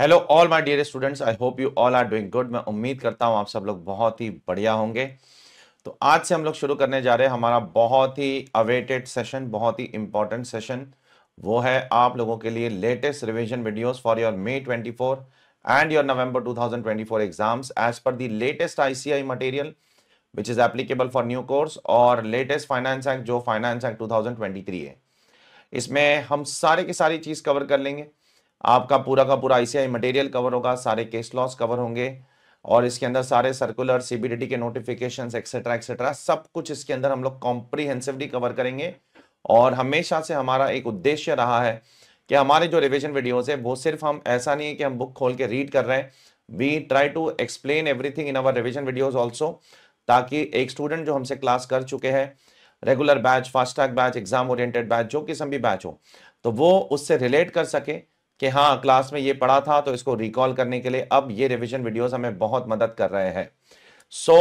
Hello all my dear students I hope you all are doing good मैं उम्मीद करता हूँ आप सब लोग बहुत ही बढ़िया होंगे तो आज से हम लोग शुरू करने जा रहे हैं हमारा बहुत ही अवेटेड सेशन बहुत ही इंपॉर्टेंट सेशन वो है आप लोगों के लिए latest revision videos for your May 24 and your November 2024 exams as per the latest ICAI material which is applicable for new course और लेटेस्ट फाइनेंस एक्ट जो फाइनेंस एक्ट टू है इसमें हम सारे की सारी चीज़ कवर कर लेंगे आपका पूरा का पूरा आईसीआई मटेरियल कवर होगा सारे केस लॉस कवर होंगे और इसके अंदर सारे सर्कुलर सीबीडीटी के नोटिफिकेशंस एक्सेट्रा एक्सेट्रा सब कुछ इसके अंदर हम लोग कॉम्प्रीहेंसिवली कवर करेंगे और हमेशा से हमारा एक उद्देश्य रहा है कि हमारे जो रिविजन वीडियोज है वो सिर्फ हम ऐसा नहीं है कि हम बुक खोल के रीड कर रहे हैं we try to explain everything in our revision videos also ताकि एक स्टूडेंट जो हमसे क्लास कर चुके हैं regular batch fast track batch exam oriented batch जो किस्म भी बैच हो तो वो उससे रिलेट कर सके कि हाँ क्लास में ये पढ़ा था तो इसको रिकॉल करने के लिए अब ये रिविजन वीडियोस हमें बहुत मदद कर रहे हैं so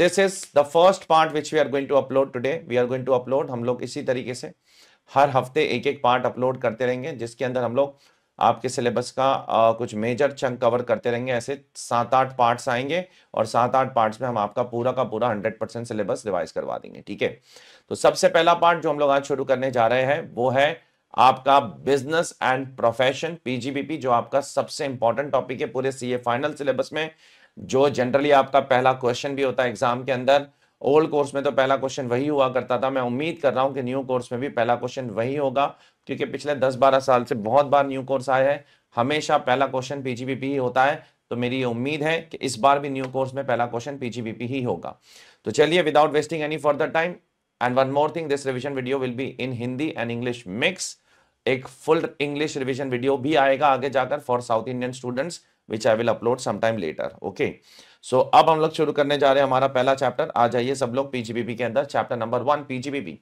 this is the first part which we are going to upload today we are going to upload हम लोग इसी तरीके से हर हफ्ते एक एक पार्ट अपलोड करते रहेंगे जिसके अंदर हम लोग आपके सिलेबस का आ, कुछ मेजर चंक कवर करते रहेंगे ऐसे सात आठ पार्ट्स आएंगे और सात आठ पार्ट्स में हम आपका पूरा का पूरा हंड्रेड परसेंट सिलेबस रिवाइज करवा देंगे ठीक है तो सबसे पहला पार्ट जो हम लोग आज शुरू करने जा रहे हैं वो है आपका बिजनेस एंड प्रोफेशन पीजीबीपी जो आपका सबसे इंपॉर्टेंट टॉपिक है पूरे सीए फाइनल सिलेबस में जो जनरली आपका पहला क्वेश्चन भी होता है एग्जाम के अंदर ओल्ड कोर्स में तो पहला क्वेश्चन वही हुआ करता था मैं उम्मीद कर रहा हूं कि न्यू कोर्स में भी पहला क्वेश्चन वही होगा क्योंकि पिछले 10-12 साल से बहुत बार न्यू कोर्स आया है हमेशा पहला क्वेश्चन पीजीबीपी ही होता है तो मेरी ये उम्मीद है कि इस बार भी न्यू कोर्स में पहला क्वेश्चन पीजीबीपी ही होगा तो चलिए without wasting any further time and one more thing this revision video will be in Hindi and English mix एक फुल इंग्लिश रिविजन वीडियो भी आएगा आगे जाकर for South Indian students which I will upload sometime later okay so अब हम लोग शुरू करने जा रहे हैं हमारा पहला चैप्टर आ जाइए सब लोग पीजीबीपी के अंदर चैप्टर नंबर वन पीजीबीपी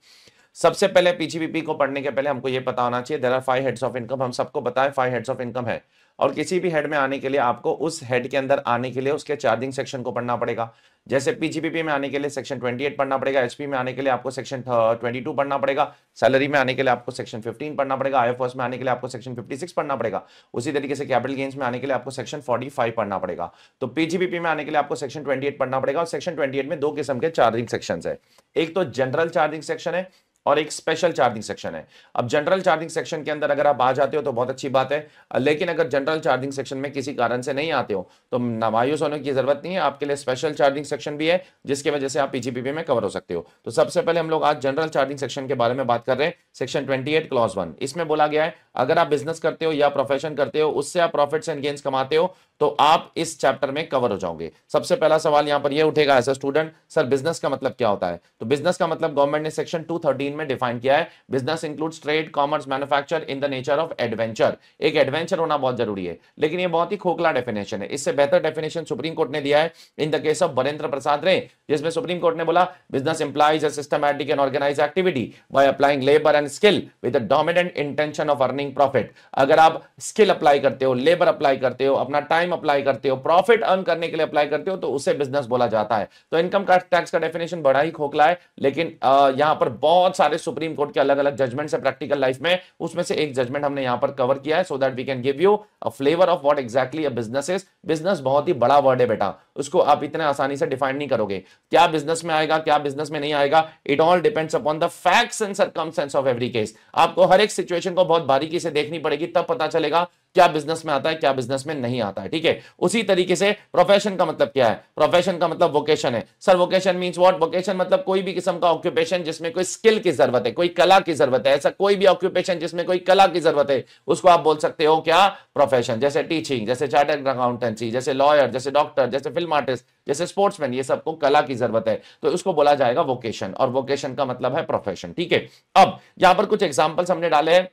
सबसे पहले पीजीबीपी को पढ़ने के पहले हमको ये पता होना चाहिए there are five heads of income हम सबको बताए फाइव हेड्स ऑफ इनकम है और किसी भी हेड में आने के लिए आपको उस हेड के अंदर आने के लिए उसके चार्जिंग सेक्शन को पढ़ना पड़ेगा जैसे पीजीपीपी में आने के लिए सेक्शन 28 पढ़ना पड़ेगा एचपी में आने के लिए आपको सेक्शन 22 पढ़ना पड़ेगा सैलरी में आने के लिए आपको सेक्शन 15 पढ़ना पड़ेगा आईएफएस में आने के लिए आपको सेक्शन 56 पढ़ना पड़ेगा उसी तरीके से कैपिटल गेन्स में आने के लिए आपको सेक्शन 45 पढ़ना पड़ेगा तो पीजीपीपी में आने के लिए आपको सेक्शन ट्वेंटी पढ़ना पड़ेगा और सेक्शन ट्वेंटी में दो किस्म के चार्जिंग सेक्शन है एक तो जनरल चार्जिंग सेक्शन है और एक स्पेशल चार्जिंग सेक्शन है अब जनरल चार्जिंग सेक्शन के अंदर अगर आप आ जाते हो तो बहुत अच्छी बात है लेकिन अगर जनरल चार्जिंग सेक्शन में किसी कारण से नहीं आते हो तो नमायूस होने की जरूरत नहीं है आपके लिए स्पेशल चार्जिंग सेक्शन भी है जिसकी वजह से आप पीजीपीपी में कवर हो सकते हो तो सबसे पहले हम लोग आज जनरल चार्जिंग सेक्शन के बारे में बात कर रहे हैं section twenty eight clause one इसमें बोला गया है अगर आप बिजनेस करते हो या प्रोफेशन करते हो उससे आप प्रॉफिट एंड गेंस कमाते हो तो आप इस चैप्टर में कवर हो जाओगे सबसे पहला सवाल यहां पर यह उठेगा एज स्टूडेंट सर बिजनेस का मतलब क्या होता है तो बिजनेस का मतलब गवर्नमेंट ने सेक्शन 213 में डिफाइन किया है business includes trade commerce manufacture in the nature of adventure एक एडवेंचर होना बहुत जरूरी है लेकिन यह बहुत ही खोखला डेफिनेशन है इससे बेहतर डेफिनेशन सुप्रीम कोर्ट ने दिया है in the case of Barendra Prasad Ray जिसमें सुप्रीम कोर्ट ने बोला business implies a systematic and organise activity by applying labour and skill with a dominant intention of earning profit अगर आप स्किल अप्लाई करते हो लेबर अप्लाई करते हो अपना टाइम टाइम अप्लाई करते हो प्रॉफिट अर्न करने के लिए अप्लाई करते हो तो उसे बिजनेस बोला जाता है तो इनकम टैक्स का डेफिनेशन बड़ा ही खोखला है लेकिन यहाँ पर बहुत सारे सुप्रीम कोर्ट के अलग अलग जजमेंट्स है प्रैक्टिकल लाइफ में उसमें से एक जजमेंट हमने यहाँ पर कवर किया है so that we can give you a flavour of what exactly a business is business बहुत ही बड़ा वर्ड है बेटा उसको आप इतने आसानी से डिफाइन नहीं करोगे क्या बिजनेस में आएगा क्या बिजनेस में नहीं आएगा it all depends upon the facts and circumstances of every case आपको हर एक सिचुएशन को बहुत बारीकी से देखनी पड़ेगी तब पता चलेगा क्या बिजनेस में आता है क्या बिजनेस में नहीं आता है ठीक है उसी तरीके से प्रोफेशन का मतलब क्या है प्रोफेशन का मतलब वोकेशन है sir vocation means what vocation मतलब कोई भी किस्म का ऑक्यूपेशन जिसमें कोई स्किल की जरूरत है कोई कला की जरूरत है ऐसा कोई भी ऑक्यूपेशन जिसमें कोई कला की जरूरत है उसको आप बोल सकते हो क्या प्रोफेशन जैसे टीचिंग जैसे चार्टर्ड अकाउंटेंसी जैसे लॉयर जैसे डॉक्टर जैसे फिल्म आर्टिस्ट जैसे स्पोर्ट्समैन ये सबको कला की जरूरत है तो उसको बोला जाएगा वोकेशन और वोकेशन का मतलब है प्रोफेशन ठीक है अब यहां पर कुछ एग्जाम्पल्स हमने डाले हैं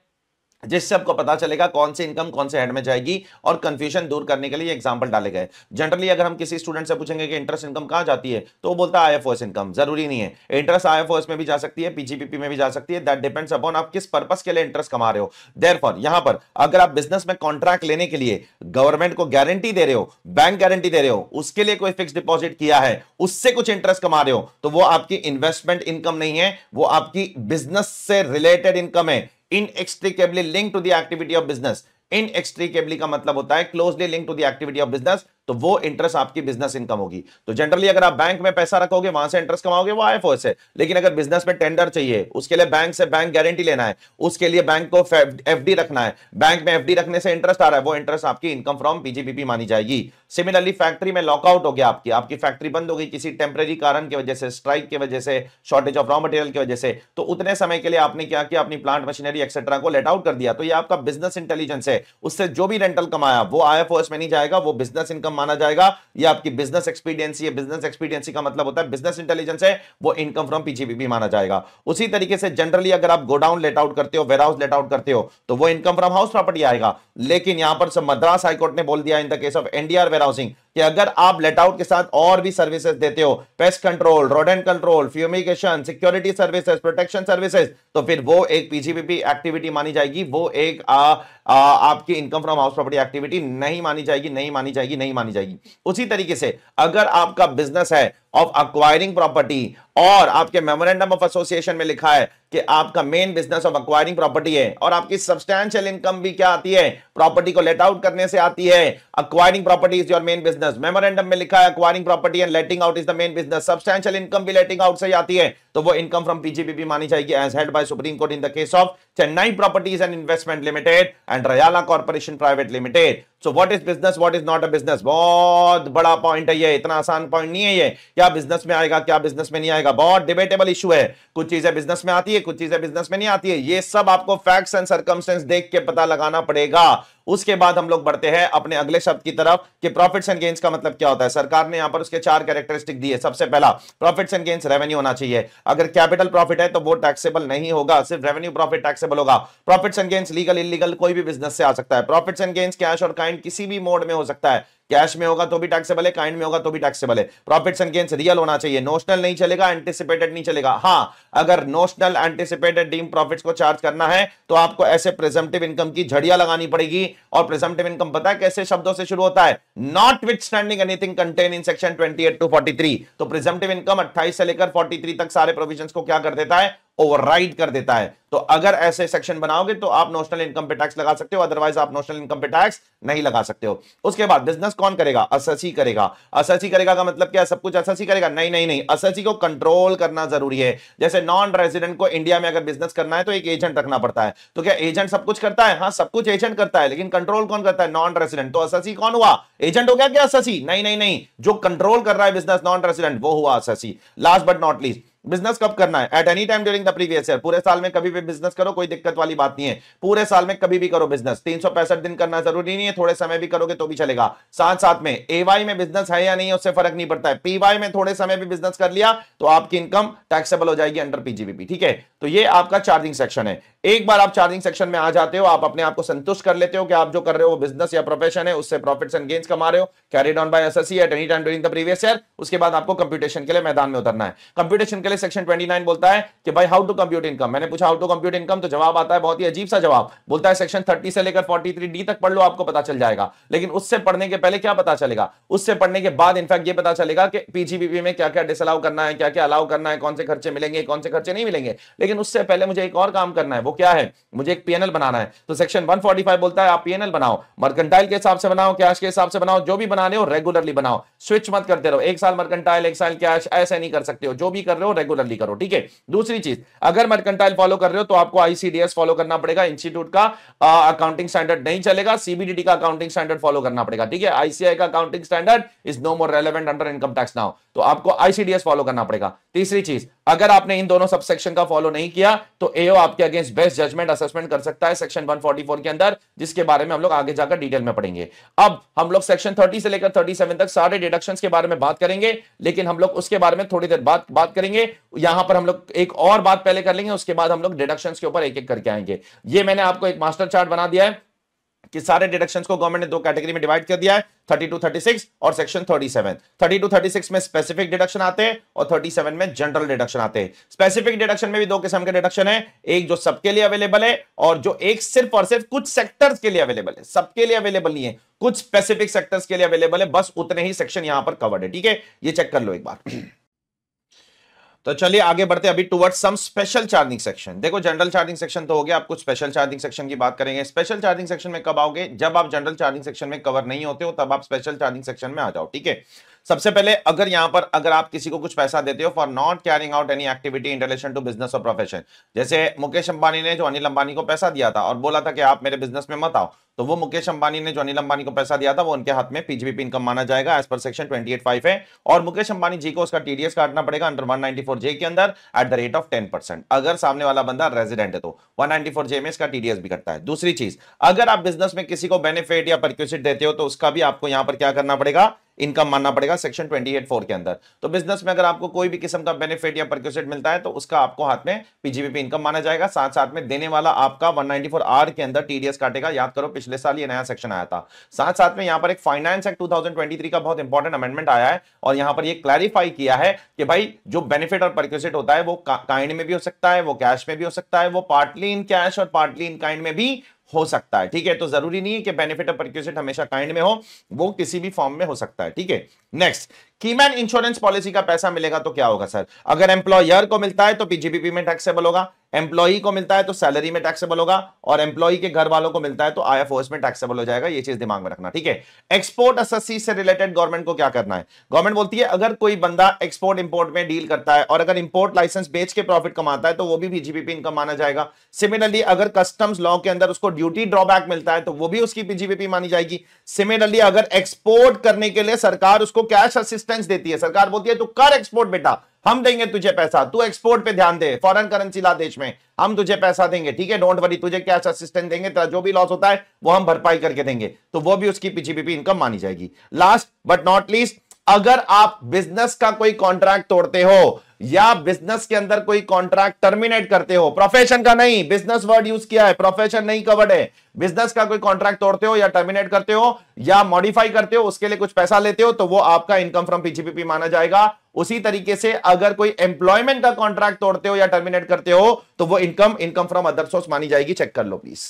जिससे आपको पता चलेगा कौन सी इनकम कौन से हेड में जाएगी और कंफ्यूजन दूर करने के लिए एग्जाम्पल डाले गए जनरली अगर हम किसी स्टूडेंट से पूछेंगे कि इंटरेस्ट इनकम कहाँ जाती है तो वो बोलता है आईएफओएस इनकम जरूरी नहीं है इंटरेस्ट आईएफओएस में भी जा सकती है पीजीपीपी में भी जा सकती है दैट डिपेंड्स अपॉन आप किस पर्पस के लिए इंटरेस्ट कमा रहे हो फॉर यहां पर अगर आप बिजनेस में कॉन्ट्रैक्ट लेने के लिए गवर्नमेंट को गारंटी दे रहे हो बैंक गारंटी दे रहे हो उसके लिए कोई फिक्स डिपॉजिट किया है उससे कुछ इंटरेस्ट कमा रहे हो तो वो आपकी इन्वेस्टमेंट इनकम नहीं है वो आपकी बिजनेस से रिलेटेड इनकम है inextricably linked to the activity of business inextricably का मतलब होता है closely linked to the activity of business तो वो इंटरेस्ट आपकी बिजनेस इनकम होगी तो जनरली अगर आप बैंक में पैसा रखोगे वहां से इंटरेस्ट कमाओगे वो आई है लेकिन अगर बिजनेस में टेंडर चाहिए उसके लिए बैंक से बैंक गारंटी लेना है उसके लिए बैंक को एफ रखना है बैंक में एफ रखने से इंटरेस्ट आ रहा है वो इंटरेस्ट आपकी इनकम फ्रॉम पीजीपीपी मानी जाएगी सिमिलरली फैक्ट्री में लॉकआउट हो गया आपकी आपकी फैक्ट्री बंद हो गई किसी टेम्प्रेरी कारण की वजह से स्ट्राइक की वजह से शॉर्टेज ऑफ रॉ मटेरियल की वजह से तो उतने समय के लिए आपने क्या किया अपनी प्लांट मशीनरी एक्सेट्रा को लेट आउट कर दिया तो ये आपका बिजनेस इंटेलिजेंस है उससे जो भी रेंटल कमाया वो आई में नहीं जाएगा वो बिजनेस इनकम माना जाएगा ये आपकी बिजनेस एक्सपीरियंसी है बिजनेस एक्सपीरियंसी का मतलब होता है बिजनेस इंटेलिजेंस है वो इनकम फ्रॉम पीजीबी भी माना जाएगा उसी तरीके से जनरली अगर आप गोडाउन लेट आउट करते हो वेर हाउस लेट आउट करते हो तो वो इनकम फ्रॉम हाउस प्रॉपर्टी आएगा लेकिन यहां पर मद्रास हाईकोर्ट ने बोल दिया in the case of NDR warehousing कि अगर आप लेट आउट के साथ और भी सर्विसेज देते हो pest control road and control fumigation security services protection services तो फिर वो एक पीजीपीपी एक्टिविटी मानी जाएगी वो एक आ, आ, आपकी income from house property activity नहीं मानी जाएगी नहीं मानी जाएगी नहीं मानी जाएगी उसी तरीके से अगर आपका बिजनेस है ऑफ अक्वायरिंग प्रॉपर्टी और आपके मेमोरेंडम ऑफ एसोसिएशन में लिखा है कि आपका main business of acquiring property है और आपकी सब्सटैंशियल इनकम भी क्या आती है प्रॉपर्टी को लेट आउट करने से आती है acquiring property is your main business memorandum में लिखा है acquiring property and letting out is the main business substantial income भी लेटिंग आउट से आती है तो वो इनकम फ्रॉम पीजीबीपी मानी जाएगी as held by supreme court in the case of Chennai Properties and Investment Limited and Rayala Corporation Private Limited. So what is business what is not a business बहुत बड़ा point है ये इतना आसान point नहीं है ये क्या बिजनेस में आएगा क्या बिजनेस में नहीं आएगा बहुत डिबेटेबल इशू है कुछ चीजें बिजनेस में आती है कुछ चीजें बिजनेस में नहीं आती है ये सब आपको फैक्ट्स एंड सर्कमस्टेंस देख के पता लगाना पड़ेगा उसके बाद हम लोग बढ़ते हैं अपने अगले शब्द की तरफ कि प्रॉफिट्स एंड गेंस का मतलब क्या होता है सरकार ने यहां पर उसके चार कैरेक्टरिस्टिक दिए सबसे पहला प्रॉफिट्स एंड गेंस रेवेन्यू होना चाहिए अगर कैपिटल प्रॉफिट है तो वो टैक्सेबल नहीं होगा सिर्फ रेवेन्यू प्रॉफिट टैक्सेबल होगा profits and gains legal illegal कोई भी बिजनेस से आ सकता है प्रॉफिट्स एंड गेंस कैश और काइंड किसी भी मोड में हो सकता है कैश में होगा तो भी टैक्सेबल है काइंड में होगा तो भी टैक्सेबल है प्रॉफिट्स एंड गेन्स रियल होना चाहिए नोशनल नहीं चलेगा एंटिसिपेटेड नहीं चलेगा हाँ अगर नोशनल एंटिसिपेटेड डीम प्रॉफिट्स को चार्ज करना है तो आपको ऐसे प्रेजेंटिव इनकम की झड़िया लगानी पड़ेगी और प्रेजेंटिव इनकम पता है कैसे शब्दों से शुरू होता है notwithstanding anything contain in section twenty two forty तो प्रेजेंटिव इनकम अट्ठाईस से लेकर फोर्टी तक सारे प्रोविजन को क्या कर देता है ओवरराइड कर देता है तो अगर ऐसे सेक्शन बनाओगे तो आप नोशनल इनकम पे टैक्स लगा सकते हो अदरवाइज आप नोशनल इनकम पे टैक्स नहीं लगा सकते हो उसके बाद बिजनेस कौन करेगा असएससी करेगा असएससी करेगा का मतलब क्या सब कुछ असएससी करेगा नहीं नहीं नहीं असएससी को कंट्रोल करना जरूरी है जैसे नॉन रेजिडेंट को इंडिया में अगर बिजनेस करना है तो एक एजेंट रखना पड़ता है तो क्या एजेंट सब कुछ करता है हाँ सब कुछ एजेंट करता है लेकिन कंट्रोल कौन करता है नॉन रेसिडेंट तो अससी कौन हुआ एजेंट हो गया क्या अससी नहीं नहीं नहीं जो कंट्रोल कर रहा है बिजनेस नॉन रेसिडेंट वो हुआ assessee last but not least business कब करना है at any time during the previous year पूरे साल में कभी भी बिजनेस करो कोई दिक्कत वाली बात नहीं है पूरे साल में कभी भी करो बिजनेस तीन दिन करना जरूरी नहीं है थोड़े समय भी करोगे तो भी चलेगा साथ साथ में एवाई में बिजनेस है या नहीं उससे फर्क नहीं पड़ता है पीवाई में थोड़े समय भी बिजनेस कर लिया तो आपकी इनकम टैक्सेबल हो जाएगी अंडर पीजीबीपी ठीक है तो ये आपका चार्जिंग सेक्शन है एक बार आप चार्जिंग सेक्शन में आ जाते हो आप अपने आप को संतुष्ट कर लेते हो कि आप जो कर रहे हो बिजनेस या प्रोफेशन है उससे प्रॉफिट्स एंड गेन्स कमा रहे हो carried on by assessee at any time during the previous year उसके बाद आपको कंप्यूटेशन के लिए मैदान में उतरना है कंप्यूटेशन के लिए सेक्शन 29 बोलता है कि भाई हाउ टू कंप्यूट इनकम मैंने पूछा हाउ टू कंप्यूट इनकम तो जवाब आता है बहुत ही अजीब सा जवाब बोलता है सेक्शन थर्टी से लेकर 43 डी तक पढ़ लो आपको पता चल जाएगा लेकिन उससे पढ़ने के पहले क्या पता चलेगा उससे पढ़ने के बाद इनफैक्ट ये पता चलेगा कि पीजीबीपी में क्या क्या डिसअलाउ करना है क्या क्या अलाउ करना है कौन से खर्चे मिलेंगे कौन से खर्चे नहीं मिलेंगे लेकिन उससे पहले मुझे एक और काम करना है वो क्या है मुझे एक पीएनएल बनाना है तो सेक्शन 145 बोलता है आप पीएनएल बनाओ मर्कंटाइल के हिसाब से बनाओ कैश के हिसाब से बनाओ जो भी बनाने हो रेगुलरली बनाओ स्विच मत करते रहो एक साल मर्कंटाइल एक साल कैश ऐसे नहीं कर सकते हो जो भी कर रहे हो रेगुलरली करो ठीक है दूसरी चीज अगर मर्कंटाइल फॉलो कर रहे हो तो आपको आईसीडीएस फॉलो करना पड़ेगा इंस्टीट्यूट का अकाउंटिंग स्टैंडर्ड नहीं चलेगा सीबीडीटी का अकाउंटिंग स्टैंडर्ड फॉलो करना पड़ेगा ठीक है आईसीआई का accounting standard is no more relevant under income tax now तो आपको आईसीडीएस फॉलो करना पड़ेगा तीसरी चीज अगर आपने इन दोनों सबसेक्शन का फॉलो नहीं किया तो एओ आपके अगेंस्ट बेस्ट जजमेंट असेसमेंट कर सकता है सेक्शन 144 के अंदर जिसके बारे में हम लोग आगे जाकर डिटेल में पढ़ेंगे अब हम लोग सेक्शन 30 से लेकर 37 तक सारे डिडक्शंस के बारे में बात करेंगे लेकिन हम लोग उसके बारे में थोड़ी देर बाद बात करेंगे यहां पर हम लोग एक और बात पहले कर लेंगे उसके बाद हम लोग डिडक्शन के ऊपर एक एक करके आएंगे ये मैंने आपको एक मास्टर चार्ट बना दिया है कि सारे डिडक्शंस को गवर्नमेंट ने दो कैटेगरी में डिवाइड कर दिया है 32, 36 और सेक्शन 37। 32, 36 में स्पेसिफिक डिडक्शन आते हैं और 37 में जनरल डिडक्शन आते हैं स्पेसिफिक डिडक्शन में भी दो किस्म के डिडक्शन है एक जो सबके लिए अवेलेबल है और जो एक सिर्फ और सिर्फ कुछ सेक्टर्स के लिए अवेलेबल है सबके लिए अवेलेबल नहीं है कुछ स्पेसिफिक सेक्टर्स के लिए अवेलेबल है बस उतने ही सेक्शन यहां पर कवर्ड है ठीक है ये चेक कर लो एक बार तो चलिए आगे बढ़ते अभी toward some special charging section देखो जनरल चार्जिंग सेक्शन तो हो गया आप कुछ स्पेशल चार्जिंग सेक्शन की बात करेंगे स्पेशल चार्जिंग सेक्शन में कब आओगे जब आप जनरल चार्जिंग सेक्शन में कवर नहीं होते हो तब आप स्पेशल चार्जिंग सेक्शन में आ जाओ ठीक है सबसे पहले अगर यहां पर अगर आप किसी को कुछ पैसा देते हो for not carrying out any activity in relation to business और प्रोफेशन जैसे मुकेश अंबानी ने जो अनिल अंबानी को पैसा दिया था और बोला था कि आप मेरे बिजनेस में मत आओ तो वो मुकेश अंबानी ने जो अनिल अंबानी को पैसा दिया था वो उनके हाथ में पीजीपी इनकम माना जाएगा एज पर सेक्शन ट्वेंटी है और मुकेश अंबानी जी को उसका टीडीएस काटना पड़ेगा अंडर वन जे के अंदर at the rate of ten percent अगर सामने वाला बंदा रेजिडेंट है तो वन जे में इसका टीडीएस भी कटता है दूसरी चीज अगर आप बिजनेस में किसी को बेनिफिट या परक्यूसिट देते हो तो उसका भी आपको यहां पर क्या करना पड़ेगा इनकम मानना पड़ेगा सेक्शन ट्वेंटी एट फोर के अंदर तो बिजनेस में अगर आपको कोई भी किस्म का बेनिफिट या परक्यूसेट मिलता है तो उसका आपको हाथ में पीजीबीपी इनकम माना जाएगा साथ साथ में देने वाला आपका 194 आर के अंदर टीडीएस काटेगा याद करो पिछले साल ये नया सेक्शन आया था साथ साथ में यहाँ पर एक फाइनेंस एक्ट टू का बहुत इंपॉर्टेंट अमेंडमेंट आया है और यहाँ पर यह क्लैरिफाई किया है कि भाई जो बेनिफिट और परक्यूसेट होता है वो काइंड में भी हो सकता है वो कैश में भी हो सकता है वो पार्टली इन कैश और पार्टली इन काइंड में भी हो सकता है ठीक है तो जरूरी नहीं है कि बेनिफिट ऑफ परक्यूसेट हमेशा काइंड में हो वो किसी भी फॉर्म में हो सकता है ठीक है नेक्स्ट कीमैन इंश्योरेंस पॉलिसी का पैसा मिलेगा तो क्या होगा सर अगर एम्प्लॉयर को मिलता है तो पीजीबीपी में टैक्सेबल होगा एम्प्लॉई को मिलता है तो सैलरी में टैक्सेबल होगा और एम्प्लॉई के घर वालों को मिलता है तो आई एफ में टैक्सेबल हो जाएगा ये चीज दिमाग में रखना ठीक है एक्सपोर्ट एसएससी से रिलेटेड गवर्नमेंट को क्या करना है गवर्नमेंट बोलती है अगर कोई बंदा एक्सपोर्ट इंपोर्ट में डील करता है और अगर इंपोर्ट लाइसेंस बेच के प्रॉफिट कमाता है तो वो भी पीजीपीपी इनकम माना जाएगा सिमिलरली अगर कस्टम्स लॉ के अंदर उसको ड्यूटी ड्रॉबैक मिलता है तो वो भी उसकी पीजीपीपी मानी जाएगी सिमिलरली अगर एक्सपोर्ट करने के लिए सरकार उसको कैश असिस्टेंस देती है सरकार बोलती है तू कर एक्सपोर्ट बेटा हम देंगे तुझे पैसा तू एक्सपोर्ट पे ध्यान दे फॉरेन करेंसी ला देश में हम तुझे पैसा देंगे ठीक है डोंट वरी तुझे कैश असिस्टेंट देंगे तेरा जो भी लॉस होता है वो हम भरपाई करके देंगे तो वो भी उसकी पीजीपीपी इनकम मानी जाएगी लास्ट बट नॉट लीस्ट अगर आप बिजनेस का कोई कॉन्ट्रैक्ट तोड़ते हो या बिजनेस के अंदर कोई कॉन्ट्रैक्ट टर्मिनेट करते हो प्रोफेशन का नहीं बिजनेस वर्ड यूज किया है प्रोफेशन नहीं कवर्ड है बिजनेस का कोई कॉन्ट्रैक्ट तोड़ते हो या टर्मिनेट करते हो या मॉडिफाई करते हो उसके लिए कुछ पैसा लेते हो तो वो आपका इनकम फ्रॉम पीजीपीपी माना जाएगा उसी तरीके से अगर कोई एम्प्लॉयमेंट का कॉन्ट्रैक्ट तोड़ते हो या टर्मिनेट करते हो तो वो income income from other source मानी जाएगी चेक कर लो प्लीज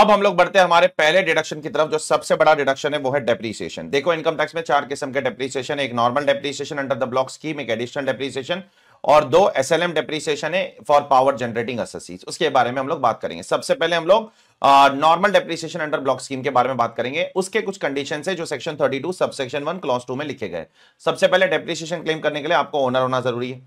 अब हम लोग बढ़ते हैं हमारे पहले डिडक्शन की तरफ जो सबसे बड़ा डिडक्शन है वो है डेप्रीसिएशन देखो इनकम टैक्स में चार किस्म के डेप्रीसिएशन एक normal depreciation under the block scheme एक एडिशनल डेप्रीसिएशन और दो एस एल एम डेप्रीसिएशन है फॉर पावर जनरेटिंग अससीज उसके बारे में हम लोग बात करेंगे सबसे पहले हम लोग normal depreciation under block scheme के बारे में बात करेंगे उसके कुछ कंडीशन है जो section thirty two sub section one clause two में लिखे गए सबसे पहले डेप्रिसिएशन क्लेम करने के लिए आपको ओनर होना जरूरी है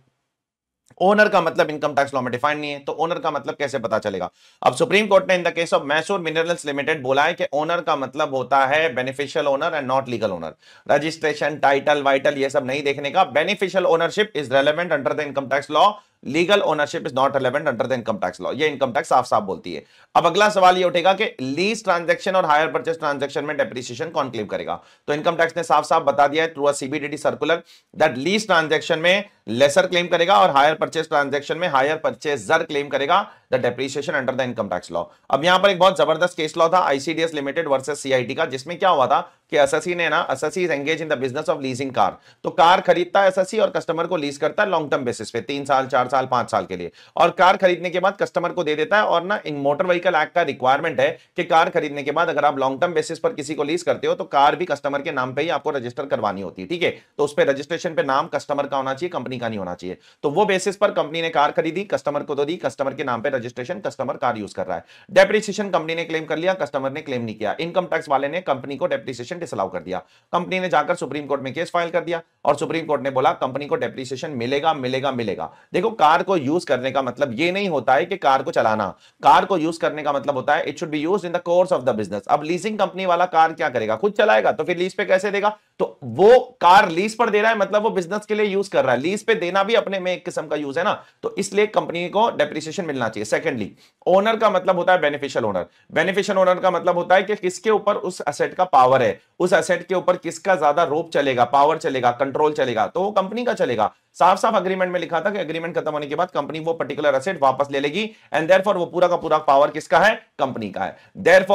ओनर का मतलब इनकम टैक्स लॉ में डिफाइंड नहीं है तो ओनर का मतलब कैसे पता चलेगा अब सुप्रीम कोर्ट ने in the case of Mysore minerals limited बोला है कि ओनर का मतलब होता है beneficial owner and not legal owner registration title vital ये सब नहीं देखने का beneficial ownership is relevant under the income tax law legal ownership is not relevant under the income tax law ये इनकम टैक्स साफ साफ बोलती है अब अगला सवाल ये उठेगा कि लीज ट्रांजेक्शन और हायर परचेस ट्रांजेक्शन में डेप्रिसिएशन कौन क्लेम करेगा तो इनकम टैक्स ने साफ साफ बता दिया है through a CBDT circular that lease transaction में लेसर क्लेम करेगा और हायर परचेस ट्रांजेक्शन में हायर परचेस जर क्लेम करेगा the depreciation under the income tax law अब यहां पर एक बहुत जबरदस्त केस लॉ था आईसीडीएस लिमिटेड वर्सेस सीआईटी का जिसमें क्या हुआ था कि एसएससी e ने ना SSC is engage in the business of leasing car तो कार खरीदता है अससी e और कस्टमर को लीज करता है लॉन्ग टर्म बेसिस पे तीन साल चार साल पांच साल के लिए और कार खरीदने के बाद कस्टमर को दे देता है और ना इन मोटर व्हीकल एक्ट का रिक्वायरमेंट है कि कार खरीदने के बाद अगर आप लॉन्ग टर्म बेसिस पर किसी को लीज करते हो तो कार भी कस्टमर के नाम पर ही आपको रजिस्टर करवानी होती है ठीक है तो उस पर रजिस्ट्रेशन पे नाम कस्टमर का होना चाहिए कंपनी का नहीं होना चाहिए तो वो बेसिस पर कंपनी ने कार खरीदी कस्टमर को तो दी कस्टमर के नाम पर रजिस्ट्रेशन कस्टमर कार यूज कर रहा है डेप्रिसिएशन कंपनी ने क्लेम कर लिया कस्टमर ने क्लेम नहीं किया इनकम टैक्स वाले ने कंपनी को डेप्रिसिएशन डिसअलाउ कर दिया कंपनी ने जाकर सुप्रीम कोर्ट में केस फाइल कर दिया और सुप्रीम कोर्ट ने बोला कंपनी को डेप्रिसिएशन मिलेगा मिलेगा मिलेगा देखो कार को यूज करने का मतलब ये नहीं होता है कि कार को चलाना कार को यूज करने का मतलब होता है it should be use in the course of the business अब लीजिंग कंपनी वाला कार क्या करेगा खुद चलाएगा तो फिर लीज पे कैसे देगा तो वो कार लीज पर दे रहा है मतलब वो बिजनेस के लिए यूज कर रहा है लीज पे देना भी अपने में एक किस्म का यूज है ना तो इसलिए कंपनी को डेप्रिसिएशन मिलना चाहिए सेकंडली ओनर का मतलब होता है बेनिफिशियल ओनर बेनिफिशियल ओनर का मतलब होता है कि किसके ऊपर उस असेट का पावर है उस असेट के ऊपर किसका ज्यादा रोप चलेगा पावर चलेगा कंट्रोल चलेगा तो वो कंपनी का चलेगा साफ साफ अग्रीमेंट में लिखा था कि अग्रीमेंट खत्म होने के बाद कंपनी वो पर्टिकुलर असेट वापस ले लेगी एंड देर वो पूरा का पूरा पावर किसका है कंपनी का है देर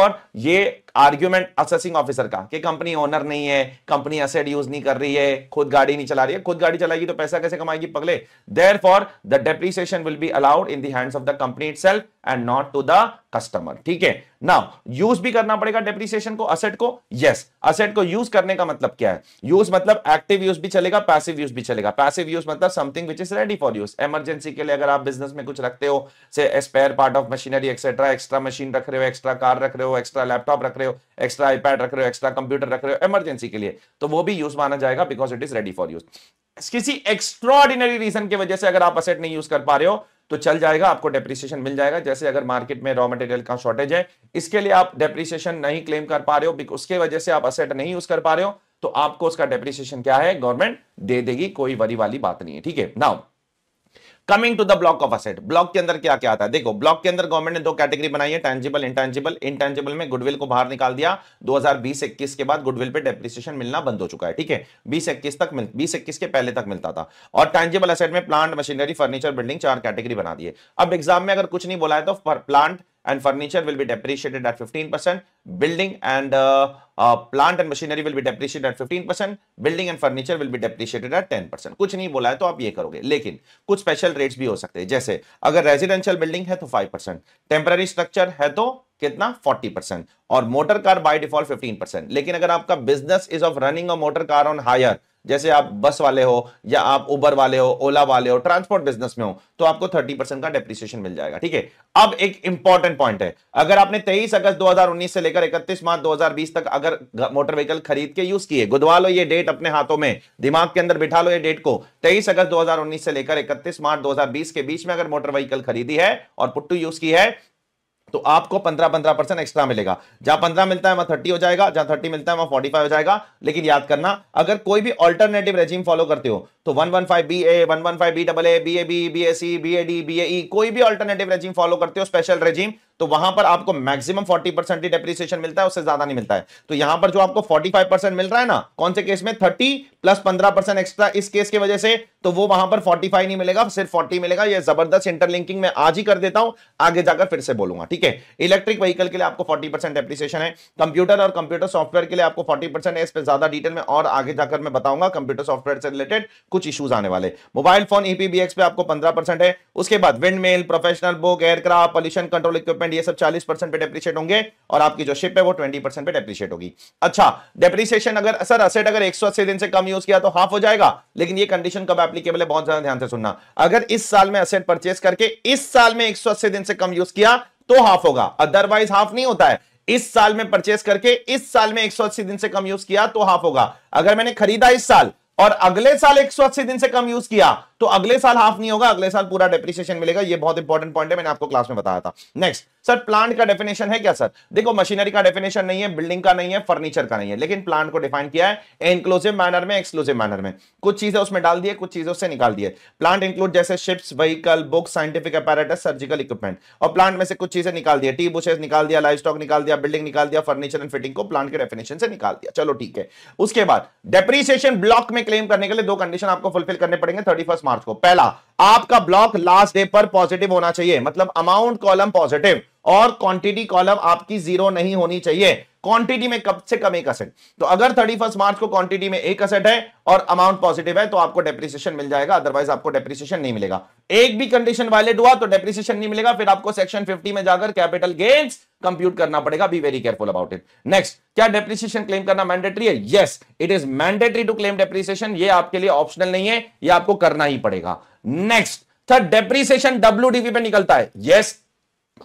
ये आर्ग्यूमेंट असेसिंग ऑफिसर का कि कंपनी ओनर नहीं है कंपनी असेट यूज नहीं कर रही है खुद गाड़ी नहीं चला रही है खुद गाड़ी चलाएगी तो पैसा कैसे कमाएगी पगले therefore the depreciation will be allowed in hands of the company it and not to the customer ठीक है नाउ यूज भी करना पड़ेगा डेप्रीसिएशन को असेट को यस yes. असेट को यूज करने का मतलब क्या है यूज मतलब एक्टिव यूज भी चलेगा पैसिव यूज भी चलेगा पैसिव यूज मतलब something which is ready for use emergency के लिए अगर आप बिजनेस में कुछ रखते हो से spare part of machinery etcetera extra machine रख रहे हो एक्स्ट्रा कार रख रहे हो एक्स्ट्रा लैपटॉप रख रहे हो हो एक्स्ट्रा आईपैड रख रहे हो एक्स्ट्रा कंप्यूटर रख रहे हो इमरजेंसी के लिए तो वो भी यूज माना जाएगा because it is ready for use किसी एक्स्ट्रॉर्डिनरी रीजन की वजह से अगर आप असेट नहीं यूज कर पा रहे हो तो चल जाएगा आपको डेप्रिसिएशन मिल जाएगा जैसे अगर मार्केट में रॉ मटेरियल का शॉर्टेज है इसके लिए आप डेप्रिसिएशन नहीं क्लेम कर पा रहे हो उसके वजह से आप असेट नहीं यूज कर पा रहे हो तो आपको उसका डेप्रिसिएशन क्या है गवर्नमेंट दे देगी कोई वरी वाली बात नहीं है ठीक है now coming to the block of asset block के अंदर क्या क्या आता है देखो ब्लॉक के अंदर गवर्नमेंट ने दो कैटेगरी बनाई है टैंजिबल इंटेंजिबल इंटेंजिबल में गुडविल को बाहर निकाल दिया 2020-21 के बाद गुडविल पे डेप्रिसिएशन मिलना बंद हो चुका है ठीक है बीस इक्कीस तक मिल बीस इक्कीस के पहले तक मिलता था और टैंजिबल असेट में प्लांट मशीनरी फर्नीचर बिल्डिंग चार कैटेगरी बना दिए अब एग्जाम में अगर कुछ नहीं बोला है तो plant and furniture will be depreciated at 15%. Building and uh, uh, plant and machinery will be depreciated at 15%. Building and furniture will be depreciated at 10%. kuch nahi bola hai to aap ye karoge lekin kuch special rates bhi ho sakte hai jaise agar residential building hai to 5%, temporary structure hai to कितना 40% और motor car by default 15%. लेकिन अगर आपका business is of running a motor car on hire जैसे आप बस वाले हो या आप उबर वाले हो ओला वाले हो ट्रांसपोर्ट बिजनेस में हो तो आपको 30 परसेंट का डेप्रिसिएशन मिल जाएगा ठीक है अब एक इंपॉर्टेंट पॉइंट है अगर आपने 23 अगस्त 2019 से लेकर 31 मार्च 2020 तक अगर मोटर व्हीकल खरीद के यूज किए गुदवा लो ये डेट अपने हाथों में दिमाग के अंदर बिठा लो ये डेट को तेईस अगस्त उन्नीस से लेकर इकतीस मार्च बीस के बीच में अगर मोटर व्हीकल खरीदी है और पुट्टू यूज की है तो आपको पंद्रह पंद्रह परसेंट एक्स्ट्रा मिलेगा जहां पंद्रह मिलता है वहां थर्टी हो जाएगा जहां थर्टी मिलता है वहां फोर्टी फाइव हो जाएगा लेकिन याद करना अगर कोई भी ऑल्टरनेटिव रेजिम फॉलो करते हो तो one one five B A one one five B double A B A B B S C B A D B A कोई भी ऑल्टरनेटिव रेजिम फॉलो करते हो स्पेशल रेजिम तो वहां पर आपको मैक्सिमम 40 परसेंट ही डेप्रिसिएशन मिलता है उससे ज्यादा नहीं मिलता है तो यहां पर जो आपको 45 परसेंट मिल रहा है ना कौन से केस में 30 प्लस 15 परसेंट एक्स्ट्रा इस केस की वजह से तो वो वहां पर 45 नहीं मिलेगा सिर्फ 40 मिलेगा ये जबरदस्त इंटरलिंकिंग में आज ही कर देता हूं आगे जाकर फिर से बोलूंगा ठीक है इलेक्ट्रिक व्हीकल के लिए आपको फोर्टी परसेंट एप्रिसिएशन है कंप्यूटर और कंप्यूटर सॉफ्टवेयर के लिए आपको फोर्टी परसेंट है इस पर ज्यादा डिटेल में और आगे जाकर मैं बताऊंगा कंप्यूटर सॉफ्टवेयर से रिलेटेड कुछ इशूज आने वाले मोबाइल फोन ईपीबीएक्स पे आपको पंद्रह है उसके बाद wind mill professional book aircraft pollution control equipment percent ये सब 40 परसेंट पे डेप्रिशिएट होंगे और आपकी जो शिप है वो 20 परसेंट पे डेप्रिशिएट होगी अच्छा डेप्रिसिएशन अगर सर असेट अगर एक दिन से कम यूज किया तो हाफ हो जाएगा लेकिन ये कंडीशन कब एप्लीकेबल है बहुत ज्यादा ध्यान से सुनना अगर इस साल में असेट परचेस करके इस साल में एक दिन से कम यूज किया तो हाफ होगा अदरवाइज हाफ नहीं होता है इस साल में परचेस करके इस साल में एक दिन से कम यूज किया तो हाफ होगा अगर मैंने खरीदा इस साल और अगले साल एक दिन से कम यूज किया तो अगले साल हाफ नहीं होगा अगले साल पूरा डेप्रिसिएशन मिलेगा ये बहुत इंपॉर्टेंट पॉइंट है मैंने आपको क्लास में बताया था नेक्स्ट सर प्लांट का डेफिनेशन है क्या सर देखो मशीनरी का डेफिनेशन नहीं है बिल्डिंग का नहीं है फर्नीचर का नहीं है लेकिन प्लांट को डिफाइन किया है इंक्लूसिव मैनर में एक्सक्लूसिव मैनर में कुछ चीजें उसमें डाल दिए कुछ चीजें उससे निकाल दिए प्लांट इंक्लूड जैसे ships vehicle books scientific apparatus surgical equipment और प्लांट में से कुछ चीजें निकाल दिया टी बुशेस निकाल दिया लाइफ स्टॉक निकाल दिया बिल्डिंग निकाल दिया फर्नीचर एंड फिटिंग को प्लांट के डेफिनेशन से निकाल दिया चलो ठीक है उसके बाद डेप्रीसिएशन ब्लॉक में क्लेम करने के लिए दो कंडीशन आपको फुलफिल करने पड़ेंगे थर्टी मार्च को पहला आपका ब्लॉक लास्ट डे पर पॉजिटिव होना चाहिए मतलब अमाउंट कॉलम पॉजिटिव और क्वांटिटी कॉलम आपकी जीरो नहीं होनी चाहिए क्वांटिटी में कब से कम एक असेट तो अगर थर्टी मार्च को क्वांटिटी में एक असेट है और अमाउंट पॉजिटिव है तो आपको डेप्रिसिएशन मिल जाएगा अदरवाइज आपको डेप्रिसिएशन नहीं मिलेगा एक भी कंडीशन वायलेट हुआ तो डेप्रिसिएशन नहीं मिलेगा फिर आपको सेक्शन फिफ्टी में जाकर कैपिटल गेन्स कंप्यूट करना पड़ेगा be very careful about it next क्या डेप्रिसिएशन क्लेम करना मैंडेटरी है yes it is mandatory to claim depreciation ये आपके लिए ऑप्शनल नहीं है ये आपको करना ही पड़ेगा नेक्स्ट थर्ड डेप्रिसिएशन डब्ल्यू पे निकलता है यस yes,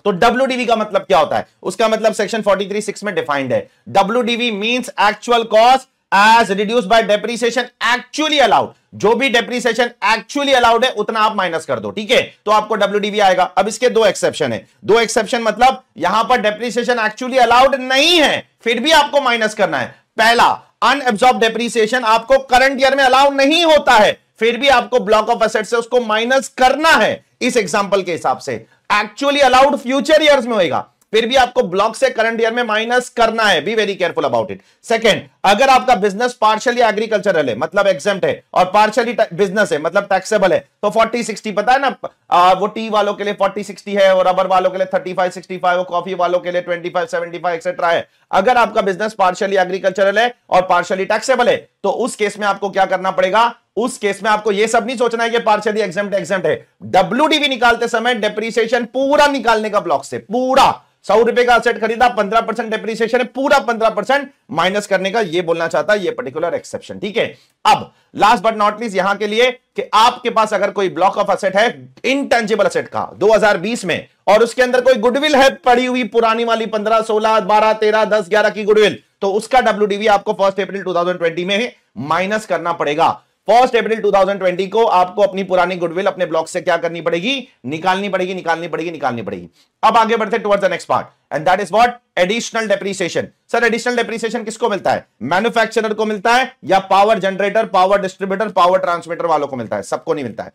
तो डब्ल्यू का मतलब क्या होता है उसका मतलब सेक्शन फोर्टी थ्री सिक्स में डिफाइंड है W DV mean actual cost as reduce by depreciation actually allowed जो भी डेप्रीसिएशन एक्चुअली अलाउड है उतना आप माइनस कर दो ठीक है तो आपको डब्ल्यू आएगा अब इसके दो एक्सेप्शन है दो एक्सेप्शन मतलब यहां पर डेप्रीसिएशन एक्चुअली अलाउड नहीं है फिर भी आपको माइनस करना है पहला अनएब्सॉर्ब डेप्रीसिएशन आपको करंट ईयर में अलाउड नहीं होता है फिर भी आपको ब्लॉक ऑफ एसेट से उसको माइनस करना है इस एग्जाम्पल के हिसाब से एक्चुअली अलाउड फ्यूचर ईयर में होगा फिर भी आपको ब्लॉक से करंट ईयर में माइनस करना है be very careful about it second अगर आपका बिजनेस पार्शियली एग्रीकल्चरल है मतलब एग्जाम्ट है और पार्शियली बिजनेस है मतलब टैक्सेबल है तो 40 60 पता है ना आ, वो टी वालों के लिए 40 60 है और रबर वालों के लिए 35 65 वो कॉफी वालों के लिए 25 75 एक्सेट्रा है अगर आपका बिजनेस पार्शियली एग्रीकल्चरल है और पार्शियली टैक्सेबल है तो उस केस में आपको क्या करना पड़ेगा उस केस में आपको यह सब नहीं सोचना है कि पार्शियली एग्जाम एग्जाम है डब्ल्यूडीवी निकालते समय डेप्रीसिएशन पूरा निकालने का ब्लॉक से पूरा सौ रुपए का असेट खरीदा पंद्रह परसेंट डेप्रीसिएशन है पूरा पंद्रह परसेंट माइनस करने का ये बोलना चाहता है ये पर्टिकुलर एक्सेप्शन ठीक है अब लास्ट बट नॉट लीस्ट यहां के लिए कि आपके पास अगर कोई ब्लॉक ऑफ असेट है इनटेंजिबल असेट का 2020 में और उसके अंदर कोई गुडविल है पड़ी हुई पुरानी वाली पंद्रह सोलह बारह तेरह दस ग्यारह की गुडविल तो उसका डब्ल्यू आपको फर्स्ट थाउजेंड ट्वेंटी में माइनस करना पड़ेगा फर्स्ट अप्रैल 2020 को आपको अपनी पुरानी गुडविल अपने ब्लॉक से क्या करनी पड़ेगी निकालनी पड़ेगी निकालनी पड़ेगी निकालनी पड़ेगी अब आगे बढ़ते towards the next part and that is what additional depreciation sir additional depreciation किसको मिलता है मैन्युफैक्चरर को मिलता है या power generator power distributor power transmitter वालों को मिलता है सबको नहीं मिलता है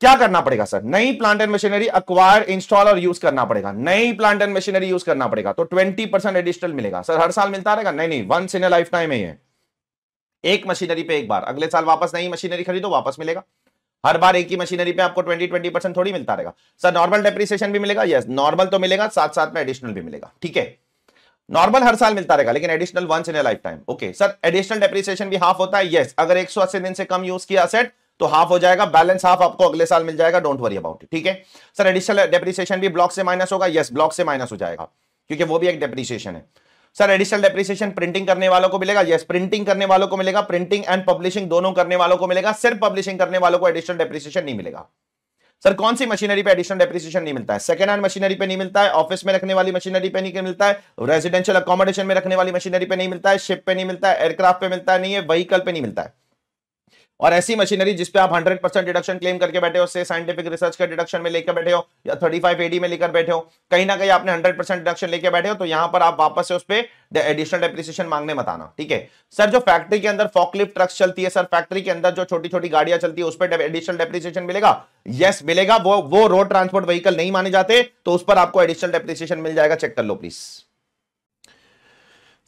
क्या करना पड़ेगा सर नई plant and machinery acquire install और यूज करना पड़ेगा नई प्लांट एंड मशीनरी यूज करना पड़ेगा तो 20 परसेंट एडिशनल मिलेगा सर हर साल मिलता रहेगा नहीं नहीं वंस इन लाइफ टाइम है एक मशीनरी पे एक बार अगले साल वापस नई मशीनरी खरीदो वापस मिलेगा हर बार एक ही मशीनरी पे आपको 20 20 परसेंट थोड़ी मिलता रहेगा सर नॉर्मल डेप्रिसिएशन भी मिलेगा यस नॉर्मल तो मिलेगा साथ साथ में एडिशनल भी मिलेगा ठीक है नॉर्मल हर साल मिलता रहेगा लेकिन additional once in life time okay sir additional depreciation भी हाफ होता है यस अगर 180 दिन से कम यूज किया असेट तो हाफ हो जाएगा बैलेंस हाफ आपको अगले साल मिल जाएगा डोंट वरी अबाउट ठीक है सर एडिशनल डेप्रिसिएशन भी ब्लॉक से माइनस होगा यस ब्लॉक से माइनस हो जाएगा क्योंकि वो भी एक डेप्रिसिएशन है सर एडिशनल डेप्रिसिएशन प्रिंटिंग करने वालों को मिलेगा यस प्रिंटिंग करने वालों को मिलेगा प्रिंटिंग एंड पब्लिशिंग दोनों करने वालों को मिलेगा सिर्फ पब्लिशिंग करने वालों को एडिशनल डेप्रिसिएशन नहीं मिलेगा सर कौन सी मशीनरी पे एडिशनल डेप्रिसिएशन नहीं मिलता है सेकंड हैंड मशीनरी पे नहीं मिलता है ऑफिस में रखने वाली मशीनरी पे नहीं मिलता है रेजिडेंशियल अकोमोडेशन में रखने वाली मशीनरी पे नहीं मिलता है शिप पे नहीं मिलता है एयरक्राफ्ट पे मिलता है नहीं है वहीकल पे नहीं मिलता है और ऐसी मशीनरी जिसपे आप 100 परसेंट डिडक्शन क्लेम करके बैठे हो से साइंटिफिक रिसर्च के डिडक्शन में लेकर बैठे हो या 35 एडी में लेकर बैठे हो कहीं ना कहीं आपने 100 परसेंट डिडक्शन लेकर बैठे हो तो यहां पर आप वापस से उस पर एडिशनल डेप्रिसिएशन मांगने मत आना ठीक है सर जो फैक्ट्री के अंदर फॉकलिफ्ट ट्रक्स चलती है सर फैक्ट्री के अंदर जो छोटी छोटी गाड़ियां चलती है उस पर एडिशनल डेप्रिसिएशन मिलेगा यस मिलेगा वो वो रोड ट्रांसपोर्ट व्हीकल नहीं माने जाते तो उस पर आपको एडिशनल डेप्रिसिएशन मिल जाएगा चेक कर लो प्लीज़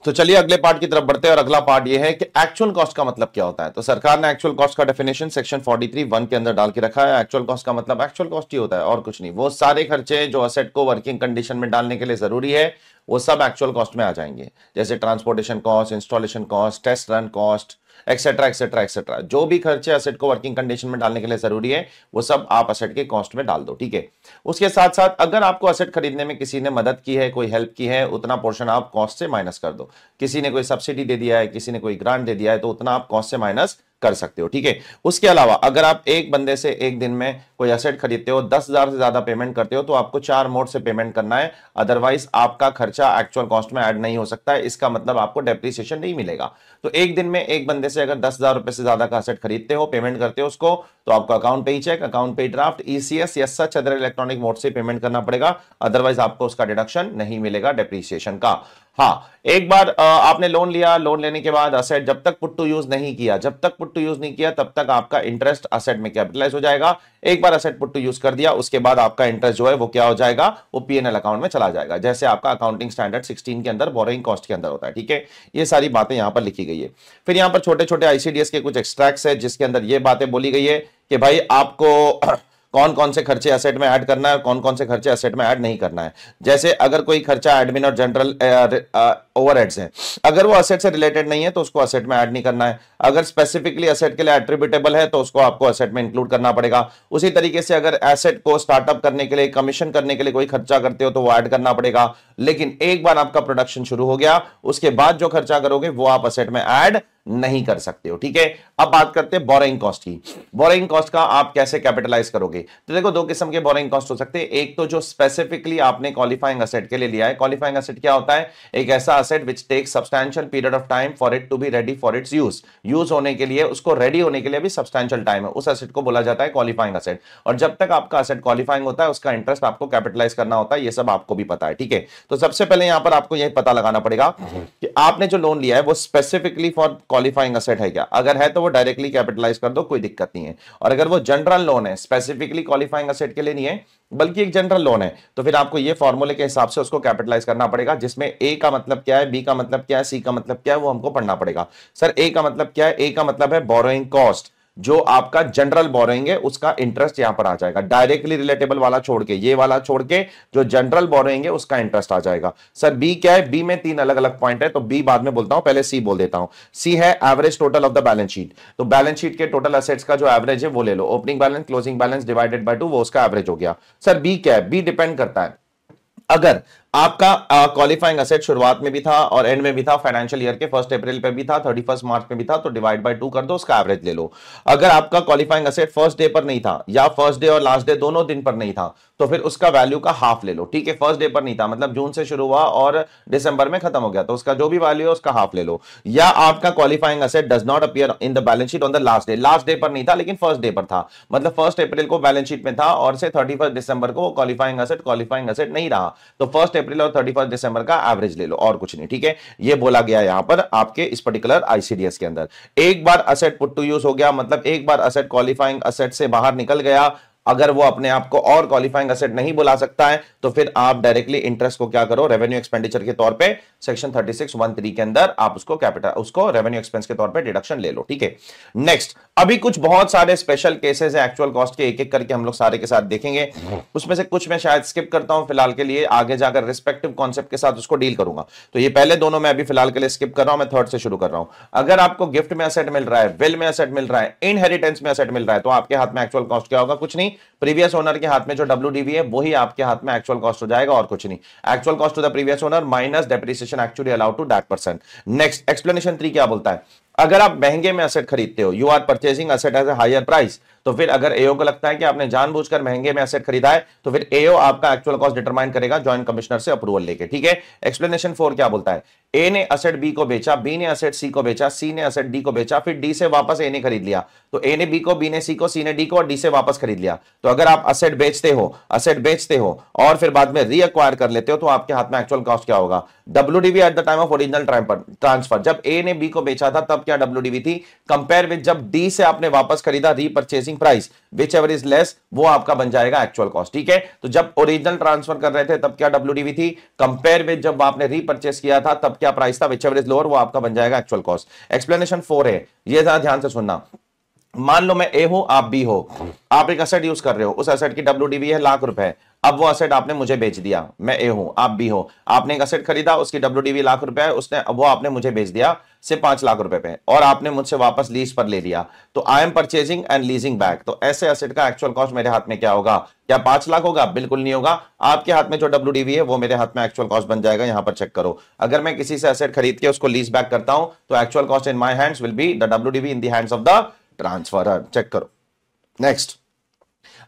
तो चलिए अगले पार्ट की तरफ बढ़ते हैं और अगला पार्ट ये है कि एक्चुअल कॉस्ट का मतलब क्या होता है तो सरकार ने एक्चुअल कॉस्ट का डेफिनेशन सेक्शन 43 वन के अंदर डाल के रखा है एक्चुअल कॉस्ट का मतलब एक्चुअल कॉस्ट ही होता है और कुछ नहीं वो सारे खर्चे जो असेट को वर्किंग कंडीशन में डालने के लिए जरूरी है वो सब एक्चुअल कॉस्ट में आ जाएंगे जैसे transportation cost installation cost test run cost etcetera etcetera etcetera जो भी खर्चे असेट को वर्किंग कंडीशन में डालने के लिए जरूरी है वो सब आप असेट के कॉस्ट में डाल दो ठीक है उसके साथ साथ अगर आपको असेट खरीदने में किसी ने मदद की है कोई हेल्प की है उतना पोर्शन आप कॉस्ट से माइनस कर दो किसी ने कोई सब्सिडी दे दिया है किसी ने कोई ग्रांट दे दिया है तो उतना आप कॉस्ट से माइनस कर सकते हो ठीक है उसके अलावा अगर आप एक बंदे से एक दिन में कोई एसेट खरीदते हो दस हजार से ज्यादा पेमेंट करते हो तो आपको चार मोड से पेमेंट करना है अदरवाइज आपका खर्चा एक्चुअल कॉस्ट में ऐड नहीं हो सकता है इसका मतलब आपको डेप्रिसिएशन नहीं मिलेगा तो एक दिन में एक बंदे से अगर दस हजार रुपए से ज्यादा का असेट खरीदते हो पेमेंट करते हो उसको तो आपको अकाउंट पे ही चेक अकाउंट पे ड्राफ्ट ईसीएस e या सच अदर इलेक्ट्रॉनिक मोड से पेमेंट करना पड़ेगा अदरवाइज आपको उसका डिडक्शन नहीं मिलेगा डेप्रिसिएशन का हाँ एक बार आपने लोन लिया लोन लेने के बाद असेट जब तक पुट टू यूज नहीं किया जब तक पुट टू यूज नहीं किया तब तक आपका इंटरेस्ट असेट में कैपिटलाइज हो जाएगा एक बार असेट पुट टू यूज कर दिया उसके बाद आपका इंटरेस्ट जो है वो क्या हो जाएगा वो पीएनएल अकाउंट में चला जाएगा जैसे आपका अकाउंटिंग स्टैंडर्ड सिक्सटीन के अंदर बोरिंग कॉस्ट के अंदर होता है ठीक है ये सारी बातें यहां पर लिखी गई है फिर यहां पर छोटे छोटे आईसीडीएस के कुछ एक्सट्रैक्ट है जिसके अंदर ये बातें बोली गई है कि भाई आपको कौन कौन से खर्चे असेट में ऐड करना है और कौन कौन से खर्चे असेट में ऐड नहीं करना है जैसे अगर कोई खर्चा एडमिन और जनरल ओवरहेड्स हैं अगर वो असेट से रिलेटेड नहीं है तो उसको असेट में ऐड नहीं करना है अगर स्पेसिफिकली असेट के लिए एट्रीब्यूटेबल है तो उसको आपको असेट में इंक्लूड करना पड़ेगा उसी तरीके से अगर एसेट को स्टार्टअप करने के लिए कमीशन करने के लिए कोई खर्चा करते हो तो वो ऐड करना पड़ेगा लेकिन एक बार आपका प्रोडक्शन शुरू हो गया उसके बाद जो खर्चा करोगे वो आप असेट में ऐड नहीं कर सकते हो ठीक है अब बात करते हैं बोरिंग कॉस्ट की बोरिंग कॉस्ट का आप कैसे कैपिटलाइज करोगे तो देखो दो किस्म के बोरिंग कॉस्ट हो सकते हैं एक तो जो स्पेसिफिकली आपने क्वालिफाइंग असेट के लिए लिया है क्वालिफाइंग असेट क्या होता है एक ऐसा asset which takes substantial period of time for it to be ready for its use use होने के लिए उसको ready होने के लिए भी substantial time है उस asset को बोला जाता है qualifying asset और जब तक आपका asset qualifying होता है उसका interest आपको capitalize करना होता है ये सब आपको भी पता है ठीक है तो सबसे पहले यहाँ पर आपको यही पता लगाना पड़ेगा कि आपने जो लोन लिया है वो स्पेसिफिकली फॉर क्वालिफाइंग असेट है क्या अगर है तो वो डायरेक्टली कैपिटलाइज कर दो कोई दिक्कत नहीं है और अगर वो जनरल लोन है स्पेसिफिकली क्वालिफाइंग असेट के लिए नहीं है बल्कि एक जनरल लोन है तो फिर आपको ये फॉर्मूले के हिसाब से उसको कैपिटलाइज करना पड़ेगा जिसमें ए का मतलब क्या है बी का मतलब क्या है सी का मतलब क्या है वो हमको पढ़ना पड़ेगा सर ए का मतलब क्या है ए का मतलब है बोरोइंग कॉस्ट जो आपका जनरल बोरिंग है उसका इंटरेस्ट यहां पर आ जाएगा डायरेक्टली रिलेटेबल वाला छोड़ के ये वाला छोड़ के जो जनरल बोरिंग है उसका इंटरेस्ट आ जाएगा सर बी क्या है बी में तीन अलग अलग पॉइंट है तो बी बाद में बोलता हूं पहले सी बोल देता हूं सी है average total of the balance sheet तो बैलेंस शीट के टोटल असेट्स का जो एवरेज है वो ले लो opening balance closing balance divided by two वो उसका एवरेज हो गया सर बी क्या है बी डिपेंड करता है अगर आपका क्वालिफाइंग असेट शुरुआत में भी था और एंड में भी था फाइनेंशियल ईयर के फर्स्ट अप्रैल पे भी था थर्टी फर्स्ट मार्च में भी था तो डिवाइड बाय टू कर दो उसका एवरेज ले लो अगर आपका क्वालिफाइंग असेट फर्स्ट डे पर नहीं था या फर्स्ट डे और लास्ट डे दोनों दिन पर नहीं था तो फिर उसका वैल्यू का हाफ ले लो ठीक है फर्स्ट डे पर नहीं था मतलब जून से शुरू हुआ और दिसंबर में खत्म हो गया तो उसका जो भी वैल्यू है उसका हाफ ले लो या आपका qualifying asset does not appear in the balance sheet on the last day last day पर नहीं था लेकिन फर्स्ट डे पर था मतलब फर्स्ट अप्रैल को बैलेंस शीट में था और से थर्टी दिसंबर को क्वालिफाइंग असेट क्वालिफाइंग असेट नहीं रहा तो फर्स्ट अप्रैल और थर्टी दिसंबर का एवरेज ले लो और कुछ नहीं ठीक है ये बोला गया यहां पर आपके इस पर्टिकुलर आईसीडीएस के अंदर एक बार असेट पुट टू यूज हो गया मतलब एक बार असेट क्वालिफाइंग असेट से बाहर निकल गया अगर वो अपने आप को और क्वालिफाइंग असेट नहीं बुला सकता है तो फिर आप डायरेक्टली इंटरेस्ट को क्या करो रेवेन्यू एक्सपेंडिचर के तौर पे सेक्शन 36 वन थ्री के अंदर आप उसको कैपिटल उसको रेवेन्यू एक्सपेंस के तौर पर डिडक्शन ले लो ठीक है नेक्स्ट अभी कुछ बहुत सारे स्पेशल केसेस हैं एक्चुअल कॉस्ट के एक एक करके हम लोग सारे के साथ देखेंगे उसमें से कुछ मैं शायद स्किप करता हूं फिलहाल के लिए आगे जाकर रिस्पेक्टिव कॉन्सेप्ट के साथ उसको डील करूंगा तो ये पहले दोनों मैं अभी फिलहाल के लिए स्किप कर रहा हूं मैं थर्ड से शुरू कर रहा हूं अगर आपको गिफ्ट में असेट मिल रहा है विल में असेट मिल रहा है इनहेरिटेंस में असेट मिल रहा है तो आपके हाथ में एक्चुअल कॉस्ट क्या होगा कुछ नहीं प्रीवियस ओनर के हाथ में जो डब्ल्यू है वही आपके हाथ में एक्चुअल कॉस्ट हो जाएगा और कुछ नहीं actual cost to the previous owner minus depreciation depreciation actually allowed to that person next explanation three क्या बोलता है अगर आप महंगे में असेट खरीदते हो you are purchasing asset as a higher price तो फिर अगर एओ को लगता है कि आपने जानबूझकर महंगे में एसेट खरीदा है तो फिर एओ आपका एक्चुअल कॉस्ट डिटरमाइन करेगा ज्वाइंट कमिश्नर से अप्रूवल लेके ठीक है एक्सप्लेनेशन फोर क्या बोलता है ए ने असेट बी को बेचा बी ने असेट सी को बेचा सी ने असेट डी को बेचा फिर डी से वापस ए ने खरीद लिया तो ए ने बी को बी ने सी को सी ने डी को और डी से वापस खरीद लिया तो अगर आप असेट बेचते हो असेट बेचते हो और फिर बाद में रीअक्वायर कर लेते हो तो आपके हाथ में एक्चुअल कॉस्ट क्या होगा W DV at the time of original transfer जब ए ने बी को बेचा था तब क्या डब्ल्यू डीवी थी कंपेयर विद जब डी से आपने वापस खरीदा repurchasing selling price whichever is less वो आपका बन जाएगा एक्चुअल कॉस्ट ठीक है तो जब ओरिजिनल ट्रांसफर कर रहे थे तब क्या डब्ल्यू थी कंपेयर विद जब आपने रीपर्चेस किया था तब क्या प्राइस था विच एवर इज लोअर वो आपका बन जाएगा एक्चुअल कॉस्ट एक्सप्लेनेशन फोर है ये जरा ध्यान से सुनना मान लो मैं ए हूं आप बी हो आप एक असेट यूज कर रहे हो उस असेट की डब्ल्यू है लाख रुपए अब वो असेट आपने मुझे बेच दिया मैं ए हूं आप भी हो आपने एक असेट खरीदा उसकी डब्ल्यू लाख रुपए है उसने वो आपने मुझे बेच दिया सिर्फ पांच लाख रुपए पे और आपने मुझसे वापस लीज पर ले लिया तो I am purchasing and leasing back तो ऐसे असेट का एक्चुअल कॉस्ट मेरे हाथ में क्या होगा क्या पांच लाख होगा बिल्कुल नहीं होगा आपके हाथ में जो डब्ल्यू है वो मेरे हाथ में एक्चुअल कॉस्ट बन जाएगा यहां पर चेक करो अगर मैं किसी से असेट खरीद के उसको लीज बैक करता हूं तो actual cost in my hands will be the W in the hands of the transfer check करो नेक्स्ट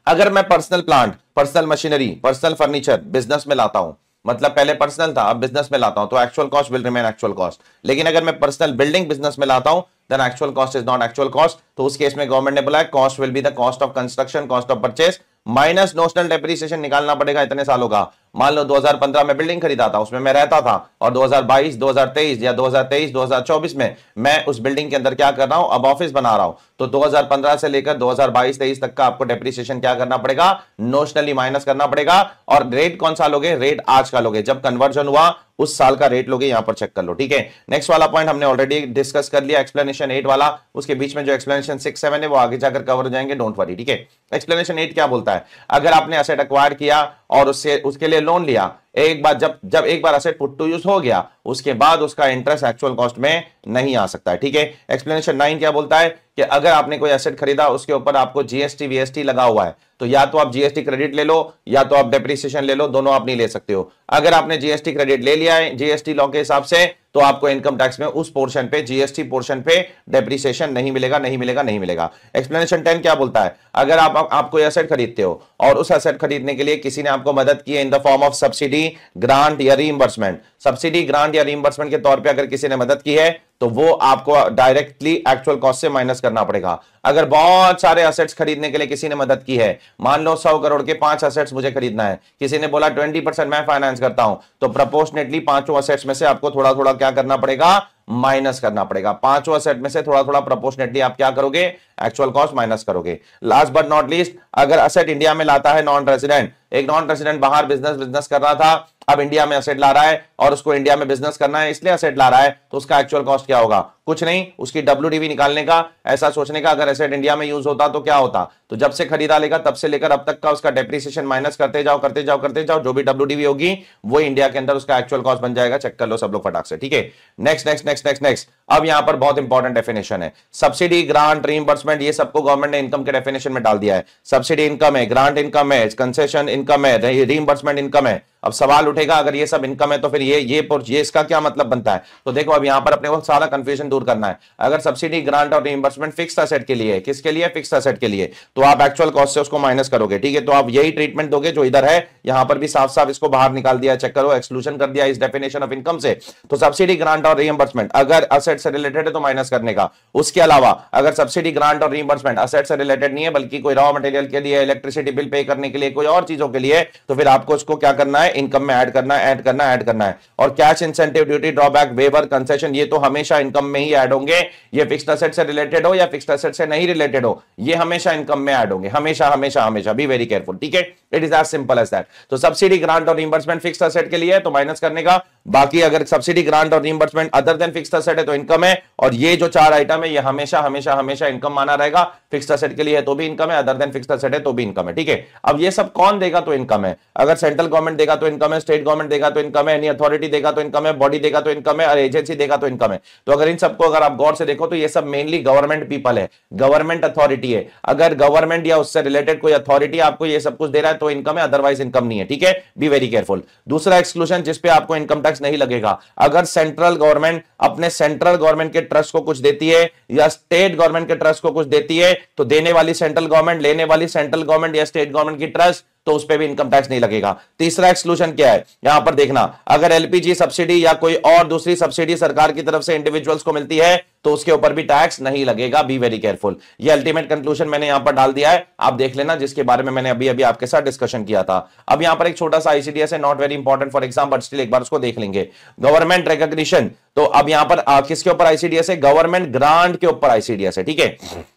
अगर मैं personal plant personal machinery personal furniture business में लाता हूं मतलब पहले पर्सनल था अब बिजनेस में लाता हूं तो actual cost will remain actual cost लेकिन अगर मैं पर्सनल बिल्डिंग बिजनेस में लाता हूं then actual cost is not actual cost तो उस केस में गवर्नमेंट ने बोला cost will be the cost of construction cost of purchase minus notional depreciation निकालना पड़ेगा इतने सालों का मान लो 2015 में बिल्डिंग खरीदा था उसमें मैं रहता था और 2022 2023 या 2023 2024 में मैं उस बिल्डिंग के अंदर क्या कर रहा हूं अब ऑफिस बना रहा हूं तो 2015 से लेकर 2022 23 तक का आपको डेप्रिसिएशन क्या करना पड़ेगा नोशनली माइनस करना पड़ेगा और रेट कौन सा लोगे रेट आज का लोगे जब कन्वर्जन हुआ उस साल का रेट लोगे यहां पर चेक कर लो ठीक है नेक्स्ट वाला पॉइंट हमने ऑलरेडी डिस्कस कर लिया एक्सप्लेनेशन एट वाला उसके बीच में जो एक्सप्लेनेशन सिक्स सेवन है वो आगे जाकर कवर हो जाएंगे डोंट वरी ठीक है एक्सप्लेनेशन एट क्या बोलता है अगर आपने असेट अक्वायर किया और उससे उसके लिए लोन लिया एक बार जब जब एक बार असेट पुट टू यूज हो गया उसके बाद उसका इंटरेस्ट एक्चुअल कॉस्ट में नहीं आ सकता है ठीक है एक्सप्लेनेशन नाइन क्या बोलता है कि अगर आपने कोई एसेट खरीदा उसके ऊपर आपको जीएसटी वीएसटी लगा हुआ है तो या तो आप जीएसटी क्रेडिट ले लो या तो आप डेप्रिसिएशन ले लो दोनों आप नहीं ले सकते हो अगर आपने जीएसटी क्रेडिट ले लिया है जीएसटी लॉ के हिसाब से तो आपको इनकम टैक्स में उस पोर्शन पे जीएसटी पोर्शन पे डेप्रिसिएशन नहीं मिलेगा नहीं मिलेगा नहीं मिलेगा एक्सप्लेनेशन टेन क्या बोलता है अगर आप आप कोई असेट खरीदते हो और उस एसेट खरीदने के लिए किसी ने आपको मदद की है in the form of subsidy grant या रीइंबर्समेंट सब्सिडी ग्रांट या रीइंबर्समेंट के तौर पर अगर किसी ने मदद की है तो वो आपको डायरेक्टली एक्चुअल कॉस्ट से माइनस करना पड़ेगा अगर बहुत सारे असेट्स खरीदने के लिए किसी ने मदद की है मान लो सौ करोड़ के पांच असेट्स मुझे खरीदना है किसी ने बोला ट्वेंटी परसेंट मैं फाइनेंस करता हूं तो प्रपोर्शनेटली पांचों असेट्स में से आपको थोड़ा थोड़ा क्या करना पड़ेगा माइनस करना पड़ेगा पांचों असेट में से थोड़ा थोड़ा प्रपोर्शनेटली आप क्या करोगे एक्चुअल कॉस्ट माइनस करोगे लास्ट बट नॉट लीस्ट अगर असेट इंडिया में लाता है नॉन रेसिडेंट एक नॉन रेसिडेंट बाहर बिजनेस बिजनेस कर रहा था अब इंडिया में असेट ला रहा है और उसको इंडिया में बिजनेस करना है इसलिए असेट ला रहा है तो उसका एक्चुअल कॉस्ट क्या होगा कुछ नहीं उसकी डब्ल्यू निकालने का ऐसा सोचने का अगर एसेट इंडिया में यूज होता तो क्या होता तो जब से खरीदा लेगा तब से लेकर अब तक का उसका डेप्रिसिएशन माइनस करते जाओ करते जाओ करते जाओ जो भी डब्ल्यू होगी वो इंडिया के अंदर उसका एक्चुअल कॉस्ट बन जाएगा चेक कर लो सब लोग फटाक से ठीक है next next next next next अब यहां पर बहुत इंपॉर्टेंट डेफिनेशन है सब्सिडी ग्रांट रीइंबर्समेंट ये सबको गवर्नमेंट ने इनकम के डेफिनेशन में डाल दिया है सब्सिडी इनकम है ग्रांट इनकम है कंसेशन इनकम है रीइंबर्समेंट इनकम है अब सवाल उठेगा अगर ये सब इनकम है तो फिर ये ये ये इसका क्या मतलब बनता है तो देखो अब यहां पर अपने को सारा कंफ्यूजन दूर दूर करना है अगर सब्सिडी ग्रांट और रिइंबर्समेंट फिक्स असेट के लिए है किसके लिए फिक्स असेट के लिए तो आप एक्चुअल कॉस्ट से उसको माइनस करोगे ठीक है तो आप यही ट्रीटमेंट दोगे जो इधर है यहां पर भी साफ साफ इसको बाहर निकाल दिया चेक करो एक्सक्लूशन कर दिया इस डेफिनेशन ऑफ इनकम से तो सब्सिडी ग्रांट और रिइंबर्समेंट अगर असेट से रिलेटेड है तो माइनस करने का उसके अलावा अगर सब्सिडी ग्रांट और रिइंबर्समेंट असेट से रिलेटेड नहीं है बल्कि कोई रॉ मटेरियल के लिए इलेक्ट्रिसिटी बिल पे करने के लिए कोई और चीजों के लिए तो फिर आपको उसको क्या करना है इनकम में एड करना है एड करना है ऐड करना है और cash incentive duty drawback waiver concession ये तो हमेशा इनकम में में ही ऐड होंगे ये फिक्स्ड असेट से रिलेटेड हो या फिक्स्ड असेट से नहीं रिलेटेड हो ये हमेशा इनकम में ऐड होंगे हमेशा हमेशा हमेशा बी वेरी केयरफुल ठीक है it is as simple as that तो सब्सिडी ग्रांट और रिम्बर्समेंट फिक्स असेट के लिए तो माइनस करने का बाकी अगर सब्सिडी ग्रांट और reimbursement other than fix asset है तो इनकम है और ये जो चार आइटम है ये हमेशा हमेशा हमेशा इनकम माना रहेगा फिक्स असेट के लिए है तो भी इनकम है अदर देन फिक्स असेट है तो भी इनकम है ठीक है अब ये सब कौन देगा तो इनकम है अगर सेंट्रल गवर्नमेंट देगा तो इनकम है स्टेट गवर्नमेंट देगा तो इनकम है एनी अथॉरिटी देगा तो इनकम है बॉडी देगा तो इनकम है और एजेंसी देगा तो इनकम है तो अगर इन सबको अगर आप गौर से देखो तो ये सब मेनली गवर्नमेंट पीपल है गवर्नमेंट अथॉरिटी है अगर गवर्नमेंट या उससे रिलेटेड कोई अथॉरिटी आपको ये सब कुछ दे रहा है तो इनकम है अदरवाइज इनकम नहीं है ठीक है बी वेरी केयरफुल दूसरा एक्सक्लूशन जिसपे आपको इनकम टैक्स नहीं लगेगा अगर सेंट्रल गवर्नमेंट अपने सेंट्रल गवर्नमेंट के ट्रस्ट को कुछ देती है या स्टेट गवर्नमेंट के ट्रस्ट को कुछ देती है तो देने वाली सेंट्रल गवर्नमेंट लेने वाली सेंट्रल गवर्नमेंट या स्टेट गवर्नमेंट की ट्रस्ट तो उस पर भी इनकम टैक्स नहीं लगेगा तीसरा एक्सक्लूशन क्या है यहां पर देखना अगर एलपीजी सब्सिडी या कोई और दूसरी सब्सिडी सरकार की तरफ से इंडिविजुअल्स को मिलती है तो उसके ऊपर भी टैक्स नहीं लगेगा बी वेरी केयरफुल ये अल्टीमेट कंक्लूजन मैंने यहां पर डाल दिया है आप देख लेना जिसके बारे में मैंने अभी अभी आपके साथ डिस्कशन किया था अब यहां पर एक छोटा सा आईसीडीएस है not very important for exam still एक बार उसको देख लेंगे गवर्नमेंट रिकग्निशन तो अब यहां पर आ, किसके ऊपर आईसीडीएस है गवर्नमेंट ग्रांट के ऊपर आईसीडीएस है ठीक है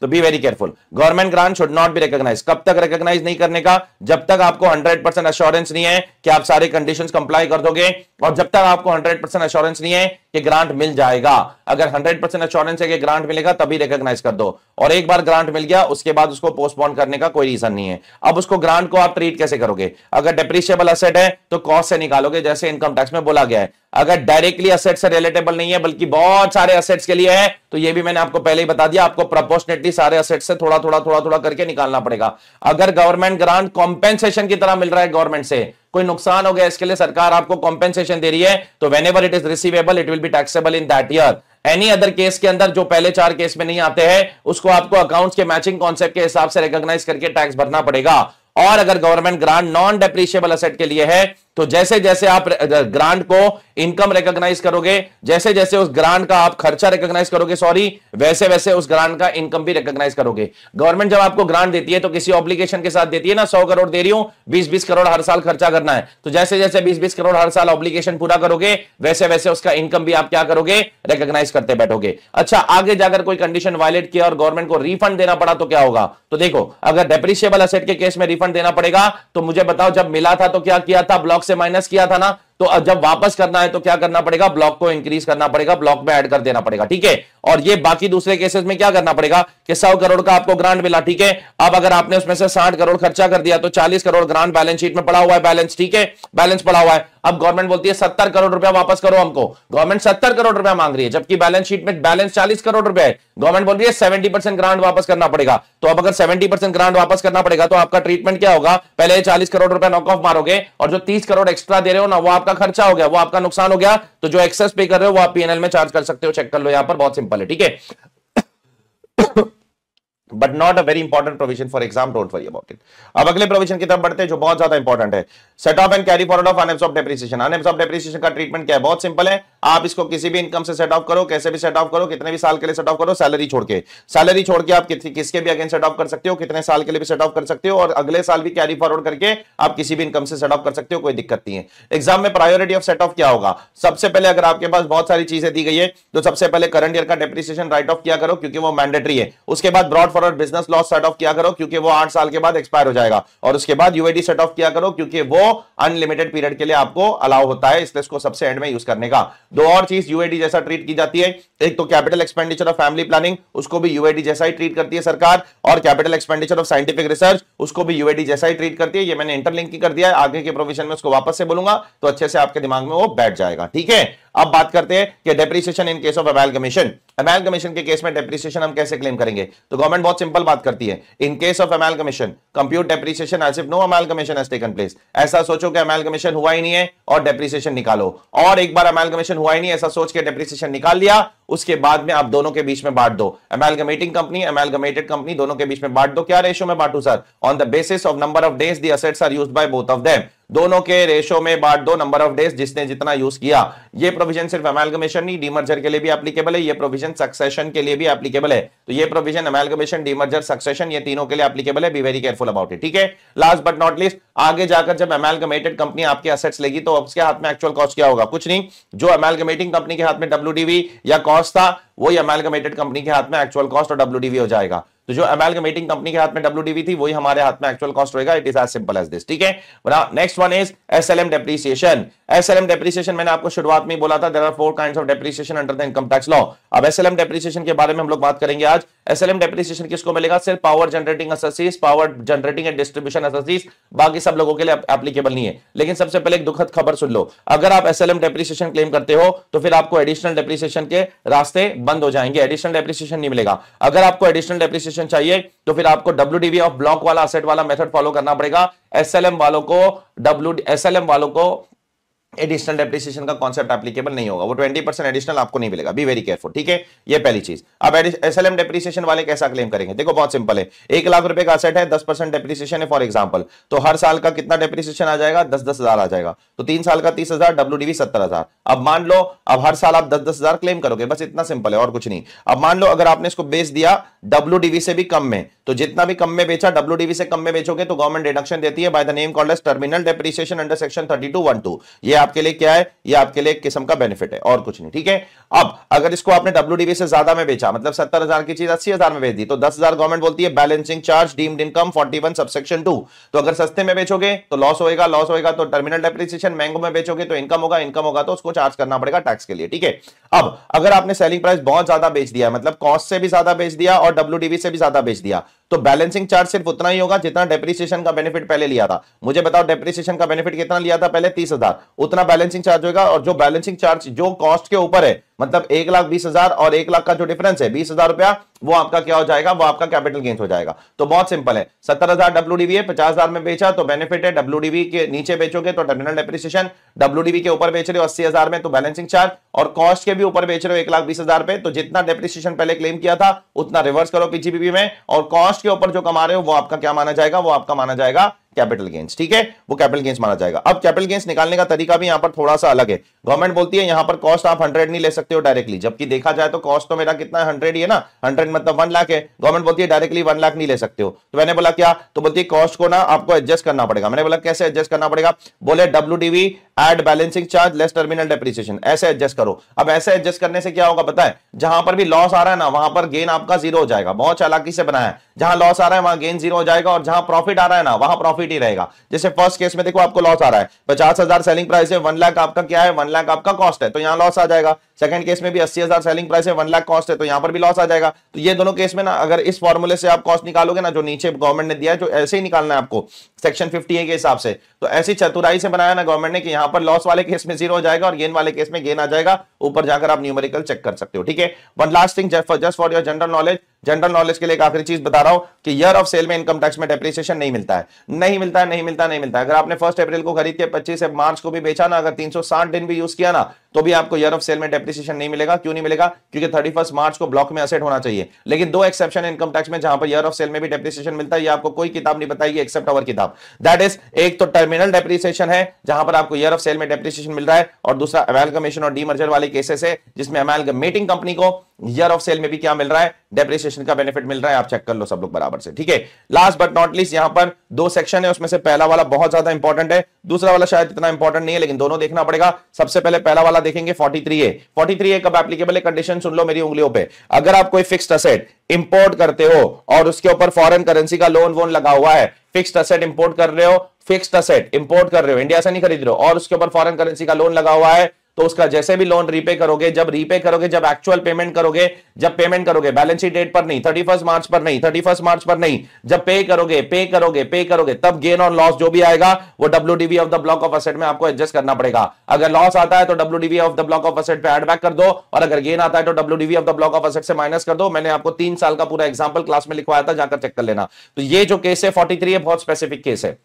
तो be very careful government grant should not be recognise कब तक रिकॉग्नाइज नहीं करने का जब तक आपको 100 परसेंट अश्योरेंस नहीं है कि आप सारे कंडीशंस कंप्लाई कर दोगे और जब तक आपको 100 परसेंट अश्योरेंस नहीं है कि ग्रांट मिल जाएगा अगर 100 परसेंट अश्योरेंस है कि ग्रांट मिलेगा तभी रिकॉग्नाइज कर दो और एक बार ग्रांट मिल गया उसके बाद उसको पोस्टपोन करने का कोई रीजन नहीं है अब उसको ग्रांट को आप ट्रीट कैसे करोगे अगर डिप्रिशिएबल असेट है तो कॉस्ट से निकालोगे जैसे इनकम टैक्स में बोला गया है अगर डायरेक्टली असेट से रिलेटेबल नहीं है बल्कि बहुत सारे असेट्स के लिए है तो ये भी मैंने आपको पहले ही बता दिया आपको प्रपोर्शनेटली सारे असेट से थोड़ा थोड़ा थोड़ा थोड़ा करके निकालना पड़ेगा अगर गवर्नमेंट ग्रांट कॉम्पेंसेशन की तरह मिल रहा है गवर्नमेंट से कोई नुकसान हो गया इसके लिए सरकार आपको कॉम्पेंसेशन दे रही है तो whenever it is receivable it will be taxable in that year any other case के अंदर जो पहले चार केस में नहीं आते हैं उसको आपको अकाउंट्स के मैचिंग कॉन्सेप्ट के हिसाब से रिकॉग्नाइज करके टैक्स भरना पड़ेगा और अगर government grant non depreciable asset के लिए है तो जैसे जैसे आप ग्रांट को इनकम रिकॉग्नाइज करोगे जैसे जैसे उस ग्रांट का आप खर्चा रिकॉग्नाइज करोगे सॉरी वैसे वैसे उस ग्रांट का इनकम भी रिकॉग्नाइज करोगे गवर्नमेंट जब आपको ग्रांट देती है तो किसी ऑब्लिगेशन के साथ देती है ना सौ करोड़ दे रही हूं बीस बीस करोड़ हर साल खर्चा करना है तो जैसे जैसे बीस बीस करोड़ हर साल ऑब्लिगेशन पूरा करोगे वैसे वैसे उसका इनकम भी आप क्या करोगे रिकॉग्नाइज करते बैठोगे अच्छा आगे जाकर कोई कंडीशन वायलेट किया और गवर्नमेंट को रिफंड देना पड़ा तो क्या होगा तो देखो अगर डेप्रिशिएबल असेट के केस में रिफंड रिफंड देना पड़ेगा तो मुझे बताओ जब मिला था तो क्या किया था ब्लॉक से माइनस किया था ना तो जब वापस करना है तो क्या करना पड़ेगा ब्लॉक को इंक्रीज करना पड़ेगा ब्लॉक में ऐड कर देना पड़ेगा ठीक है और ये बाकी दूसरे केसेस में क्या करना पड़ेगा कि सौ करोड़ का आपको ग्रांट मिला ठीक है अब अगर आपने उसमें से साठ करोड़ खर्चा कर दिया तो चालीस करोड़ ग्रांट बैलेंस शीट में पड़ा हुआ है बैलेंस ठीक है बैलेंस पड़ा हुआ है अब गवर्नमेंट बोलती है सत्तर करोड़ रुपया वापस करो हमको गवर्नमेंट सत्तर करोड़ रुपया मांग रही है जबकि बैलेंस शीट में बैलेंस चालीस करोड़ रुपया है गवर्नमेंट बोल रही है सेवेंटी परसेंट ग्रांट वापस करना पड़ेगा तो अब अगर सेवेंटी परसेंट ग्रांट वापस करना पड़ेगा तो आपका ट्रीटमेंट क्या होगा पहले चालीस करोड़ रुपया नॉक ऑफ मारोगे और जो तीस करोड़ एक्स्ट्रा दे रहे हो ना वो आपका आपका खर्चा हो गया वो आपका नुकसान हो गया तो जो एक्सेस पे कर रहे हो वो आप पीएनएल में चार्ज कर सकते हो चेक कर लो यहां पर बहुत सिंपल है ठीक है but not a very important provision for exam डोट वरी अबाउट इट अब अगले प्रोविजन की तरफ बढ़ते हैं जो बहुत ज्यादा इंपॉर्टेंट है set off and carry forward of unabsorbed depreciation unabsorbed depreciation का ट्रीटमेंट क्या है बहुत सिंपल है आप इसको किसी भी इनकम से सेट ऑफ करो कैसे भी सेट ऑफ करो कितने भी साल के लिए सेट ऑफ करो सैलरी छोड़ के सैलरी छोड़ के आप किसके भी अगेन सेट ऑफ कर सकते हो कितने साल के लिए भी सेट ऑफ कर सकते हो और अगले साल भी कैरी फॉरवर्ड करके आप किसी भी इनकम से सेट ऑफ कर सकते हो कोई दिक्कत नहीं है एग्जाम में प्रायोरिटी ऑफ सेट ऑफ क्या होगा सबसे पहले अगर आपके पास बहुत सारी चीजें दी गई है तो सबसे पहले करंट ईयर का डेप्रिसिएशन राइट ऑफ किया करो क्योंकि वो मैंडेटरी है उसके बाद brought forward business loss set off किया करो क्योंकि वो आठ साल के बाद एक्सपायर हो जाएगा और उसके बाद यूएडी सेट ऑफ किया करो क्योंकि वो अनलिमिटेड पीरियड के लिए आपको अलाउ होता है इसलिए इसको सबसे एंड में यूज करने का दो और चीज यूएडी जैसा ट्रीट की जाती है एक तो capital expenditure of family planning उसको भी यूएडी जैसा ही ट्रीट करती है सरकार और capital expenditure of scientific research उसको भी यूएडी जैसा ही ट्रीट करती है ये मैंने इंटरलिंक कर दिया है आगे के प्रोविजन में उसको वापस से बोलूंगा तो अच्छे से आपके दिमाग में वो बैठ जाएगा ठीक है अब बात करते हैं कि depreciation in case of amalgamation commission के केस में डेप्रिसिएशन हम कैसे क्लेम करेंगे तो गवर्नमेंट बहुत सिंपल बात करती है in case of commission compute depreciation as if no commission has taken place ऐसा सोचो कि कमीशन हुआ ही नहीं है और डेप्रिसिएशन निकालो और एक बार कमीशन हुआ ही नहीं ऐसा सोच के डेप्रिसिएशन निकाल लिया उसके बाद में आप दोनों के बीच में बांट दो अमेलगमेटिंग कंपनी अमेलगमेटेड कंपनी दोनों के बीच में बांट दो क्या रेशो में बांटू sir on the basis of number of days the assets are used by both of them दोनों के रेशो में बांट दो नंबर ऑफ डेज जिसने जितना यूज किया ये प्रोविजन सिर्फ अमेलगमेशन नहीं डीमर्जर के लिए भी एप्लीकेबल है ये प्रोविजन सक्सेशन के लिए भी एप्लीकेबल है तो ये प्रोविजन अमेलगमेशन डीमर्जर सक्सेशन ये तीनों के लिए एप्लीकेबल है be very careful about it ठीक है लास्ट बट नॉट लीस्ट आगे जाकर जब अमेलगमेटेड कंपनी आपके असेट्स लेगी तो उसके हाथ में एक्चुअल कॉस्ट क्या होगा कुछ नहीं जो अमेलगमेटिंग कंपनी के हाथ में डब्ल्यू या कॉस्ट था वही अमेलगमेटेड कंपनी के हाथ में एक्चुअल कॉस्ट और डब्ल्यू हो जाएगा तो जो अमेलगमेटिंग कंपनी के हाथ में डब्ल्यू थी वही हमारे हाथ में एक्चुअल कॉस्ट रहेगा it is as simple as this ठीक है next one is S L M depreciation S L M depreciation मैंने आपको शुरुआत में बोला था there are four kind of depreciation under the income tax law अब एस एल एम डेप्रीसिएशन के बारे में हम लोग बात करेंगे आज एस एल एम डेप्रीसिएशन किसको मिलेगा सिर्फ power generating assessees power generating and distribution assessees बाकी सब लोगों के लिए एप्लीकेबल नहीं है लेकिन सबसे पहले एक दुखद खबर सुन लो अगर आप S L M depreciation claim करते हो तो फिर आपको एडिशनल डेप्रीसिएशन के रास्ते बंद हो जाएंगे एडिशनल डेप्रिसिएशन नहीं मिलेगा अगर आपको एडिशनल डेप्रिसिएशन चाहिए तो फिर आपको डब्ल्यू ऑफ ब्लॉक वाला असेट वाला मेथड फॉलो करना पड़ेगा एसएलएम वालों को डब्ल्यू एसएलएम वालों को एडिशनल डेप्रिसिएशन का कॉन्सेप्ट एप्लीकेबल नहीं होगा वो ट्वेंटी परसेंट एडिशनल आपको नहीं मिलेगा बी वेरी केयरफुल ठीक है ये पहली चीज अब एस एल एम डेप्रिसिएशन वाले कैसा क्लेम करेंगे देखो बहुत सिंपल है एक लाख रुपए का असेट है दस परसेंट डेप्रिसिएशन है फॉर एग्जाम्पल तो हर साल का कितना डेप्रिसिएशन आ जाएगा दस दस हजार आ जाएगा तो तीन साल का तीस हजार डब्ल्यू डी सत्तर हजार अब मान लो अब हर साल आप दस दस हजार क्लेम करोगे बस इतना सिंपल है और कुछ नहीं अब मान लो अगर आपने इसको बेच दिया डब्ल्यू से भी कम में तो जितना भी कम में बेचा डब्ल्यू से कम में बेचोगे तो गवर्नमेंट डिडक्शन देती है by the name called terminal depreciation under section thirty two one two ये आपके लिए क्या है ये आपके लिए एक किस्म का बेनिफिट है और कुछ नहीं ठीक है अब अगर इसको आपने डब्ल्यू से ज्यादा में बेचा मतलब सत्तर हजार की चीज अस्सी हजार में बेच दी तो दस हजार गवर्नमेंट बोलती है balancing charge deemed income forty one subsection two तो अगर सस्ते में बेचोगे तो लॉस होगा लॉस होगा तो टर्मिनल डेप्रिसिएशन मैंगो में बेचोगे तो इनकम होगा इनकम होगा तो उसको चार्ज करना पड़ेगा टैक्स के लिए ठीक है अब अगर आपने सेलिंग प्राइस बहुत ज्यादा बेच दिया मतलब कॉस्ट से भी ज्यादा बेच दिया और डब्ल्यू से भी ज्यादा बेच दिया तो बैलेंसिंग चार्ज सिर्फ उतना ही होगा जितना डेप्रिसिएशन का बेनिफिट पहले लिया था मुझे बताओ डेप्रिसिएशन का बेनिफिट कितना लिया था पहले तीस हजार उतना बैलेंसिंग चार्ज होगा और जो बैलेंसिंग चार्ज जो कॉस्ट के ऊपर है मतलब एक लाख बीस हजार और एक लाख का जो डिफरेंस है बीस हजार रुपया वो आपका क्या हो जाएगा वो आपका कैपिटल गेंस हो जाएगा तो बहुत सिंपल है सत्तर हजार डब्ल्यू है पचास हजार में बेचा तो बेनिफिट है डब्ल्यू के नीचे बेचोगे तो टर्मिनल डेप्रिसिएशन डब्ल्यू के ऊपर बेच रहे हो अस्सी हजार में तो बैलेंसिंग चार्ज और कॉस्ट के भी ऊपर बेच रहे हो एक लाख बीस हजार पे तो जितना डेप्रिसिएशन पहले क्लेम किया था उतना रिवर्स करो पीजीबीबी में और कॉस्ट के ऊपर जो कमा रहे हो वो आपका क्या माना जाएगा वो आपका माना जाएगा कैपिटल गेंस ठीक है वो कैपिटल गेंस माना जाएगा अब कैपिटल गेंस निकालने का तरीका भी यहां पर थोड़ा सा अलग है गवर्नमेंट बोलती है यहां पर कॉस्ट आप हंड्रेड नहीं ले सकते हो डायरेक्टली जबकि देखा जाए तो कॉस्ट तो मेरा कितना हंड्रेड ही है ना हंड्रेड मतलब वन लाख है गवर्नमेंट बोलती है डायरेक्टली वन लाख नहीं ले सकते हो तो मैंने बोला क्या तो बोलती है कॉस्ट को ना आपको एडजस्ट करना पड़ेगा मैंने बोला कैसे एडजस्ट करना पड़ेगा बोले W DV add balancing charge less terminal depreciation ऐसे एडजस्ट करो अब ऐसे एडजस्ट करने से क्या होगा बताए जहां पर भी लॉस आ रहा है ना वहां पर गेन आपका जीरो हो जाएगा बहुत चालाकी से बनाया जहां लॉस आ रहा है वहां गेन जीरो हो जाएगा और जहां प्रॉफिट आ रहा है ना वहां प्रॉफिट प्रॉफिट ही रहेगा जैसे फर्स्ट केस में देखो आपको लॉस आ रहा है पचास हजार सेलिंग प्राइस है वन लाख आपका क्या है वन लाख आपका कॉस्ट है तो यहाँ लॉस आ जाएगा सेकंड केस में भी अस्सी हजार सेलिंग प्राइस है वन लाख कॉस्ट है तो यहाँ पर भी लॉस आ जाएगा तो ये दोनों केस में ना अगर इस फॉर्मूले से आप कॉस्ट निकालोगे ना जो नीचे गवर्नमेंट ने दिया है जो ऐसे ही निकालना है आपको सेक्शन फिफ्टी के हिसाब से तो ऐसी चतुराई से बनाया ना गवर्नमेंट ने कि यहां पर लॉस वाले केस में जीरो हो जाएगा और गेन वाले केस में गेन आ जाएगा ऊपर जाकर आप न्यूमेरिकल चेक कर सकते हो ठीक है one last thing just for your general knowledge general knowledge के लिए एक आखिरी चीज बता रहा हूं कि ईयर ऑफ सेल में इनकम टैक्स में डेप्रिसिएशन नहीं मिलता है नहीं मिलता है नहीं मिलता नहीं मिलता है। अगर आपने फर्स्ट अप्रैल को खरीद के पच्चीस मार्च को भी बेचा ना अगर 360 दिन भी यूज किया ना तो भी आपको ईयर ऑफ सेल में डेप्रिस डिसीजन नहीं मिलेगा क्यों नहीं मिलेगा क्योंकि थर्टी मार्च को ब्लॉक में असेट होना चाहिए लेकिन दो एक्सेप्शन इनकम टैक्स में जहां पर ईयर ऑफ सेल में भी डेप्रिसिएशन मिलता है आपको कोई किताब नहीं बताएगी एक्सेप्ट अवर किताब दैट इज एक तो टर्मिनल डेप्रिसिएशन है जहां पर आपको ईयर ऑफ सेल में डेप्रिसिएशन मिल रहा है और दूसरा अमेलगमेशन और डीमर्जर वाले केसेस है जिसमें अमेलगमेटिंग कंपनी को ईयर ऑफ सेल में भी क्या मिल रहा है डेप्रिसिएशन का बेनिफिट मिल रहा है आप चेक कर लो सब लोग बराबर से ठीक है लास्ट बट नॉट लीस्ट यहां पर दो सेक्शन है उसमें से पहला वाला बहुत ज्यादा इंपॉर्टेंट है दूसरा वाला शायद इतना इंपॉर्टेंट नहीं है लेकिन दोनों देखना पड़ेगा सबसे पहले पहला वाला देखेंगे forty three A three A कब एप्लीकेबल है कंडीशन सुन लो मेरी उंगलियों पर अगर आप कोई फिक्स असेट इंपोर्ट करते हो और उसके ऊपर फॉरन करेंसी का लोन वोन लगा हुआ है फिक्स्ड असेट इंपोर्ट कर रहे हो फिक्स्ड असेट इंपोर्ट कर रहे हो इंडिया से नहीं खरीद रहे हो और उसके ऊपर फॉरेन करेंसी का लोन लगा हुआ है तो उसका जैसे भी लोन रीपे करोगे जब रीपे करोगे जब एक्चुअल पेमेंट करोगे जब पेमेंट करोगे बैलेंस शीट डेट पर नहीं थर्टी फर्स्ट मार्च पर नहीं थर्टी फर्स्ट मार्च पर नहीं जब पे करोगे पे करोगे पे करोगे तब गेन और लॉस जो भी आएगा वो W of the block of asset में आपको एडजस्ट करना पड़ेगा अगर लॉस आता है तो W of the block of asset पर एड बैक कर दो और अगर गेन आता है तो W of the block of asset से माइनस कर दो मैंने आपको तीन साल का पूरा एग्जाम्पल क्लास में लिखवाया था जाकर चेक कर लेना तो ये जो केस है फोर्टी है बहुत स्पेसिफिक केस है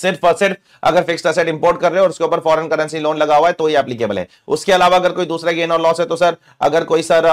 सिर्फ और सिर्फ अगर फिक्स असेट इंपोर्ट कर रहे हो और उसके ऊपर फॉरेन करेंसी लोन लगा हुआ है तो ही एप्लीकेबल है उसके अलावा अगर कोई दूसरा गेन और लॉस है तो सर अगर कोई सर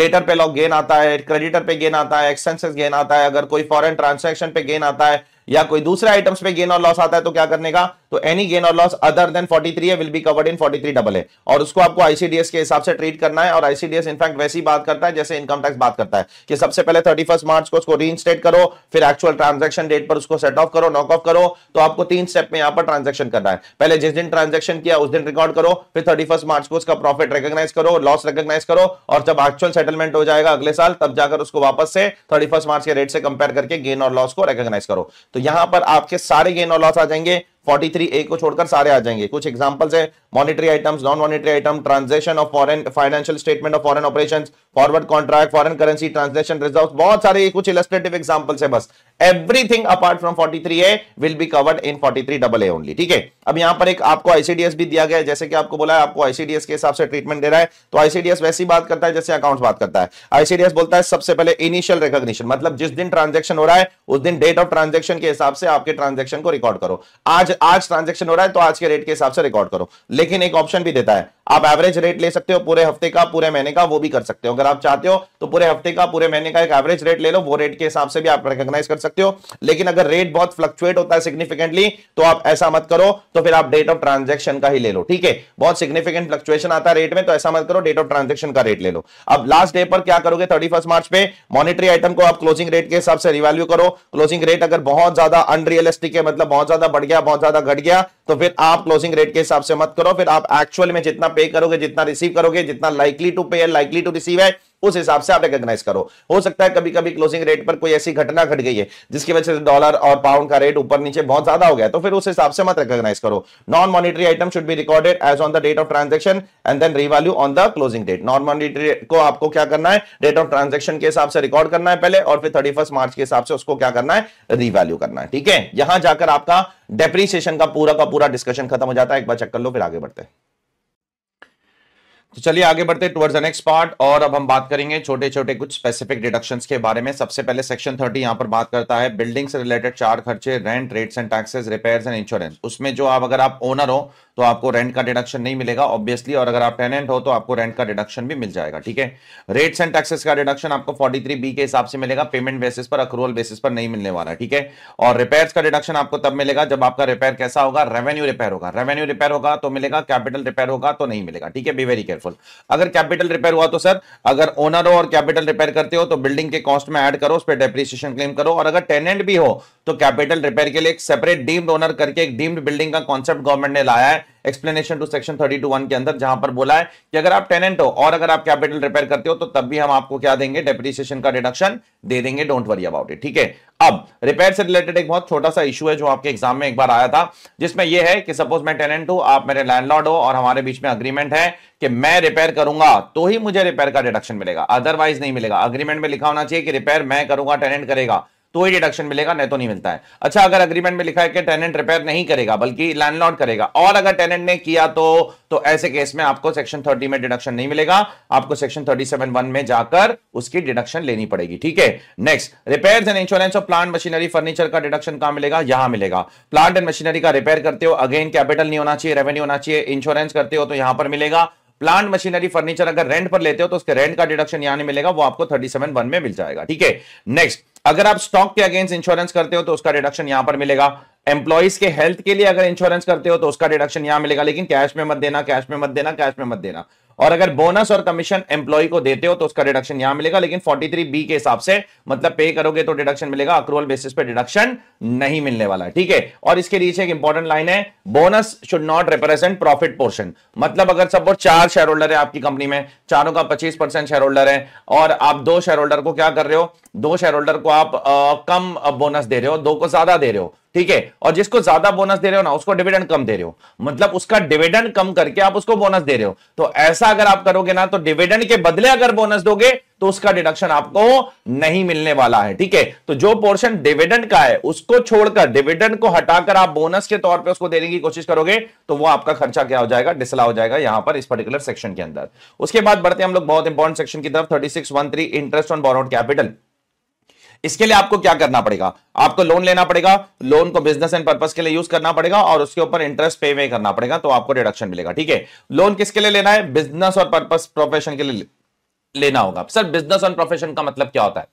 डेटर पे लॉक गेन आता है क्रेडिटर पे गेन आता है एक्सपेंसिस गेन आता है अगर कोई फॉरेन ट्रांसैक्शन पे गेन आता है या कोई दूसरे आइटम्स पे गेन और लॉस आता है तो क्या करने का तो एनी गेन और लॉस अदर देन 43 है will be covered in 43 double है और उसको आपको आईसीडीएस के हिसाब से ट्रीट करना है और आईसीडीएस इनफैक्ट वैसी बात करता है जैसे इनकम टैक्स बात करता है कि सबसे पहले थर्टी मार्च को उसको रीइंस्टेट करो फिर एक्चुअल ट्रांजेक्शन डेट पर उसको सेट ऑफ करो नॉक ऑफ करो तो आपको तीन स्टेप में यहाँ पर ट्रांजेक्शन करना है पहले जिस दिन ट्रांजेक्शन किया उस दिन रिकॉर्ड करो फिर थर्टी मार्च को उसका प्रॉफिट रिकोगनाइज करो लॉस रिकोगनाइज करो और जब एक्चुअल सेटलमेंट हो जाएगा अगले साल तब जाकर उसको वापस से थर्टी मार्च के रेट से कंपेयर करके गेन और लॉस को रिकोगनाइज करो तो यहां पर आपके सारे गेन और लॉस आ जाएंगे फोर्टी थ्री ए को छोड़कर सारे आ जाएंगे कुछ एग्जाम्पल्स है monetary items non monetary item transaction of foreign financial statement of foreign operation forward contract foreign currency transaction reserve बहुत सारे कुछ इलस्ट्रेटिव एग्जाम्पल्स है बस everything apart from three A will be covered in three double A only ठीक है अब यहां पर एक आपको आईसीडीएस भी दिया गया है जैसे कि आपको बोला है आपको आईसीडीएस के हिसाब से ट्रीटमेंट दे रहा है तो आईसीडीएस वैसी बात करता है जैसे अकाउंट बात करता है आईसीडीएस बोलता है सबसे पहले इनिशियल रिकॉग्निशन मतलब जिस दिन ट्रांजेक्शन हो रहा है उस दिन डेट ऑफ ट्रांजेक्शन के हिसाब से आपके ट्रांजेक्शन को रिकॉर्ड करो आज आज ट्रांजेक्शन हो रहा है तो आज के रेट के हिसाब से रिकॉर्ड करो लेकिन एक ऑप्शन भी देता है आप एवरेज रेट ले सकते हो पूरे हफ्ते का पूरे महीने का वो भी कर सकते हो अगर आप चाहते हो तो पूरे हफ्ते का पूरे महीने का एक एवरेज रेट ले लो वो रेट के हिसाब से भी आप रिकॉग्नाइज कर सकते हो लेकिन अगर रेट बहुत फ्लक्चुएट होता है सिग्निफिकेंटली तो आप ऐसा मत करो तो फिर आप डेट ऑफ ट्रांजेक्शन का ही ले लो ठीक है बहुत सिग्निफिकेंट फ्लक्चुएशन आता है रेट में तो ऐसा मत करो डेट ऑफ ट्रांजेक्शन का रेट ले लो अब लास्ट डे पर क्या करोगे थर्टी मार्च पे मॉनिटरी आइटम को आप क्लोजिंग रेट के हिसाब से रिवैल्यू करो क्लोजिंग रेट अगर बहुत ज्यादा अनरियलिस्टिक है मतलब बहुत ज्यादा बढ़ गया बहुत ज्यादा घट गया तो फिर आप क्लोजिंग रेट के हिसाब से मत करो फिर आप एक्चुअल में जितना पे करोगे जितना रिसीव करोगे जितना लाइकली टू पे है लाइकली टू रिसीव है उस हिसाब से आप रिकॉग्नाइज करो हो सकता है कभी कभी क्लोजिंग रेट पर कोई ऐसी घटना घट गई है जिसकी वजह से डॉलर और पाउंड का रेट ऊपर नीचे बहुत ज्यादा हो गया तो फिर उस हिसाब से मत रिकॉग्नाइज करो non monetary item should be recorded as on the date of transaction and then revalue on the closing date non monetary को आपको क्या करना है डेट ऑफ ट्रांजेक्शन के हिसाब से रिकॉर्ड करना है पहले और फिर थर्टी मार्च के हिसाब से उसको क्या करना है रिवैल्यू करना है ठीक है यहां जाकर आपका डेप्रीसिएशन का पूरा का पूरा डिस्कशन खत्म हो जाता है एक बार चेक कर लो फिर आगे बढ़ते हैं तो चलिए आगे बढ़ते टुवर्ड्स नेक्स्ट पार्ट और अब हम बात करेंगे छोटे छोटे कुछ स्पेसिफिक डिडक्शंस के बारे में सबसे पहले सेक्शन थर्टी यहाँ पर बात करता है बिल्डिंग से रिलेटेड चार खर्चे rent rates and taxes repair and insurance उसमें जो आप अगर आप ओनर हो तो आपको रेंट का डिडक्शन नहीं मिलेगा ऑब्वियसली और अगर आप टेनेंट हो तो आपको रेंट का डिडक्शन भी मिल जाएगा ठीक है रेट्स एंड टैक्सेस का डिडक्शन आपको 43 बी के हिसाब से मिलेगा पेमेंट बेसिस पर अक्रूवल बेसिस पर नहीं मिलने वाला ठीक है और रिपेयर का डिडक्शन आपको तब मिलेगा जब आपका रिपेयर कैसा होगा रेवेन्यू रिपेयर होगा रेवेन्यू रिपेयर होगा तो मिलेगा कैपिटल रिपेयर होगा तो नहीं मिलेगा ठीक है बी वेरी केयरफुल अगर कैपिटल रिपेयर हुआ तो सर अगर ओनर हो और कैपिटल रिपेयर करते हो तो बिल्डिंग के कॉस्ट में एड करो उस पर डेप्रिसिएशन क्लेम करो और अगर टेनेंट भी हो तो कैपिटल रिपेयर के लिए एक सेपरेट डीम्ड ओनर करके एक डीम्ड बिल्डिंग का कॉन्सेप्ट गवर्नमेंट ने लाया है explanation two section thirty two one के अंदर जहां पर बोला है कि अगर आप टेनेंट हो और अगर आप कैपिटल रिपेयर करते हो तो तब भी हम आपको क्या देंगे डेप्रिसिएशन का डिडक्शन दे देंगे डोंट वरी अबाउट इट ठीक है अब रिपेयर से रिलेटेड एक बहुत छोटा सा इशू है जो आपके एग्जाम में एक बार आया था जिसमें यह है कि सपोज मैं टेनेंट हूं आप मेरे लैंडलॉर्ड हो और हमारे बीच में अग्रीमेंट है कि मैं रिपेयर करूंगा तो ही मुझे रिपेयर का डिडक्शन मिलेगा अदरवाइज नहीं मिलेगा अग्रीमेंट में लिखा होना चाहिए कि रिपेयर मैं करूंगा टेनेंट करेगा तो ही डिडक्शन मिलेगा नहीं तो नहीं मिलता है अच्छा अगर अग्रीमेंट में लिखा है कि टेनेंट रिपेयर नहीं करेगा बल्कि लैंडलॉर्ड करेगा और अगर टेनेंट ने किया तो तो ऐसे केस में आपको सेक्शन थर्टी में डिडक्शन नहीं मिलेगा आपको सेक्शन थर्टी सेवन में जाकर उसकी डिडक्शन लेनी पड़ेगी ठीक है next repair and insurance of plant machinery furniture का डिडक्शन कहां मिलेगा यहां मिलेगा प्लांट एंड मशीनरी का रिपेयर करते हो अगेन कैपिटल नहीं होना चाहिए रेवेन्यू होना चाहिए इंश्योरेंस करते हो तो यहां पर मिलेगा प्लांट मशीनरी फर्नीचर अगर रेंट पर लेते हो तो उसके रेंट का डिडक्शन यहां नहीं मिलेगा वो आपको थर्टी सेवन वन में मिल जाएगा ठीक है नेक्स्ट अगर आप स्टॉक के अगेंस्ट इंश्योरेंस करते हो तो उसका डिडक्शन यहां पर मिलेगा एम्प्लॉइज के हेल्थ के लिए अगर इंश्योरेंस करते हो तो उसका डिडक्शन यहां मिलेगा लेकिन कैश में मत देना कैश में मत देना कैश में मत देना और अगर बोनस और कमीशन एम्प्लॉय को देते हो तो उसका डिडक्शन यहां मिलेगा लेकिन 43 बी के हिसाब से मतलब पे करोगे तो डिडक्शन मिलेगा अक्रूवल बेसिस पे डिडक्शन नहीं मिलने वाला ठीक है और इसके नीचे एक इंपॉर्टेंट लाइन है bonus should not represent profit portion मतलब अगर सब चार शेयर होल्डर है आपकी कंपनी में चारों का पच्चीस परसेंट शेयर होल्डर है और आप दो शेयर होल्डर को क्या कर रहे हो दो शेयर होल्डर को आप आ, कम बोनस दे रहे हो दो को ज्यादा दे रहे हो ठीक है और जिसको ज्यादा बोनस दे रहे हो ना उसको डिविडेंड कम दे रहे हो मतलब उसका डिविडेंड कम करके आप उसको बोनस दे रहे हो तो ऐसा अगर आप करोगे ना तो डिविडेंड के बदले अगर बोनस दोगे तो उसका डिडक्शन आपको नहीं मिलने वाला है ठीक है तो जो पोर्शन डिविडेंड का है उसको छोड़कर डिविडेंड को हटाकर आप बोनस के तौर पे उसको देने की कोशिश करोगे तो वो आपका खर्चा क्या हो जाएगा डिसला हो जाएगा यहां पर इस पर्टिकुलर सेक्शन के अंदर उसके बाद बढ़ते हम लोग बहुत इंपॉर्टेंट सेक्शन की तरफ thirty six interest on borrowed capital इसके लिए आपको क्या करना पड़ेगा आपको लोन लेना पड़ेगा लोन को बिजनेस एंड पर्पस के लिए यूज करना पड़ेगा और उसके ऊपर इंटरेस्ट पे में करना पड़ेगा तो आपको डिडक्शन मिलेगा ठीक है लोन किसके लिए लेना है बिजनेस और पर्पस प्रोफेशन के लिए लेना होगा सर बिजनेस और प्रोफेशन का मतलब क्या होता है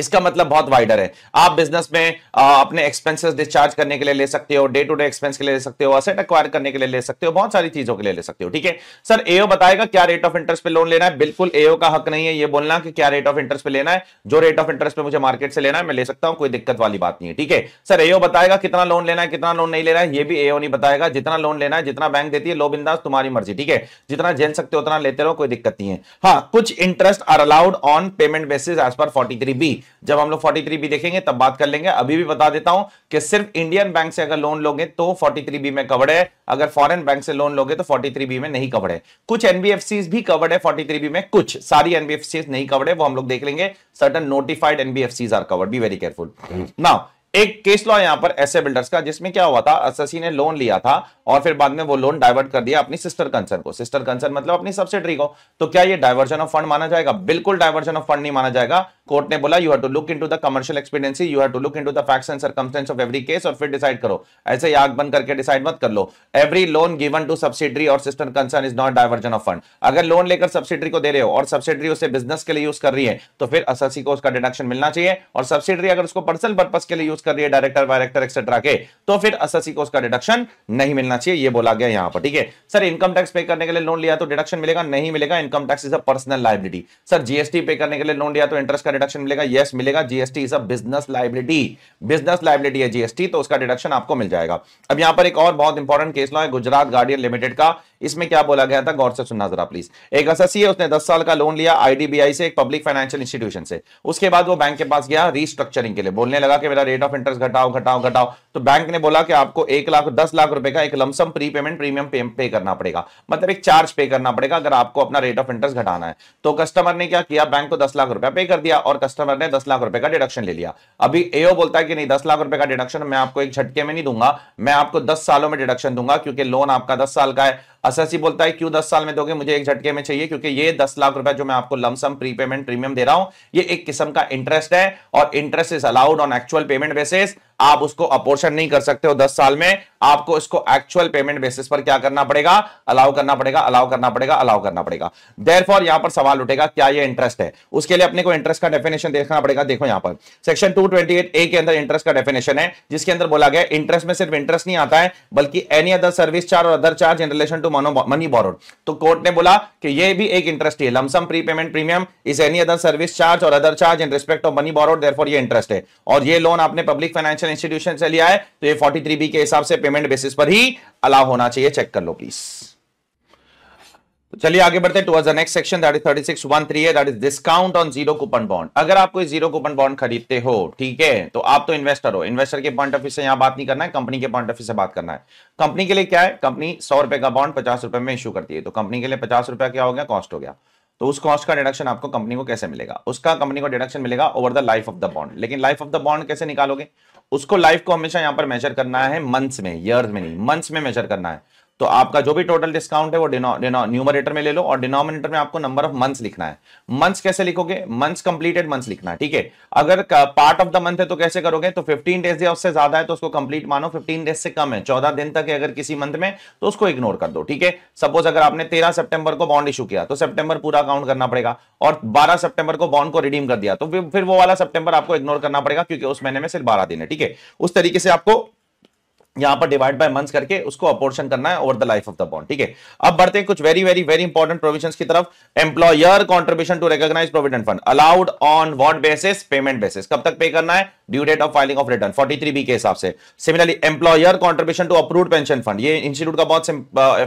इसका मतलब बहुत वाइडर है आप बिजनेस में आ, अपने एक्सपेंसेस डिस्चार्ज करने के लिए ले सकते हो डे टू डे एक्सपेंस के लिए ले सकते हो असेट अक्वायर करने के लिए ले सकते हो बहुत सारी चीजों के लिए ले सकते हो ठीक है सर एओ बताएगा क्या रेट ऑफ इंटरेस्ट पे लोन लेना है बिल्कुल एओ का हक नहीं है ये बोलना कि क्या रेट ऑफ इंटरेस्ट पे लेना है जो रेट ऑफ इंटरेस्ट पे मुझे मार्केट से लेना है मैं ले सकता हूं कोई दिक्कत वाली बात नहीं है ठीक है सर एओ बताएगा कितना लोन लेना है कितना लोन नहीं लेना है यह भी एओ नहीं बताएगा जितना लोन लेना है जितना बैंक देती है लो बिंदास तुम्हारी मर्जी ठीक है जितना झेल सकते हो उतना लेते रहो कोई दिक्कत नहीं है हाँ कुछ interest are allowed on payment basis as per forty B जब हम लोग 43 बी देखेंगे तब बात कर लेंगे अभी भी बता देता हूं कि सिर्फ इंडियन बैंक से अगर लोन लोगे तो 43 बी में कवर्ड है अगर फॉरेन बैंक से लोन लोगे तो 43 बी में नहीं कवर्ड है कुछ एनबीएफसी भी कवर्ड है 43 बी में कुछ सारी एनबीएफसी नहीं कवर्ड है वो हम लोग देख लेंगे certain notified NBFC are covered be very careful now एक केस लॉ यहां पर ऐसे बिल्डर्स का जिसमें क्या हुआ था अससी ने लोन लिया था और फिर बाद में वो लोन डाइवर्ट कर दिया अपनी सिस्टर कंसर्न को सिस्टर कंसर्न मतलब अपनी सब्सिडरी को तो क्या ये डायवर्जन ऑफ फंड माना जाएगा बिल्कुल डायवर्जन ऑफ फंड नहीं माना जाएगा कोर्ट ने बोला you have to look into the commercial expediency you have to look into the facts and circumstances of every case और फिर डिसाइड करो ऐसे ही आग बंद करके डिसाइड मत कर लो every loan given to subsidy और sister concern is not diversion of fund अगर लोन लेकर सब्सिडी को दे रहे हो और सब्सिडी उसे बिजनेस के लिए यूज कर रही है तो फिर अससी को उसका डिडक्शन मिलना चाहिए और सब्सिडी अगर उसको पर्सनल पर्पज के लिए यूज कर रही है डायरेक्टर वायरेक्टर एक्सेट्रा के तो फिर अससी को उसका डिडक्शन नहीं मिलना चाहिए ये बोला गया यहाँ पर ठीक है सर इनकम टैक्स पे करने के लिए लोन लिया तो डिडक्शन मिलेगा नहीं मिलेगा income tax is a personal liability sir GST pay करने के लिए लोन लिया तो इंटरेस्ट का डिडक्शन मिलेगा यस मिलेगा GST is a business liability business liability है जीएसटी तो उसका डिडक्शन आपको मिल जाएगा अब यहां पर एक और बहुत इंपॉर्टेंट केस लॉ है गुजरात गार्डियन लिमिटेड का इसमें क्या बोला गया था गौर से सुनना जरा प्लीज एक एस है उसने दस साल का लोन लिया आईडीबीआई से एक पब्लिक फाइनेंशियल इंस्टीट्यूशन से उसके बाद वो बैंक के पास गया रीस्ट्रक्चरिंग के लिए बोलने लगा कि मेरा रेट ऑफ इंटरेस्ट घटाओ घटाओ घटाओ तो बैंक ने बोला कि आपको एक लाख दस लाख रुपए का एक लमसम प्री पेमेंट प्रीमियम पे, पे करना पड़ेगा मतलब एक चार्ज पे करना पड़ेगा अगर आपको अपना रेट ऑफ इंटरेस्ट घटाना है तो कस्टमर ने क्या किया बैंक को दस लाख रुपया पे कर दिया और कस्टमर ने दस लाख रुपए का डिडक्शन ले लिया अभी एओ बोलता है कि नहीं दस लाख रुपए का डिडक्शन मैं आपको एक झटके में नहीं दूंगा मैं आपको दस सालों में डिडक्शन दूंगा क्योंकि लोन आपका दस साल का है अससी बोलता है क्यों दस साल में दोगे मुझे एक झटके में चाहिए क्योंकि ये दस लाख रुपए जो मैं आपको लमसम प्रीपेमेंट प्रीमियम दे रहा हूं ये एक किस्म का इंटरेस्ट है और interest is allowed on actual payment basis आप उसको अपोर्शन नहीं कर सकते हो दस साल में आपको इसको एक्चुअल पेमेंट बेसिस पर क्या करना पड़ेगा अलाउ करना पड़ेगा अलाउ करना पड़ेगा अलाउ करना पड़ेगा देर फॉर यहां पर सवाल उठेगा क्या ये इंटरेस्ट है उसके लिए अपने को इंटरेस्ट का डेफिनेशन देखना पड़ेगा देखो यहां पर सेक्शन 228 ए के अंदर इंटरेस्ट का डेफिनेशन है जिसके अंदर बोला गया इंटरेस्ट में सिर्फ इंटरेस्ट नहीं आता है बल्कि एनी अदर सर्विस चार्ज और other charge in relation to to money borrowed तो कोर्ट ने बोला कि ये भी एक इंटरेस्ट है lump sum payment premium is any other service charge और other charge in respect of money borrowed there ये इंटरेस्ट है और ये लोन आपने पब्लिक फाइनेंशियल इंस्टीट्यूशन से लिया है तो ये फोर्टी बी के हिसाब से पेमेंट बेसिस पर ही अलाव होना चाहिए चेक कर लो प्लीज तो चलिए आगे बढ़ते हैं the next section that is three है that is discount on zero coupon bond अगर आप कोई जीरो कूपन बॉन्ड खरीदते हो ठीक है तो आप तो इन्वेस्टर हो इन्वेस्टर के पॉइंट ऑफ व्यू से यहां बात नहीं करना है कंपनी के पॉइंट ऑफ व्यू से बात करना है कंपनी के लिए क्या है कंपनी सौ रुपए का बॉन्ड पचास रुपए में इशू करती है तो कंपनी के लिए पचास रुपया क्या हो गया कॉस्ट हो गया तो उस कॉस्ट का डिडक्शन आपको कंपनी को कैसे मिलेगा उसका कंपनी को डिडक्शन मिलेगा over the life of the bond लेकिन लाइफ ऑफ द बॉन्ड कैसे निकालोगे उसको लाइफ को हमेशा यहां पर मेजर करना है मंथ्स में ईयर्स में नहीं मंथ्स में मेजर करना है तो आपका जो भी टोटल डिस्काउंट है वो न्यूमरेटर में ले लो और डिनोमिनेटर में आपको नंबर ऑफ मंथ्स लिखना है मंथ्स कैसे लिखोगे मंथ्स कंप्लीटेड मंथ्स लिखना है ठीक है अगर पार्ट ऑफ द मंथ है तो कैसे करोगे तो 15 डेज या उससे ज्यादा है तो उसको कंप्लीट मानो 15 डेज से कम है चौदह दिन तक है अगर किसी मंथ में तो उसको इग्नोर कर दो ठीक है सपोज अगर आपने तेरह सितंबर को बॉन्ड इशू किया तो सितंबर पूरा काउंट करना पड़ेगा और बारह सितंबर को बॉन्ड को रिडीम कर दिया तो फिर वो वाला सितंबर आपको इग्नोर करना पड़ेगा क्योंकि उस महीने में सिर्फ बारह दिन है ठीक है उस तरीके से आपको यहां पर डिवाइड बाय मंथ्स करके उसको अपोर्शन करना है over the life of the bond ठीक है अब बढ़ते हैं कुछ very very very important provision की तरफ employer contribution to recognised provident fund allowed on what basis payment basis कब तक पे करना है due date of filing of return three B के हिसाब से similarly employer contribution to approve pension fund ये इंस्टीट्यूट का बहुत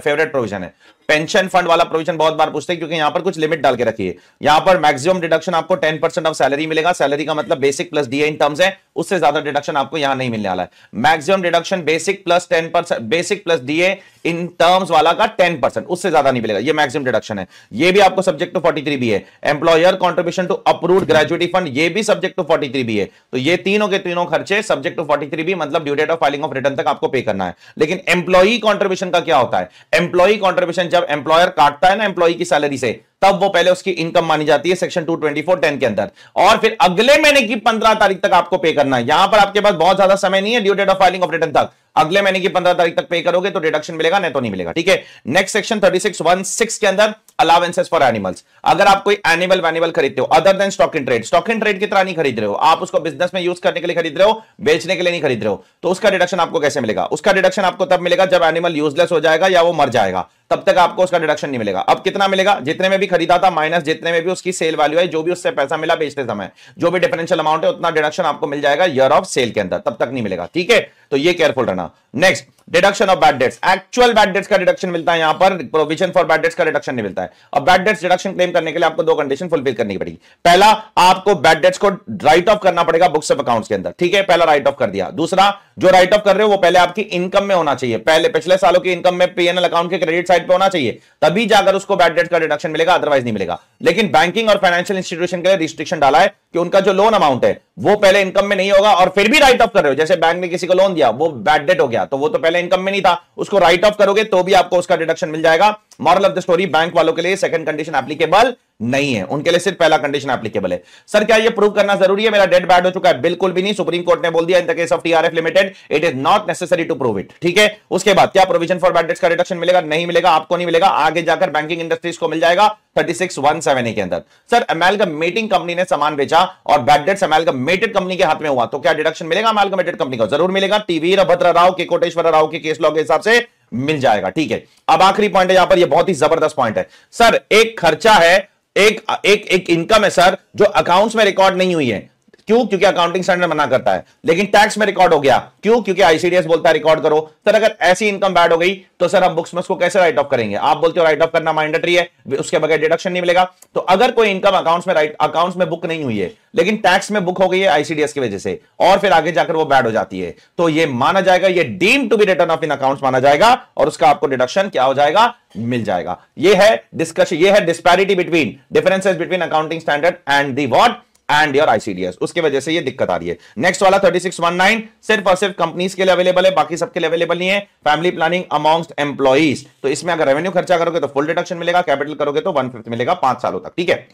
फेवरेट प्रोविजन है पेंशन फंड वाला प्रोविजन बहुत बार पूछते हैं क्योंकि यहां पर कुछ लिमिट डाल के रखिए यहां पर मैक्सिमम डिडक्शन आपको टेन परसेंट ऑफ सैलरी मिलेगा सैलरी का मतलब basic plus DA in terms है उससे ज्यादा डिडक्शन आपको यहां नहीं मिलने वाला है maximum deduction basic plus ten percent basic plus DA in terms वाला का टेन परसेंट उससे ज्यादा नहीं मिलेगा ये मैक्सिमम डिडक्शन है ये भी आपको सब्जेक्ट टू फोर्टी थ्री भी है employer contribution to approve gratuity fund ये भी सब्जेक्ट टू फोर्टी थ्री भी है तो ये तीनों के तीनों खर्चे सब्जेक्ट टू फोर्टी थ्री भी मतलब due date of filing of return तक आपको पे करना है लेकिन एम्प्लॉई कॉन्ट्रीब्यूशन का क्या होता है एम्प्लॉई कॉन्ट्रीब्यूशन जब जब एम्प्लॉयर काटता है ना एम्प्लॉय की सैलरी से तब वो पहले उसकी इनकम मानी जाती है section two twenty four ten के अंदर और फिर अगले महीने की पंद्रह तारीख तक आपको पे करना है यहां पर आपके पास बहुत ज्यादा समय नहीं है due date of filing of return तक अगले महीने की पंद्रह तारीख तक पे करोगे तो डिडक्शन मिलेगा नहीं तो नहीं मिलेगा ठीक है next section thirty six one six के अंदर अलावेंसेस फॉर एनिमल्स अगर आप कोई एनिमल वैनिमल खरीदते हो other than stock in trade stock in trade की तरह नहीं खरीद रहे हो आप उसको बिजनेस में यूज करने के लिए खरीद रहे हो बेचने के लिए नहीं खरीद रहे हो तो उसका डिडक्शन आपको कैसे मिलेगा उसका डिडक्शन आपको तब मिलेगा जब एनिमल यूजलेस हो जाएगा या वो मर जाएगा तब तक आपको उसका डिडक्शन नहीं मिलेगा अब कितना मिलेगा जितने में भी खरीदा था माइनस जितने में भी उसकी सेल वैल्यू है जो भी उससे पैसा मिला बेचते समय जो भी डिफरेंशियल अमाउंट है उतना डिडक्शन आपको मिल जाएगा ईयर ऑफ सेल के अंदर तब तक नहीं मिलेगा ठीक है तो ये केयरफुल रहना next deduction of bad debts actual bad debts का डिडक्शन मिलता है यहां पर प्रोविजन फॉर बैड डेट्स का डिडक्शन नहीं मिलता है और बैड डेट्स डिडक्शन क्लेम करने के लिए आपको दो कंडीशन फुलफिल करनी पड़ेगी पहला आपको बैड डेट्स को राइट ऑफ करना पड़ेगा बुक्स ऑफ अकाउंट्स के अंदर ठीक है पहला राइट ऑफ कर दिया दूसरा जो राइट ऑफ कर रहे हो वो पहले आपकी इनकम में होना चाहिए पहले पिछले सालों की इनकम में पीएनएल अकाउंट के क्रेडिट साइड पर होना चाहिए तभी जाकर उसको बैड डेट्स का डिडक्शन मिलेगा अदरवाइज नहीं मिलेगा लेकिन बैंकिंग और फाइनेंशियल इंस्टीट्यूशन के लिए रिस्ट्रिक्शन डाला है कि उनका जो लोन अमाउंट है वो पहले इनकम में नहीं होगा और फिर भी राइट ऑफ कर रहे हो जैसे बैंक ने किसी को लोन दिया गया वो बैड डेट हो गया तो वो तो पहले इनकम में नहीं था उसको राइट ऑफ करोगे तो भी आपको उसका डिडक्शन मिल जाएगा moral of the story bank वालों के लिए सेकंड कंडीशन एप्लीकेबल नहीं है उनके लिए सिर्फ पहला कंडीशन एप्लीकेबल है सर क्या ये प्रूव करना जरूरी है मेरा डेट बैड हो चुका है बिल्कुल भी नहीं सुप्रीम कोर्ट ने बोल दिया in the case of TRF limited it is not necessary to prove it ठीक है उसके बाद क्या प्रोविजन फॉर बैड डेट्स का रिडक्शन मिलेगा नहीं मिलेगा आपको नहीं मिलेगा आगे जाकर बैंकिंग इंडस्ट्रीज को मिल जाएगा थर्टी सिक्स वन सेवन के अंदर सर अमेलगमेटिंग कंपनी ने सामान बेचा और बैड डेट्स अमेलगमेटेड कंपनी के हाथ में हुआ तो क्या डिडक्शन मिलेगा अमेलगमेटेड कंपनी को जरूर मिलेगा टीवी रभद्र राव के कोटेश्वर राव के केस लॉ के हिसाब से मिल जाएगा ठीक है अब आखिरी पॉइंट है यहां पर ये बहुत ही जबरदस्त पॉइंट है सर एक खर्चा है एक एक एक इनकम है सर जो अकाउंट्स में रिकॉर्ड नहीं हुई है क्यों क्योंकि अकाउंटिंग स्टैंडर्ड मना करता है लेकिन टैक्स में रिकॉर्ड हो गया क्यों क्योंकि आईसीडीएस बोलता है रिकॉर्ड करो सर अगर ऐसी इनकम बैड हो गई तो सर हम बुक्स में उसको कैसे राइट ऑफ करेंगे आप बोलते हो राइट ऑफ करना माइंडेटरी है उसके बगैर डिडक्शन नहीं मिलेगा तो अगर कोई इनकम अकाउंट्स में राइट अकाउंट्स में बुक नहीं हुई है लेकिन टैक्स में बुक हो गई है आईसीडीएस की वजह से और फिर आगे जाकर वो बैड हो जाती है तो यह माना जाएगा यह deem to be written off in account माना जाएगा और उसका आपको डिडक्शन क्या हो जाएगा मिल जाएगा यह है डिस्कशन ये है disparity between differences between accounting standard and the what and your ICDS उसके वजह से ये दिक्कत आ रही है नेक्स्ट वाला 3619 सिर्फ और सिर्फ कंपनीज के लिए अवेलेबल है बाकी सबके लिए अवेलेबल नहीं है फैमिली प्लानिंग अमॉन्स्ट एम्प्लॉज तो इसमें अगर रेवेन्यू खर्चा करोगे तो फुल डिडक्शन मिलेगा कैपिटल करोगे तो वन फिफ्थ मिलेगा पांच सालों तक ठीक है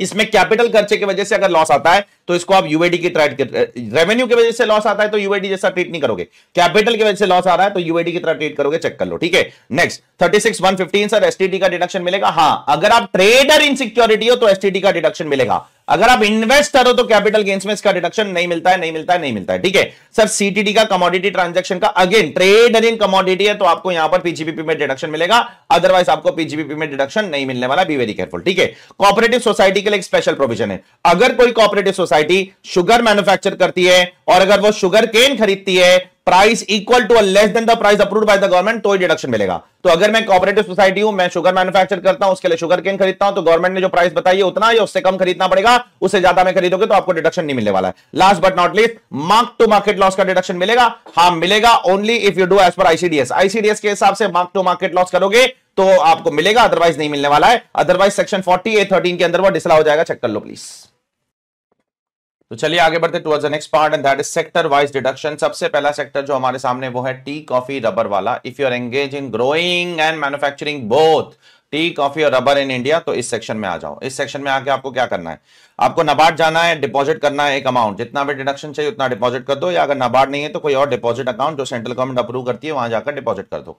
इसमें कैपिटल खर्चे की वजह से अगर लॉस आता है तो इसको आप यूएडी की ट्रेड रेवेन्यू की वजह से लॉस आता है तो यूएडी जैसा ट्रीट नहीं करोगे कैपिटल की वजह से लॉस आ रहा है तो यूएडी की तरह ट्रीट करोगे चेक कर लो ठीक है next thirty six one fifteen sir STD का डिडक्शन मिलेगा हाँ अगर आप ट्रेडर इन सिक्योरिटी हो तो एसटीडी का डिडक्शन मिलेगा अगर आप इन्वेस्ट करो तो कैपिटल गेन्स में इसका डिडक्शन नहीं मिलता है नहीं मिलता है नहीं मिलता है ठीक है सर सीटीडी का कमोडिटी ट्रांजेक्शन का अगेन ट्रेड इन कमोडिटी है तो आपको यहां पर पीजीबीपी में डिडक्शन मिलेगा अदरवाइज आपको पीजीबीपी में डिडक्शन नहीं मिलने वाला बी वेरी केयरफुल ठीक है कॉपरेटिव सोसाइटी के लिए एक स्पेशल प्रोविजन है अगर कोई कॉपरेटिव सोसाइटी शुगर मैन्युफैक्चर करती है और अगर वो शुगर केन खरीदती है price equal to less than the price approve by the government तो ही डिडक्शन मिलेगा तो अगर मैं कॉपरेटिव सोसाइटी हूं मैं शुगर मैन्युफैक्चर करता हूं उसके लिए शुगर केन खरीदता हूं तो गवर्नमेंट ने जो प्राइस बताई उतना या उससे कम खरीदना पड़ेगा उससे ज्यादा मैं खरीदोगे तो आपको डिडक्शन नहीं मिलने वाला है last but not least mark to market loss का डिडक्शन मिलेगा हाँ मिलेगा only if you do as per ICDS ICDS के हिसाब से मार्क टू मार्केट लॉस करोगे तो आपको मिलेगा अदरवाइज नहीं मिलने वाला है otherwise section forty A thirteen के अंदर वो डिसला हो जाएगा चेक कर लो प्लीज तो चलिए आगे बढ़ते towards the next part and that is sector wise deduction सबसे पहला सेक्टर जो हमारे सामने वो है टी कॉफी रबर वाला if you are engage in growing and manufacturing both tea coffee और रबर इन इंडिया तो इस सेक्शन में आ जाओ इस सेक्शन में आके आपको क्या करना है आपको नबार्ड जाना है डिपॉजिट करना है एक अमाउंट जितना भी डिडक्शन चाहिए उतना डिपॉजिट कर दो या अगर नबार्ड नहीं है तो कोई और डिपॉजिट अकाउंट जो सेंट्रल गवर्नमेंट अप्रूव करती है वहां जाकर डिपॉजिट कर दो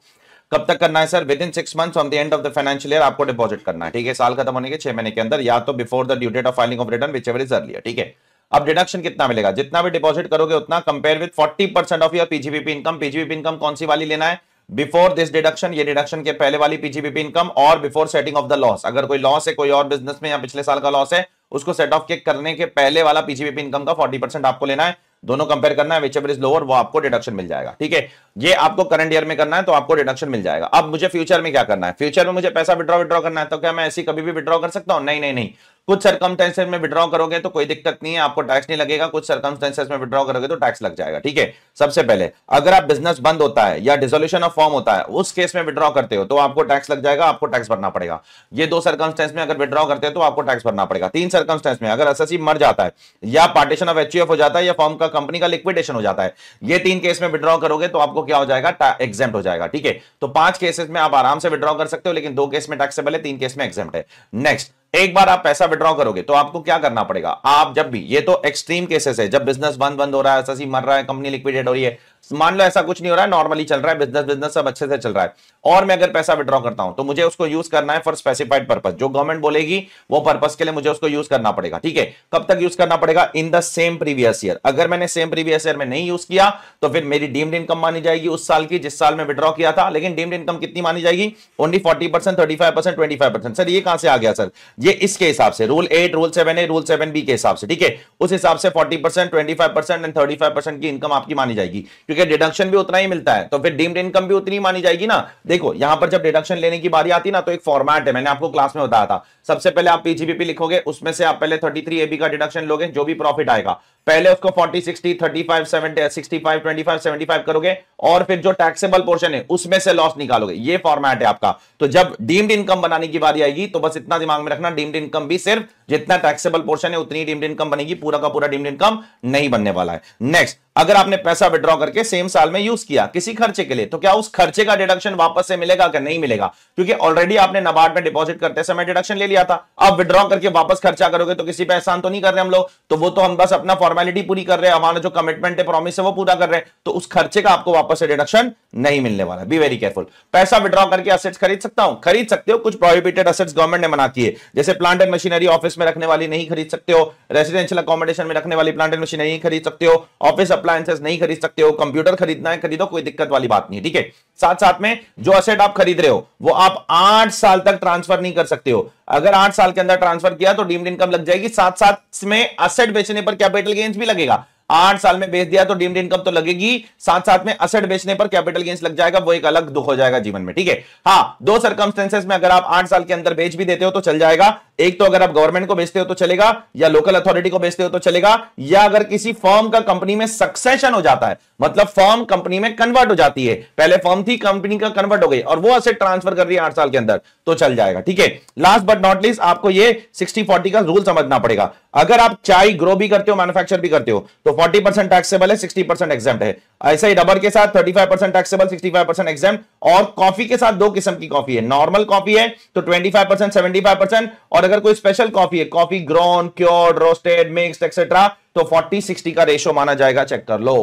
कब तक करना है sir within six months on the end of the financial year आपको डिपॉजिट करना है ठीक है साल खत्म होने के छह महीने के अंदर या तो before the due date of filing of return whichever is earlier ठीक है अब डिडक्शन कितना मिलेगा जितना भी डिपॉजिट करोगे उतना compare with forty percent of your PGBP income PGBP income कौन सी वाली लेना है बिफोर दिस डिडक्शन ये डिडक्शन के पहले वाली पीजीबीपी इनकम और before setting off the loss अगर कोई लॉस है कोई और बिजनेस में या पिछले साल का लॉस है उसको सेट ऑफ के करने के पहले वाला पीजीबीपी इनकम का फोर्टी परसेंट आपको लेना है दोनों कंपेयर करना है विच एवर इज लोअर वो आपको डिडक्शन मिल जाएगा ठीक है ये आपको करंट ईयर में करना है तो आपको डिडक्शन मिल जाएगा अब मुझे फ्यूचर में क्या करना है फ्यूचर में मुझे पैसा विड्रॉ विड्रॉ करना है तो क्या मैं ऐसी कभी भी विड्रॉ कर सकता हूँ नहीं नहीं नहीं कुछ सर्कमस्टेंसेज में विड्रॉ करोगे तो कोई दिक्कत नहीं है आपको टैक्स नहीं लगेगा कुछ सर्कमस्टेंसेज में विड्रॉ करोगे तो टैक्स लग जाएगा ठीक है सबसे पहले अगर आप बिजनेस बंद होता है या डिसोल्यूशन ऑफ फॉर्म होता है उस केस में विड्रॉ करते हो तो आपको टैक्स लग जाएगा आपको टैक्स भरना पड़ेगा ये दो सर्कमस्टेंस में अगर विड्रॉ करते हो तो आपको टैक्स भरना पड़ेगा तीन सर्कमस्टेंस में अगर एस मर जाता है या पार्टीशन ऑफ एच हो जाता है या फॉर्म का कंपनी का लिक्विडेशन हो जाता है ये तीन केस में विड्रॉ करोगे तो आपको क्या हो जाएगा एग्जाम हो जाएगा ठीक है तो पांच केसेस में आप आराम से विड्रॉ कर सकते हो लेकिन दो केस में टैक्स से पहले तीन केस में एग्जाम है नेक्स्ट एक बार आप पैसा विड्रॉ करोगे तो आपको क्या करना पड़ेगा आप जब भी ये तो एक्सट्रीम केसेस है जब बिजनेस बंद बंद हो रहा है ससी मर रहा है कंपनी लिक्विडेट हो रही है मान लो ऐसा कुछ नहीं हो रहा है नॉर्मली चल रहा है बिजनेस बिजनेस सब अच्छे से चल रहा है और मैं अगर पैसा विड्रॉ करता हूं तो मुझे उसको यूज करना है फॉर स्पेसिफाइड पर्पज जो गवर्नमेंट बोलेगी वो पर्पज के लिए मुझे उसको यूज करना पड़ेगा ठीक है कब तक यूज करना पड़ेगा in the same previous year अगर मैंने सेम प्रीवियस ईयर में नहीं यूज किया तो फिर मेरी डीम्ड इनकम मानी जाएगी उस साल की जिस साल में विड्रॉ किया था लेकिन डीम्ड इनकम कितनी मानी जाएगी only forty percent thirty five percent twenty five percent sir ये कहां से आ गया सर ये इसके हिसाब से rule eight rule seven A rule seven B के हिसाब से ठीक है उस हिसाब से forty percent twenty five percent and thirty five percent की इनकम आपकी मानी जाएगी क्योंकि डिडक्शन भी उतना ही मिलता है तो फिर डीम्ड इनकम भी उतनी मानी जाएगी ना देखो यहां पर जब डिडक्शन लेने की बारी आती ना तो एक फॉर्मेट है मैंने आपको क्लास में बताया था सबसे पहले आप पीजीबीपी लिखोगे उसमें से आप पहले थर्टी थ्री एबी का डिडक्शन लोगे जो भी प्रॉफिट आएगा पहले उसको 40, 60, 35, 70, 65, 25, 75 करोगे और फिर जो टैक्सेबल पोर्शन है उसमें से लॉस निकालोगे ये फॉर्मेट है आपका तो जब डीम्ड इनकम बनाने की बारी आएगी तो बस इतना दिमाग में रखना डीम्ड इनकम भी सिर्फ जितना टैक्सेबल पोर्शन है उतनी डीम्ड इनकम बनेगी पूरा का पूरा डीम्ड इनकम नहीं बनने वाला है नेक्स्ट अगर आपने पैसा विड्रॉ करके सेम साल में यूज किया किसी खर्चे के लिए तो क्या उस खर्चे का डिडक्शन वापस से मिलेगा कि नहीं मिलेगा क्योंकि ऑलरेडी आपने नबार्ड में डिपॉजिट करते समय डिडक्शन ले लिया था अब विड्रॉ करके वापस खर्चा करोगे तो किसी पे एहसान तो नहीं कर रहे हम लोग तो वो तो हम बस अपना फॉर्मेट फॉर्मेलिटी पूरी कर रहे हैं हमारा जो कमिटमेंट है प्रॉमिस है वो पूरा कर रहे हैं तो उस खर्चे का आपको वापस से डिडक्शन नहीं मिलने वाला बी वेरी केयरफुल पैसा विड्रॉ करके असेट खरीद सकता हूं खरीद सकते हो कुछ प्रोहिबिटेड असेट्स गवर्नमेंट ने मना किए जैसे प्लांट एंड मशीनरी ऑफिस में रखने वाली नहीं खरीद सकते हो रेसिडेंशियल अकोमोडेशन में रखने वाली प्लांट एंड मशीनरी नहीं खरीद सकते हो ऑफिस अप्लायंसेस नहीं खरीद सकते हो कंप्यूटर खरीदना है खरीदो कोई दिक्कत वाली बात नहीं ठीक है साथ साथ में जो असेट आप खरीद रहे हो वो आप आठ साल तक ट्रांसफर नहीं कर सकते हो अगर आठ साल के अंदर ट्रांसफर किया तो डीम्ड इनकम लग जाएगी साथ साथ में असेट बेचने पर कैपिटल गेंस भी लगेगा आठ साल में बेच दिया तो डीम्ड इनकम तो लगेगी साथ साथ में असेट बेचने पर कैपिटल गेंस लग जाएगा वो एक अलग दुख हो जाएगा जीवन में ठीक है हाँ दो सर्कमस्टेंसेस में अगर आप आठ साल के अंदर बेच भी देते हो तो चल जाएगा एक तो अगर आप गवर्नमेंट को बेचते हो तो चलेगा या लोकल अथॉरिटी को बेचते हो तो चलेगा या अगर किसी फॉर्म का कंपनी में सक्सेशन हो जाता है मतलब फॉर्म कंपनी में कन्वर्ट हो जाती है पहले फॉर्म थी कंपनी का कन्वर्ट हो गई और वो असेट ट्रांसफर कर रही है आठ साल के अंदर तो चल जाएगा ठीक है लास्ट बट नॉट लीस्ट आपको ये सिक्सटी फोर्टी का रूल समझना पड़ेगा अगर आप चाय ग्रो भी करते हो मैनुफेक्चर भी करते हो तो फोर्टी परसेंट टैक्सेबल है सिक्सटी परसेंट एग्जाम है ऐसे ही रबर के साथ thirty five percent taxable sixty five percent exempt और कॉफी के साथ दो किस्म की कॉफी है नॉर्मल कॉफी है तो twenty five percent seventy five percent और अगर कोई स्पेशल कॉफी है coffee grown cured roasted mix etcetera तो 40 60 का रेशो माना जाएगा चेक कर लो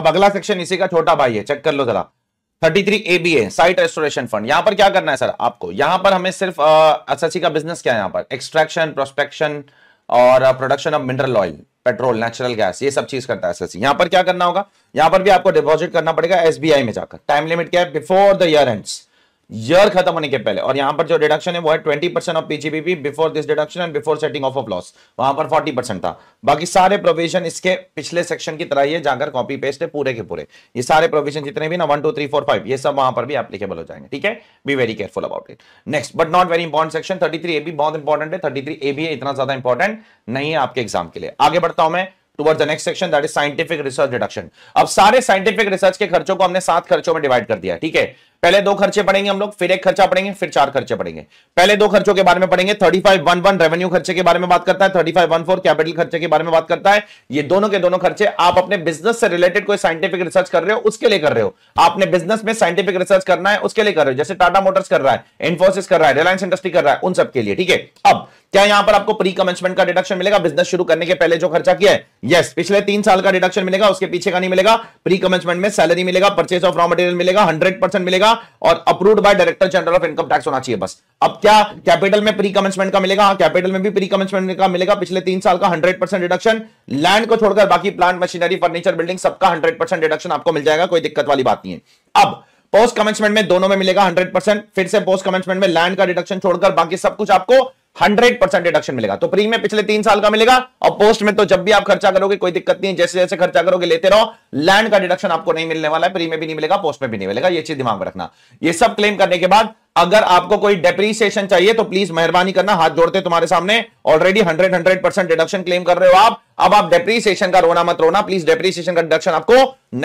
अब अगला सेक्शन इसी का छोटा भाई है चेक कर लो जरा 33 एबीए साइट रेस्टोरेशन फंड यहां पर क्या करना है सर आपको यहां पर हमें सिर्फ एस एसएससी का बिजनेस क्या है यहां पर एक्सट्रैक्शन प्रोस्पेक्शन और production of mineral oil petrol natural gas ये सब चीज करता है एसएससी यहां पर क्या करना होगा यहां पर भी आपको डिपॉजिट करना पड़ेगा एसबीआई में जाकर टाइम लिमिट क्या है before the year ends year खत्म होने के पहले और यहां पर जो डिडक्शन है वो है twenty percent of PGBP before this deduction and before setting off off loss वहां पर फोर्टी परसेंट था बाकी सारे प्रोविजन इसके पिछले सेक्शन की तरह ही है जाकर कॉपी पेस्ट है पूरे के पूरे ये सारे प्रोविजन जितने भी ना one two three four five ये सब वहां पर भी एप्लीकेबल हो जाएंगे ठीक है be very careful about it next but not very important section thirty three A भी बहुत इंपॉर्टेंट है थर्टी थ्री ए भी है इतना ज्यादा इंपॉर्टेंट नहीं है आपके एग्जाम के लिए आगे बढ़ता हूं मैं towards the next section that is scientific research deduction अब सारे साइंटिफिक रिसर्च के खर्चों को हमने सात खर्चों में डिवाइड कर दिया ठीक है पहले दो खर्चे पड़ेंगे हम लोग फिर एक खर्चा पड़ेंगे फिर चार खर्चे पड़ेंगे पहले दो खर्चों के बारे में पढ़ेंगे thirty five one one revenue खर्चे के बारे में बात करता है thirty five one four capital खर्चे के बारे में बात करता है ये दोनों के दोनों खर्चे आप अपने बिजनेस से रिलेटेड कोई साइंटिफिक रिसर्च कर रहे हो उसके लिए कर रहे हो आपने बिजनेस में साइंटिफिक रिसर्च करना है उसके लिए कर रहे हो जैसे टाटा मोटर्स कर रहा है इन्फोसिस कर रहा है रिलायंस इंडस्ट्री कर रहा है उन सबके लिए ठीक है अब क्या यहां पर आपको प्री कमेंसमेंट का डिडक्शन मिलेगा बिजनेस शुरू करने के पहले जो खर्चा किया है यस पिछले तीन साल का डिडक्शन मिलेगा उसके पीछे का नहीं मिलेगा प्री कमेंसमेंट में सैलरी मिलेगा परचेज ऑफ रॉ मटेरियल मिलेगा हंड्रेड मिलेगा होगा और approved by director general of income tax होना चाहिए बस अब क्या कैपिटल में प्री कमेंसमेंट का मिलेगा कैपिटल हाँ, में भी प्री कमेंसमेंट का मिलेगा पिछले तीन साल का हंड्रेड परसेंट डिडक्शन लैंड को छोड़कर बाकी प्लांट मशीनरी फर्नीचर बिल्डिंग सबका हंड्रेड परसेंट डिडक्शन आपको मिल जाएगा कोई दिक्कत वाली बात नहीं है अब पोस्ट कमेंसमेंट में दोनों में मिलेगा हंड्रेड परसेंट फिर से पोस्ट कमेंसमेंट में लैंड का डिडक्शन छोड़कर बाकी सब कुछ आपको हंड्रेड परसेंट डिडक्शन मिलेगा तो प्रीमियम पिछले तीन साल का मिलेगा और पोस्ट में तो जब भी आप खर्चा करोगे कोई दिक्कत नहीं जैसे जैसे खर्चा करोगे लेते रहो लैंड का डिडक्शन आपको नहीं मिलने वाला है प्रीमियम भी नहीं मिलेगा पोस्ट में भी नहीं मिलेगा यह चीज दिमाग में रखना यह सब क्लेम करने के बाद अगर आपको कोई डेप्रीसिएशन चाहिए तो प्लीज मेहरबानी करना हाथ जोड़ते तुम्हारे सामने already hundred hundred percent deduction claim कर रहे हो आप अब आप डेप्रीसिएशन का रोना मत रोना प्लीज डेप्रीसिएशन का डिडक्शन आपको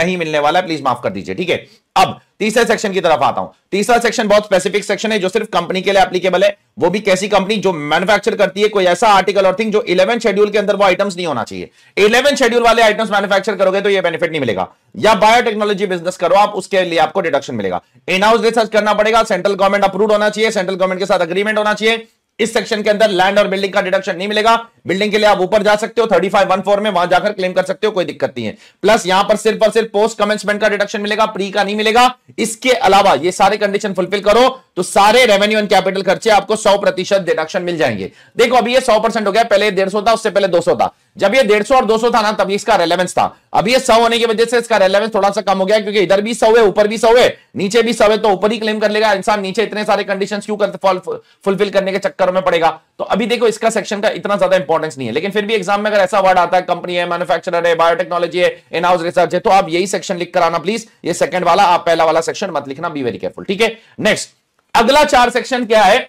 नहीं मिलने वाला है प्लीज माफ कर दीजिए ठीक है अब तीसरे सेक्शन की तरफ आता हूं तीसरा सेक्शन बहुत स्पेसिफिक सेक्शन है जो सिर्फ कंपनी के लिए एप्लीकेबल है वो भी कैसी कंपनी जो मैन्युफैक्चर करती है कोई ऐसा आर्टिकल और थिंग जो इलेवन शेड्यूल के अंदर वो आइटम्स नहीं होना चाहिए इलेवन शेड्यूल वाले आइटम्स मैन्युफैक्चर करोगे तो ये बेनिफिट नहीं मिलेगा या बायोटेक्नोलॉजी बिजनेस करो आप उसके लिए आपको डिडक्शन मिलेगा इनहाउस रिसर्च करना पड़ेगा सेंट्रल गवर्नमेंट अप्रूव होना चाहिए सेंट्रल गवर्नमेंट के साथ अग्रीमेंट होना चाहिए इस सेक्शन के अंदर लैंड और बिल्डिंग का डिडक्शन नहीं मिलेगा बिल्डिंग के लिए आप ऊपर जा सकते हो थर्टी फाइव वन फोर में वहां जाकर क्लेम कर सकते हो कोई दिक्कत नहीं है प्लस यहां पर सिर्फ और सिर्फ पोस्ट कमेंसमेंट का डिडक्शन मिलेगा प्री का नहीं मिलेगा इसके अलावा ये सारे कंडीशन फुलफिल करो तो सारे रेवेन्यू एंड कैपिटल खर्चे आपको सौ प्रतिशत डिडक्शन मिल जाएंगे देखो अभी ये सौ परसेंट हो गया पहले डेढ़ था उससे पहले दो सौ था जब ये डेढ़ सौ और दो सौ था ना तब इसका रेलेवेंस था अभी ये सौ होने की वजह से इसका रेलेवेंस थोड़ा सा कम हो गया क्योंकि इधर भी सौ है ऊपर भी सौ है नीचे भी सौ है तो ऊपर ही क्लेम कर लेगा इंसान नीचे इतने सारे कंडीशन क्यों फुलफिल करने के चक्कर में पड़ेगा तो अभी देखो इसका सेक्शन का इतना ज्यादा इंपॉर्टेंस नहीं है लेकिन फिर भी एग्जाम में अगर ऐसा वर्ड आता है कंपनी है मैन्युफैक्चरर है बायोटेक्नोलॉजी है इन हाउस रिसर्च है तो आप यही सेक्शन लिख कर आना प्लीज ये सेकंड वाला आप पहला वाला सेक्शन मत लिखना बी वेरी केयरफुल ठीक है नेक्स्ट अगला चार सेक्शन क्या है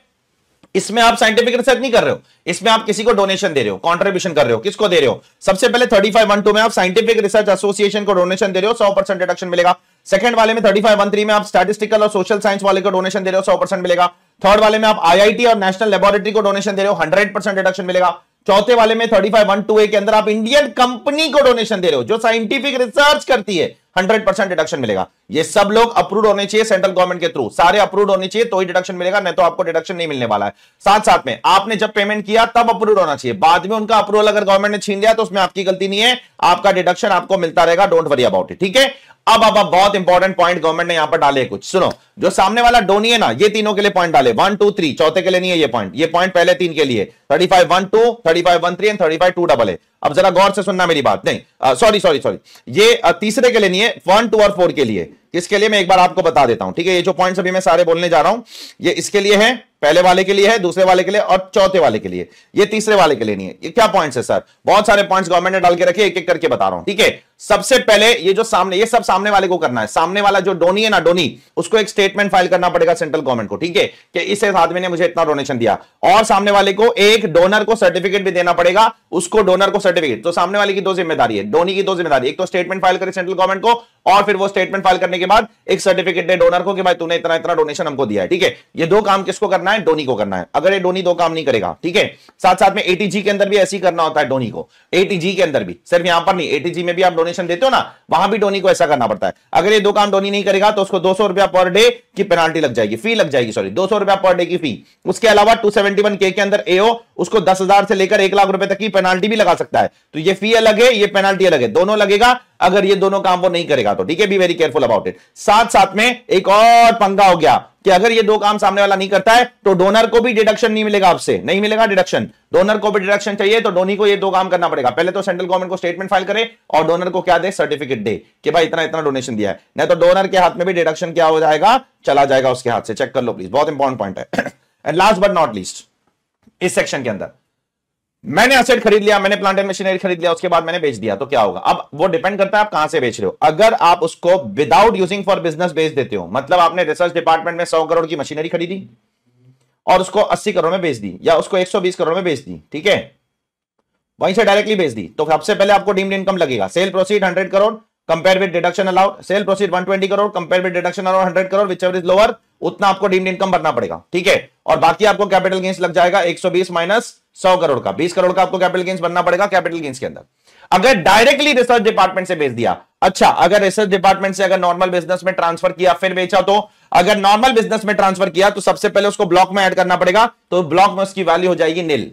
इसमें आप साइंटिफिक रिसर्च नहीं कर रहे हो इसमें आप किसी को डोनेशन दे रहे हो कंट्रीब्यूशन कर रहे हो किसको दे रहे हो सबसे पहले थर्टी फाइव वन टू में आप साइंटिफिक रिसर्च एसोसिएशन को डोनेशन दे रहे हो सौ परसेंट डिडक्शन मिलेगा सेकंड वाले में थर्टी फाइव वन थ्री में आप स्टैटिस्टिकल और सोशल साइंस वाले को डोनेशन दे रहे हो सौ परसेंट मिलेगा थर्ड वाले में आप आईआईटी और नेशनल लेबोरेटरी को डोनेशन दे रहे हो हंड्रेड परसेंट रिडक्शन मिलेगा चौथे वाले में thirty five one two A के अंदर आप इंडियन कंपनी को डोनेशन दे रहे हो जो साइंटिफिक रिसर्च करती है हंड्रेड परसेंट डिडक्शन मिलेगा ये सब लोग अप्रूव होने चाहिए सेंट्रल गवर्नमेंट के थ्रू सारे अप्रूव होने चाहिए तो ही डिडक्शन मिलेगा नहीं तो आपको डिडक्शन नहीं मिलने वाला है साथ साथ में आपने जब पेमेंट किया तब अप्रूव होना चाहिए बाद में उनका अप्रूवल अगर गवर्नमेंट ने छीन लिया तो उसमें आपकी गलती नहीं है आपका डिडक्शन आपको मिलता रहेगा डोंट वरी अबाउट इट ठीक है अब अब अब बहुत इंपॉर्टेंट पॉइंट गवर्नमेंट ने यहां पर डाले कुछ सुनो जो सामने वाला डोनी है ना ये तीनों के लिए पॉइंट डाले वन टू थ्री चौथे के लिए नहीं है ये पॉइंट ये पॉइंट पहले तीन के लिए thirty five one two thirty five one three and thirty five two double है अब जरा गौर से सुनना मेरी बात नहीं सॉरी सॉरी सॉरी ये तीसरे के लिए नहीं है वन टू और फोर के लिए इसके लिए मैं एक बार आपको बता देता हूं ठीक है ये जो पॉइंट्स अभी मैं सारे बोलने जा रहा हूं ये इसके लिए है पहले वाले के लिए है दूसरे वाले के लिए और चौथे वाले के लिए ये तीसरे वाले के लिए नहीं है ये क्या पॉइंट्स है सर बहुत सारे पॉइंट्स गवर्नमेंट ने डाल के रखे एक एक करके बता रहा हूं ठीक है सबसे पहले ये जो सामने ये सब सामने वाले को करना है सामने वाला जो डोनी है ना डोनी उसको एक स्टेटमेंट फाइल करना पड़ेगा सेंट्रल गवर्नमेंट को ठीक है कि इस आदमी ने मुझे इतना डोनेशन दिया और सामने वाले को एक डोनर को सर्टिफिकेट भी देना पड़ेगा उसको डोनर को सर्टिफिकेट तो सामने वाले की दो जिम्मेदारी है डोनी की दो जिम्मेदारी एक तो स्टेटमेंट फाइल करे सेंट्रल गवर्नमेंट को और फिर वो स्टेटमेंट फाइल करने के बाद एक सर्टिफिकेट दे डोनर को कि भाई तूने इतना इतना डोनेशन हमको दिया है ठीक है ये दो काम किसको करना करना है डोनी को करना है अगर ये डोनी दो काम नहीं करेगा ठीक है साथ साथ में एटीजी के अंदर भी ऐसी करना होता है डोनी को एटीजी के अंदर भी सिर्फ यहां पर नहीं एटीजी में भी आप डोनेशन देते हो ना वहां भी डोनी को ऐसा करना पड़ता है अगर ये दो काम डोनी नहीं करेगा तो उसको दो रुपया पर डे की पेनाल्टी लग जाएगी फी लग जाएगी सॉरी दो रुपया पर डे की फी उसके अलावा टू के के अंदर एओ उसको दस से लेकर एक लाख रुपए तक की पेनाल्टी भी लगा सकता है तो ये फी अलग है ये पेनाल्टी अलग है दोनों लगेगा अगर ये दोनों काम वो नहीं करेगा तो ठीक है be very careful about it साथ साथ में एक और पंगा हो गया कि अगर ये दो काम सामने वाला नहीं करता है तो डोनर को भी डिडक्शन नहीं मिलेगा आपसे नहीं मिलेगा डिडक्शन डोनर को भी डिडक्शन चाहिए तो डोनी को ये दो काम करना पड़ेगा पहले तो सेंट्रल गवर्नमेंट को स्टेटमेंट फाइल करे और डोनर को क्या दे सर्टिफिकेट दे कि भाई इतना इतना डोनेशन दिया है नहीं तो डोनर के हाथ में भी डिडक्शन क्या हो जाएगा चला जाएगा उसके हाथ से चेक कर लो प्लीज बहुत इंपॉर्टेंट पॉइंट है and last but not least इस सेक्शन के अंदर मैंने असेट खरीद लिया मैंने प्लांट एंड मशीनरी खरीद लिया उसके बाद मैंने बेच दिया तो क्या होगा अब वो डिपेंड करता है आप कहां से बेच रहे हो अगर आप उसको विदाउट यूजिंग फॉर बिजनेस बेच देते हो मतलब आपने रिसर्च डिपार्टमेंट में सौ करोड़ की मशीनरी खरीदी और उसको अस्सी करोड़ में बेच दी या उसको एक करोड़ में बेच दी ठीक है वहीं से डायरेक्टली बेच दी तो सबसे पहले आपको डीम्ड इनकम लगेगा sale proceed hundred crore compare with deduction allowed sale proceed twenty crore compare with deduction allowed hundred crore whichever is lower उतना आपको डीम्ड इनकम भरना पड़ेगा ठीक है और बाकी आपको कैपिटल गेंस लग जाएगा बीस माइनस सौ करोड़ का बीस करोड़ का आपको कैपिटल गेंस बनना पड़ेगा कैपिटल गेंस के अंदर अगर डायरेक्टली रिसर्च डिपार्टमेंट से बेच दिया अच्छा अगर रिसर्च डिपार्टमेंट से अगर नॉर्मल बिजनेस में ट्रांसफर किया फिर बेचा तो अगर नॉर्मल बिजनेस में ट्रांसफर किया तो सबसे पहले उसको ब्लॉक में ऐड करना पड़ेगा तो ब्लॉक में उसकी वैल्यू हो जाएगी nil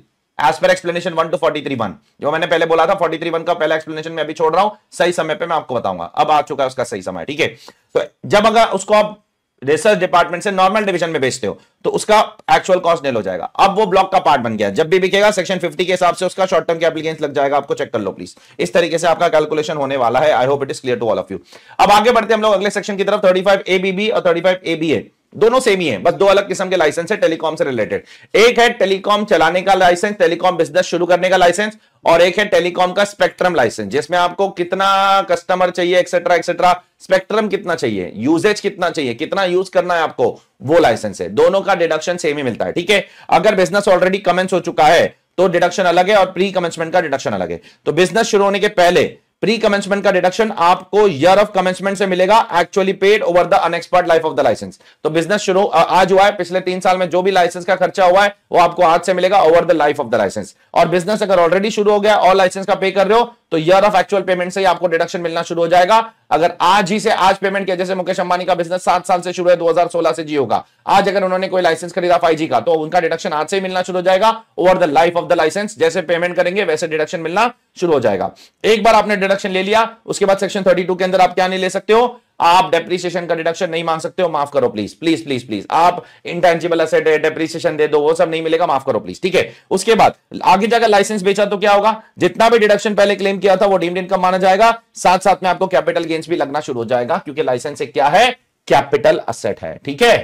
as per explanation one two forty three one जो मैंने पहले बोला था फोर्टी थ्री वन का पहला एक्सप्लेनेशन में अभी छोड़ रहा हूं सही समय पर मैं आपको बताऊंगा अब आ चुका है उसका सही समय ठीक है तो जब अगर उसको आप रिसर्च डिपार्टमेंट से नॉर्मल डिवीजन में भेजते हो तो उसका एक्चुअल कॉस्ट नेल हो जाएगा अब वो ब्लॉक का पार्ट बन गया जब भी बिकेगा सेक्शन 50 के हिसाब से उसका शॉर्ट टर्म एप्लीकेंस लग जाएगा आपको चेक कर लो प्लीज इस तरीके से आपका कैलकुलेशन होने वाला है I hope it is clear to all of you अब आगे बढ़ते हम लोग अगले सेक्शन की तरफ थर्टी फाइव और थर्टी फाइव दोनों सेम ही है बस दो अलग किस्म के लाइसेंस है टेलीकॉम से रिलेटेड एक है टेलीकॉम चलाने का लाइसेंस टेलीकॉम बिजनेस शुरू करने का लाइसेंस और एक है टेलीकॉम का स्पेक्ट्रम लाइसेंस जिसमें आपको कितना कस्टमर चाहिए एक्सेट्रा एक्सेट्रा स्पेक्ट्रम कितना चाहिए यूजेज कितना चाहिए कितना यूज करना है आपको वो लाइसेंस है दोनों का डिडक्शन सेम ही मिलता है ठीक है अगर बिजनेस ऑलरेडी कमेंस हो चुका है तो डिडक्शन अलग है और प्री कमेंसमेंट का डिडक्शन अलग है तो बिजनेस शुरू होने के पहले प्री कमेंसमेंट का डिडक्शन आपको ईयर ऑफ कमेंसमेंट से मिलेगा actually paid over the unexpired life of the licence तो बिजनेस शुरू आज हुआ है पिछले तीन साल में जो भी लाइसेंस का खर्चा हुआ है वो आपको आज से मिलेगा over the life of the licence और बिजनेस अगर ऑलरेडी शुरू हो गया और लाइसेंस का पे कर रहे हो तो ईयर ऑफ एक्चुअल पेमेंट से ही आपको डिडक्शन मिलना शुरू हो जाएगा अगर आज ही से आज पेमेंट किया जैसे मुकेश अंबानी का बिजनेस सात साल से शुरू है 2016 से जी होगा आज अगर उन्होंने कोई लाइसेंस खरीदा फाइव का तो उनका डिडक्शन आज से ही मिलना शुरू हो जाएगा over the life of the licence जैसे पेमेंट करेंगे वैसे डिडक्शन मिलना शुरू हो जाएगा एक बार आपने डिडक्शन ले लिया उसके बाद सेक्शन थर्टी के अंदर आप क्या नहीं ले सकते हो आप डेप्रिसिएशन का डिडक्शन नहीं मांग सकते हो माफ करो प्लीज प्लीज प्लीज प्लीज आप इंटेंजिबल असेट डेप्रिसिएशन दे दो वो सब नहीं मिलेगा माफ करो प्लीज ठीक है उसके बाद आगे जाकर लाइसेंस बेचा तो क्या होगा जितना भी डिडक्शन पहले क्लेम किया था वो डीम्ड इनकम माना जाएगा साथ साथ में आपको कैपिटल गेंस भी लगना शुरू हो जाएगा क्योंकि लाइसेंस क्या है कैपिटल असेट है ठीक है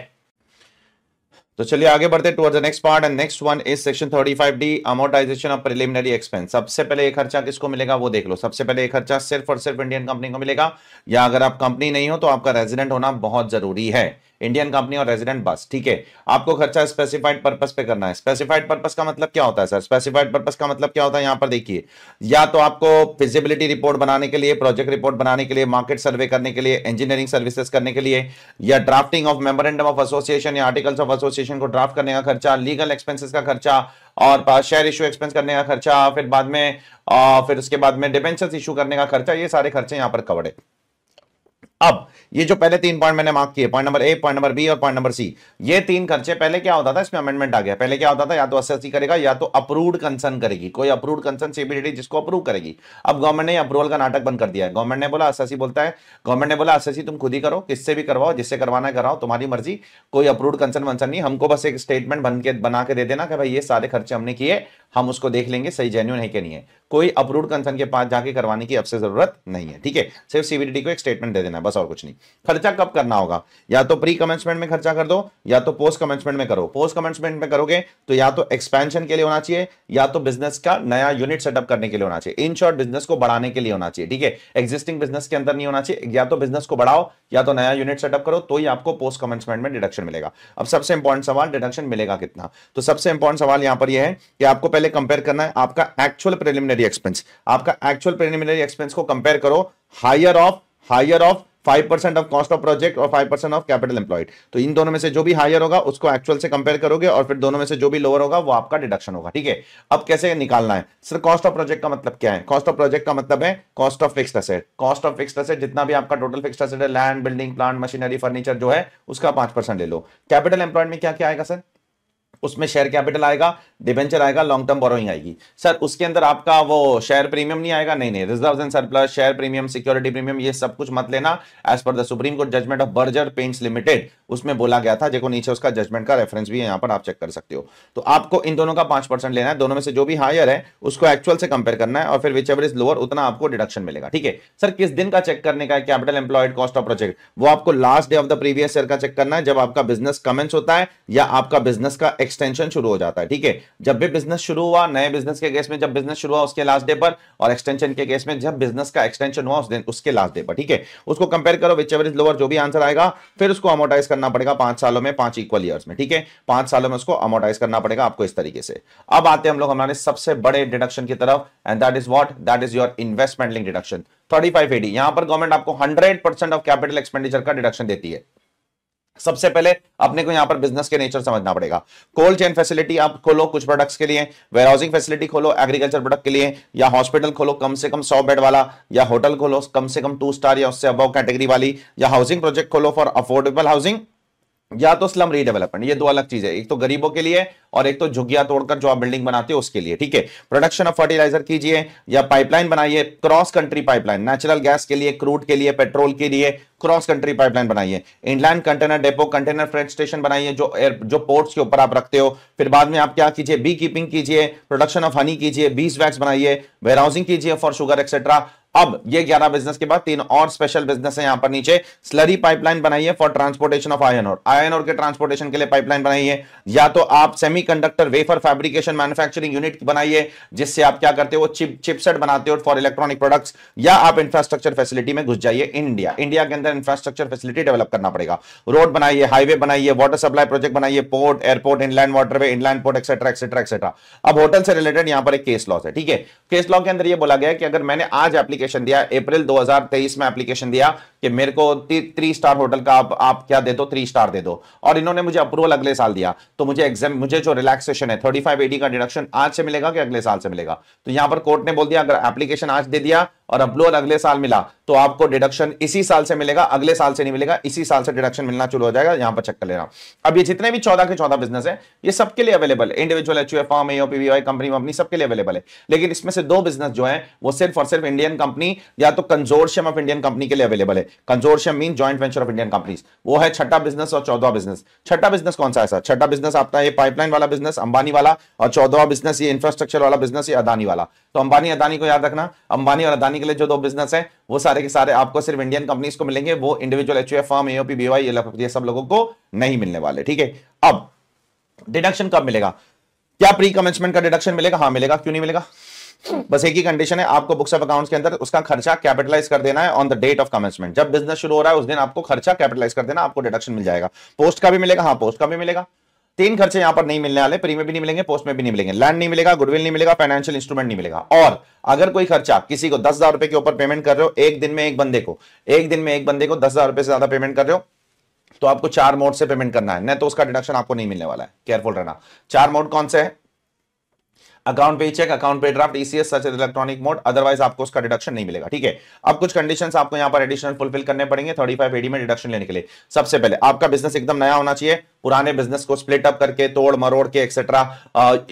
तो चलिए आगे बढ़ते toward next part and next one is section thirty five D amortisation of preliminary expense सबसे पहले ये खर्चा किसको मिलेगा वो देख लो सबसे पहले ये खर्चा सिर्फ और सिर्फ इंडियन कंपनी को मिलेगा या अगर आप कंपनी नहीं हो तो आपका रेजिडेंट होना बहुत जरूरी है इंडियन कंपनी और रेजिडेंट बस ठीक है आपको खर्चा स्पेसिफाइड पर्पस पे करना है स्पेसिफाइड पर्पस का मतलब क्या होता है सर स्पेसिफाइड पर्पस का मतलब क्या होता है यहां पर देखिए या तो आपको फिजिबिलिटी रिपोर्ट बनाने के लिए प्रोजेक्ट रिपोर्ट बनाने के लिए मार्केट सर्वे करने के लिए इंजीनियरिंग सर्विसेज करने के लिए या drafting of memorandum of association या आर्टिकल्स ऑफ एसोसिएशन को ड्राफ्ट करने का खर्चा लीगल एक्सपेंसिस का खर्चा और शेयर इशू एक्सपेंस करने का खर्चा फिर बाद में फिर उसके बाद में डिपेंशन इशू करने का खर्चा ये सारे खर्चे यहाँ पर कवर है अब ये जो पहले तीन पॉइंट मैंने मार्क किए point number A point number B और पॉइंट नंबर सी ये तीन खर्चे पहले क्या होता था इसमें अमेंडमेंट आ गया पहले क्या होता था या तो एस करेगा या तो अप्रूव्ड कंसर्न करेगी कोई अप्रूव कंसर्न सीबीडी जिसको अप्रूव करेगी अब गवर्नमेंट ने अप्रूवल का नाटक बंद कर दिया है गवर्नमेंट ने बोला अस्सी बोलता है गवर्नमेंट ने बोला अस्सी तुम खुद ही करो किससे भी करवाओ जिससे करवाना कराओ तुम्हारी मर्जी कोई अप्रूव कंसर्न वंसर नहीं हमको बस एक स्टेटमेंट बन के बना के दे देना कि भाई ये सारे खर्चे हमने किए हम उसको देख लेंगे सही जेन्यून है कि नहीं है कोई अप्रूव कंसर्न के पास जाके करवाने की अब से जरूरत नहीं है ठीक है सिर्फ सीबीडी को एक स्टेटमेंट दे देना बस और कुछ नहीं खर्चा कब करना होगा या तो प्री कमेंसमेंट में खर्चा कर दो या तो पोस्ट कमेंसमेंट में करो पोस्ट कमेंसमेंट में करोगे तो या तो एक्सपेंशन के लिए होना चाहिए या तो बिजनेस का नया यूनिट सेटअप करने के लिए होना चाहिए इन शॉर्ट बिजनेस को बढ़ाने के लिए होना चाहिए ठीक है एक्जिस्टिंग बिजनेस के अंदर नहीं होना चाहिए या तो बिजनेस को बढ़ाओ या तो नया यूनिट सेटअप करो तो ही आपको पोस्ट कमेंसमेंट में डिडक्शन मिलेगा अब सबसे इंपॉर्टेंट सवाल डिडक्शन मिलेगा कितना तो सबसे इंपॉर्टेंट सवाल यहां पर यह है कि आपको पहले कंपेयर करना है आपका एक्चुअल प्रिलिमिनरी एक्सपेंस आपका एक्चुअल प्रिलिमिनरी एक्सपेंस को कंपेयर करो higher of higher of five percent of cost of project और five percent of capital employed तो इन दोनों में से जो भी हायर होगा उसको एक्चुअल से कंपेयर करोगे और फिर दोनों में से जो भी लोअर होगा वो आपका डिडक्शन होगा ठीक है अब कैसे निकालना है सर कॉस्ट ऑफ प्रोजेक्ट का मतलब क्या है कॉस्ट ऑफ प्रोजेक्ट का मतलब है cost of fix asset cost of fix asset जितना भी आपका टोटल फिक्स असेट है land building plant machinery furniture जो है उसका पांच ले लो कैपिटल एम्प्लॉयड में क्या क्या आएगा सर उसमें शेयर कैपिटल आएगा डिबेंचर आएगा लॉन्ग टर्म बोरोइंग आएगी सर उसके अंदर आपका वो शेयर प्रीमियम नहीं आएगा नहीं नहीं reserve and surplus share premium security premium ये सब कुछ मत लेना as per the supreme court judgment of Berger Paints Limited उसमें बोला गया था देखो नीचे उसका जजमेंट का रेफरेंस भी यहाँ पर आप चेक कर सकते हो तो आपको इन दोनों का पांच परसेंट लेना है दोनों में से जो भी हायर है उसको एक्चुअल से कंपेयर करना है और फिर विच एवर इज लोअर उतना आपको डिडक्शन मिलेगा ठीक है सर किस दिन का चेक करने का है capital employed cost of project वो आपको last day of the previous year का चेक करना है जब आपका बिजनेस कमेंस होता है या आपका बिजनेस का एक्सटेंशन शुरू हो जाता है ठीक है जब भी बिजनेस शुरू हुआ नए बिजनेस के केस में जब बिजनेस शुरू हुआ उसके लास्ट डे पर और एक्सटेंशन के केस में जब बिजनेस का एक्सटेंशन हुआ उस दिन उसके लास्ट डे पर ठीक है उसको कंपेयर करो विच एवर इज लोअर जो भी आंसर आएगा फिर उसको अमोटाइज करना पड़ेगा पांच सालों में पांच इक्वल ईयर्स में ठीक है पांच सालों में उसको अमोटाइज करना पड़ेगा आपको इस तरीके से अब आते हैं हम लोग हमारे सबसे बड़े डिडक्शन की तरफ and that is what that is your investment link deduction thirty five AD यहां पर गवर्नमेंट आपको hundred percent of capital expenditure का डिडक्शन देती है सबसे पहले अपने को यहां पर बिजनेस के नेचर समझना पड़ेगा कोल्ड चेन फैसिलिटी आप खोलो कुछ प्रोडक्ट्स के लिए वेयरहाउसिंग फैसिलिटी खोलो एग्रीकल्चर प्रोडक्ट के लिए या हॉस्पिटल खोलो कम से कम सौ बेड वाला या होटल खोलो कम से कम टू स्टार या उससे अबव कैटेगरी वाली या हाउसिंग प्रोजेक्ट खोलो फॉर अफोर्डेबल हाउसिंग या तो स्लम रीडेवलपमेंट ये दो अलग चीज है एक तो गरीबों के लिए और एक तो झुग्गिया तोड़कर जो आप बिल्डिंग बनाते हो उसके लिए ठीक है प्रोडक्शन ऑफ फर्टिलाइजर कीजिए या पाइपलाइन बनाइए cross country pipeline natural gas के लिए क्रूड के लिए पेट्रोल के लिए क्रॉस कंट्री पाइपलाइन बनाइए inland container depot container freight station बनाइए जो एयर जो पोर्ट्स के ऊपर आप रखते हो फिर बाद में आप क्या कीजिए बी कीपिंग कीजिए प्रोडक्शन ऑफ हनी कीजिए बीस वैक्स बनाइए वेयर हाउसिंग कीजिए फॉर शुगर एक्सेट्रा अब ये 11 बिजनेस के बाद तीन और स्पेशल बिजनेस है यहां पर नीचे स्लरी पाइपलाइन बनाई है for transportation of iron ore iron ore के ट्रांसपोर्टेशन के लिए पाइपलाइन बनाई है या तो आप semiconductor wafer fabrication manufacturing unit बनाइए जिससे आप क्या करते हो चिप चिपसेट बनाते हो फॉर इलेक्ट्रॉनिक प्रोडक्ट्स या आप इंफ्रास्ट्रक्चर फैसिलिटी में घुस जाइए इंडिया इंडिया के अंदर इंफ्रास्ट्रक्चर फैसिलिटी डेवलप करना पड़ेगा रोड बनाइए हाईवे बनाइए वाटर सप्लाई प्रोजेक्ट बनाइए port airport inland waterway inland port etcetera etcetera etcetera अब होटल से रिलेटेड यहां पर एक केस लॉस है ठीक है केस लॉ के अंदर यह बोला गया कि अगर मैंने आज एप्लीकेशन एप्लीकेशन दिया अप्रैल 2023 में एप्लीकेशन दिया कि मेरे को थ्री स्टार होटल का आप आप क्या दे दो थ्री स्टार दे दो और इन्होंने मुझे अप्रूवल अगले साल दिया तो मुझे एग्जाम मुझे जो रिलैक्सेशन है थर्टी फाइव का डिडक्शन आज से मिलेगा कि अगले साल से मिलेगा तो यहां पर कोर्ट ने बोल दिया अगर एप्लीकेशन आज दे दिया और अपलोड अगले साल मिला तो आपको डिडक्शन इसी साल से मिलेगा अगले साल से नहीं मिलेगा इसी साल से डिडक्शन मिलना शुरू हो जाएगा यहां पर चेक कर लेना अब ये जितने भी चौदह के चौदह बिजनेस है ये सबके लिए अवेलेबल है individual H form A PVI company अपनी सबके लिए अवेलेबल है लेकिन इसमें से दो बिजनेस जो है वो सिर्फ और सिर्फ इंडियन कंपनी या तो कंजोरशियम ऑफ इंडियन कंपनी के लिए अवेलेबल है consortium mean joint venture of Indian company वो है छठा बिजनेस और चौदह बिजनेस छठा बिजनेस कौन सा ऐसा छठा बिजनेस आपका ये पाइपलाइन वाला बिजनेस अंबानी वाला और चौदह बिजनेस ये इंफ्रास्ट्रक्चर वाला बिजनेस ये अदानी वाला तो अंबानी अदानी को याद रखना अंबानी और अदानी कंपनी के लिए जो दो बिजनेस है वो सारे के सारे आपको सिर्फ इंडियन कंपनीज को मिलेंगे वो individual H form AOP BY ये सब लोगों को नहीं मिलने वाले ठीक है अब डिडक्शन कब मिलेगा क्या प्री कमेंसमेंट का डिडक्शन मिलेगा हाँ मिलेगा क्यों नहीं मिलेगा बस एक ही कंडीशन है आपको बुक्स ऑफ अकाउंट्स के अंदर उसका खर्चा कैपिटलाइज कर देना है on the date of commencement जब बिजनेस शुरू हो रहा है उस दिन आपको खर्चा कैपिटलाइज कर देना आपको डिडक्शन मिल जाएगा पोस्ट का भी मिलेगा हाँ पोस्ट का भी मिलेगा तीन खर्चे यहां पर नहीं मिलने वाले प्री में भी नहीं मिलेंगे पोस्ट में भी नहीं मिलेंगे लैंड नहीं मिलेगा गुडविल नहीं मिलेगा फाइनेंशियल इंस्ट्रूमेंट नहीं मिलेगा और अगर कोई खर्चा किसी को दस हजार रुपए के ऊपर पेमेंट कर रहे हो एक दिन में एक बंदे को एक दिन में एक बंदे को दस हजार रुपए से ज्यादा पेमेंट कर रहे हो तो आपको चार मोड से पेमेंट करना है नहीं तो उसका डिडक्शन आपको नहीं मिलने वाला है केयरफुल रहना चार मोड कौन से है अकाउंट पे चेक अकाउंट पे draft ECS such electronic mode otherwise आपको उसका डिडक्शन नहीं मिलेगा ठीक है अब कुछ कंडीशंस आपको यहाँ पर एडिशनल फुलफिल करने पड़ेंगे थर्टी फाइव एडी में डिडक्शन लेने के लिए सबसे पहले आपका बिजनेस एकदम नया होना चाहिए पुराने बिजनेस को स्प्लिट अप करके तोड़ मरोड़ के etcetera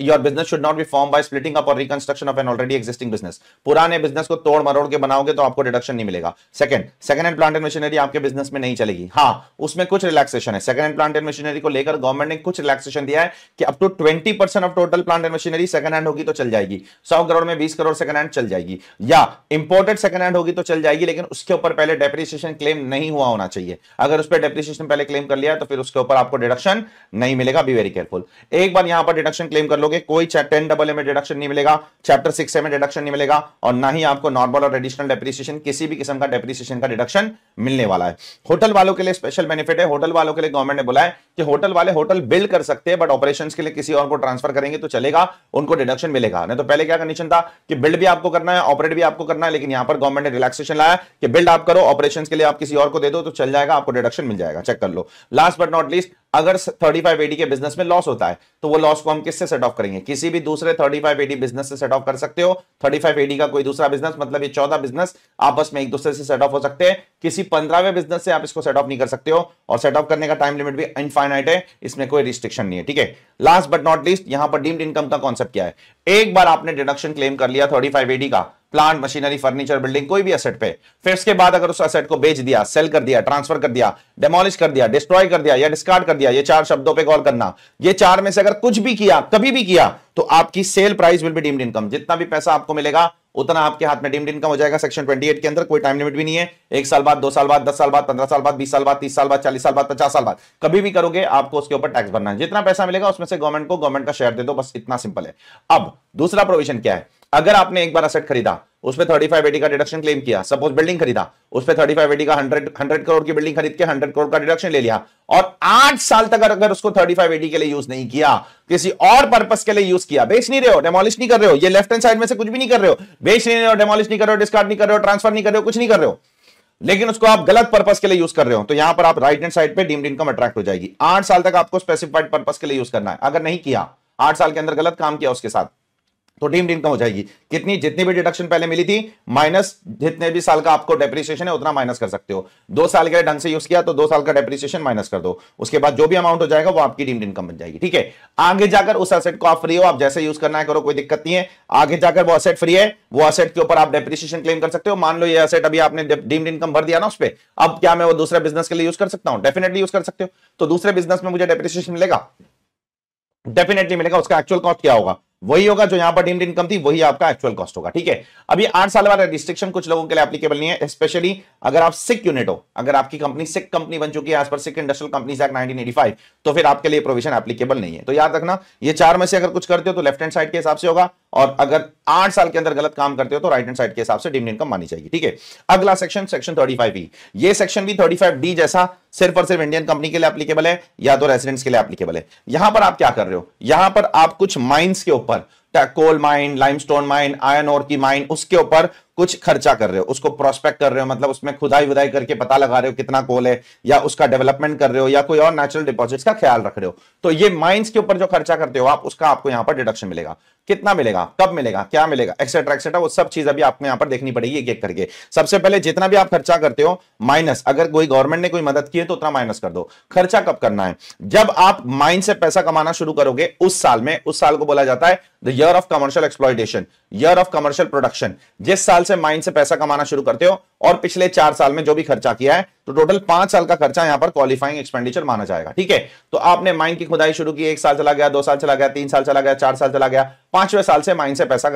your business should not be form by splitting up और reconstruction of an already existing business पुराने बिजनेस को तोड़ मरोड़ के बनाओगे तो आपको डिडक्शन नहीं मिलेगा second second hand plant and machinery आपके बिजनेस में नहीं चलेगी हाँ उसमें कुछ रिलैक्सेशन है second hand plant and machinery को लेकर गवर्नमेंट ने कुछ रिलैक्सेशन दिया है कि up to twenty of total plant and machinery second hand होगी तो चल जाएगी सौ करोड़ में बीस करोड़ सेकंड हैंड चल जाएगी या इंपोर्टेड सेकंड हैंड होगी तो चल जाएगी लेकिन उसके ऊपर पहले डेप्रिसिएशन क्लेम नहीं हुआ होना चाहिए अगर उस पर डेप्रिसिएशन पहले क्लेम कर लिया तो फिर उसके ऊपर आपको डिडक्शन नहीं मिलेगा बी वेरी केयरफुल एक बार यहां पर डिडक्शन क्लेम कर लोगे कोई टेन डबल ए में डिडक्शन नहीं मिलेगा चैप्टर सिक्स में डिडक्शन नहीं मिलेगा और ना ही आपको नॉर्मल और एडिशनल डेप्रिसिएशन किसी भी किस्म का डेप्रिसिएशन का डिडक्शन मिलने वाला है होटल वालों के लिए स्पेशल बेनिफिट है होटल वालों के लिए गवर्नमेंट ने बोला है कि होटल वाले होटल बिल कर सकते हैं बट ऑपरेशंस के लिए किसी और को ट्रांसफर करेंगे तो चलेगा उनको डिडक्शन रिडक्शन मिलेगा नहीं तो पहले क्या कंडीशन था कि बिल्ड भी आपको करना है ऑपरेट भी आपको करना है लेकिन यहां पर गवर्नमेंट ने रिलैक्सेशन लाया कि बिल्ड आप करो ऑपरेशन के लिए आप किसी और को दे दो तो चल जाएगा आपको डिडक्शन मिल जाएगा चेक कर लो लास्ट बट नॉट लीस्ट अगर 3580 के बिजनेस में लॉस होता है तो वो लॉस को हम किससे सेट ऑफ करेंगे किसी भी दूसरे 3580 बिजनेस से सेट ऑफ कर सकते हो 3580 का कोई दूसरा बिजनेस मतलब ये 14 बिजनेस आपस में एक दूसरे से सेट ऑफ हो सकते हैं किसी पंद्रहवें बिजनेस से आप इसको सेट ऑफ नहीं कर सकते हो और सेट ऑफ करने का टाइम लिमिट भी इनफाइनाइट है इसमें कोई रिस्ट्रिक्शन नहीं है ठीक है लास्ट बट नॉट लीस्ट यहां पर डीम्ड इनकम का कॉन्सेप्ट क्या है एक बार आपने डिडक्शन क्लेम कर लिया थर्टी का प्लांट मशीनरी फर्नीचर बिल्डिंग कोई भी असेट पे फिर उसके बाद अगर उस असेट को बेच दिया सेल कर दिया ट्रांसफर कर दिया डेमोलिश कर दिया डिस्ट्रॉय कर दिया या डिस्कार्ड कर दिया ये चार शब्दों पे गौर करना ये चार में से अगर कुछ भी किया कभी भी किया तो आपकी sale price will be deemed income जितना भी पैसा आपको मिलेगा उतना आपके हाथ में डीम्ड इनकम हो जाएगा सेक्शन 28 के अंदर कोई टाइम लिमिट भी नहीं है एक साल बाद दो साल बाद दस साल बाद पंद्रह साल बाद बीस साल बाद तीस साल बाद चालीस साल बाद पचास साल बाद कभी भी करोगे आपको उसके ऊपर टैक्स भरना है जितना पैसा मिलेगा उसमें से गवर्नमेंट को गवर्नमेंट का शेयर दे दो बस इतना सिंपल है अब दूसरा प्रोविजन क्या है अगर आपने एक बार असेट खरीदा उस पर थर्टी फाइव एटी का डिडक्शन क्लेम किया सपोज बिल्डिंग खरीदा उस पर थर्टी फाइव एटी का हंड्रेड हंड्रेड करोड़ की बिल्डिंग खरीद के हंड्रेड करोड़ का डिडक्शन ले लिया और आठ साल तक अगर उसको थर्टी फाइव एटी के लिए यूज नहीं किया किसी और पर्पज के लिए यूज किया बेच नहीं रहे हो डेमोलिश नहीं कर रहे हो ये लेफ्ट हैंड साइड में से कुछ भी नहीं कर रहे हो बेच नहीं रहे हो डेमोलिश नहीं कर रहे हो डिस्कार्ड नहीं कर रहे हो ट्रांसफर नहीं कर रहे हो कुछ नहीं कर रहे हो लेकिन उसको आप गलत पर्पज के लिए यूज कर रहे हो तो यहां पर आप राइट हैंड साइड पे डीम्ड इनकम अट्रैक्ट हो जाएगी आठ साल तक आपको स्पेसिफाइड पर्पज के लिए यूज करना है अगर नहीं किया आठ साल के अंदर गलत काम किया उसके साथ तो डीम्ड इनकम हो जाएगी कितनी जितनी भी डिडक्शन पहले मिली थी माइनस जितने भी साल का आपको डेप्रिसिएशन है उतना माइनस कर सकते हो दो साल के ढंग से यूज किया तो दो साल का डेप्रिसिएशन माइनस कर दो उसके बाद जो भी अमाउंट हो जाएगा वो आपकी डीम्ड इनकम बन जाएगी ठीक है आगे जाकर उस असेट को आप फ्री हो आप जैसे यूज करना है करो कोई दिक्कत नहीं है आगे जाकर वो असेट फ्री है वो असेट के ऊपर आप डेप्रिसिएशन क्लेम कर सकते हो मान लो ये असेट अभी आपने डीम्ड इनकम भर दिया ना उस पर अब क्या मैं वो दूसरे बिजनेस के लिए यूज कर सकता हूँ डेफिनेटली यूज कर सकते हो तो दूसरे बिजनेस में मुझे डेप्रिसिएशन मिलेगा डेफिनेटली मिलेगा उसका एक्चुअल कॉस्ट क्या होगा वही होगा जो यहां पर डीम्ड इनकम थी वही आपका एक्चुअल कॉस्ट होगा ठीक है अब ये आठ साल वाला रिस्ट्रिक्शन कुछ लोगों के लिए एप्लीकेबल नहीं है स्पेशली अगर आप सिक यूनिट हो अगर आपकी कंपनी सिक कंपनी बन चुकी है आज पर सिक इंडस्ट्रियल कंपनी एक्ट 1985 तो फिर आपके लिए प्रोविजन एप्लीकेबल नहीं है तो याद रखना ये चार में से अगर कुछ करते हो तो लेफ्ट हैंड साइड के हिसाब से होगा और अगर आठ साल के अंदर गलत काम करते हो तो राइट हैंड साइड के हिसाब से डीम्ड इनकम मानी चाहिए ठीक है अगला section section thirty five E ये सेक्शन भी थर्टी फाइव डी जैसा सिर्फ और सिर्फ इंडियन कंपनी के लिए एप्लीकेबल है या तो रेसिडेंट्स के लिए एप्लीकेबल है यहां पर आप क्या कर रहे हो यहां पर आप कुछ माइंस के ऊपर ऊपर coal mine limestone mine iron और की माइन उसके ऊपर कुछ खर्चा कर रहे हो उसको प्रोस्पेक्ट कर रहे हो मतलब उसमें खुदाई वुदाई करके पता लगा रहे हो कितना कोल है या उसका डेवलपमेंट कर रहे हो या कोई और नेचुरल डिपॉजिट का ख्याल रख रहे हो तो ये माइंस के ऊपर जो खर्चा करते हो आप उसका आपको यहाँ पर डिडक्शन मिलेगा कितना मिलेगा कब मिलेगा क्या मिलेगा एक्सेट्रा एक्सेट्रा वो सब चीज अभी आपको यहाँ पर देखनी पड़ेगी एक एक करके सबसे पहले जितना भी आप खर्चा करते हो माइनस अगर कोई गवर्नमेंट ने कोई मदद की है तो उतना माइनस कर दो खर्चा कब करना है जब आप माइन से पैसा कमाना शुरू करोगे उस साल में उस साल को बोला जाता है the year of commercial exploitation year of commercial production जिस साल से माइंड से पैसा कमाना शुरू करते हो और पिछले चार साल में जो भी खर्चा किया है तो टोटल पांच साल का खर्चा यहां पर क्वालिफाइंग एक्सपेंडिचर माना जाएगा ठीक है तो आपने माइंड की खुदाई शुरू की एक साल चला गया दो साल चला गया तीन साल चला गया चार साल चला गया पांचवें साल से माइंड से पैसा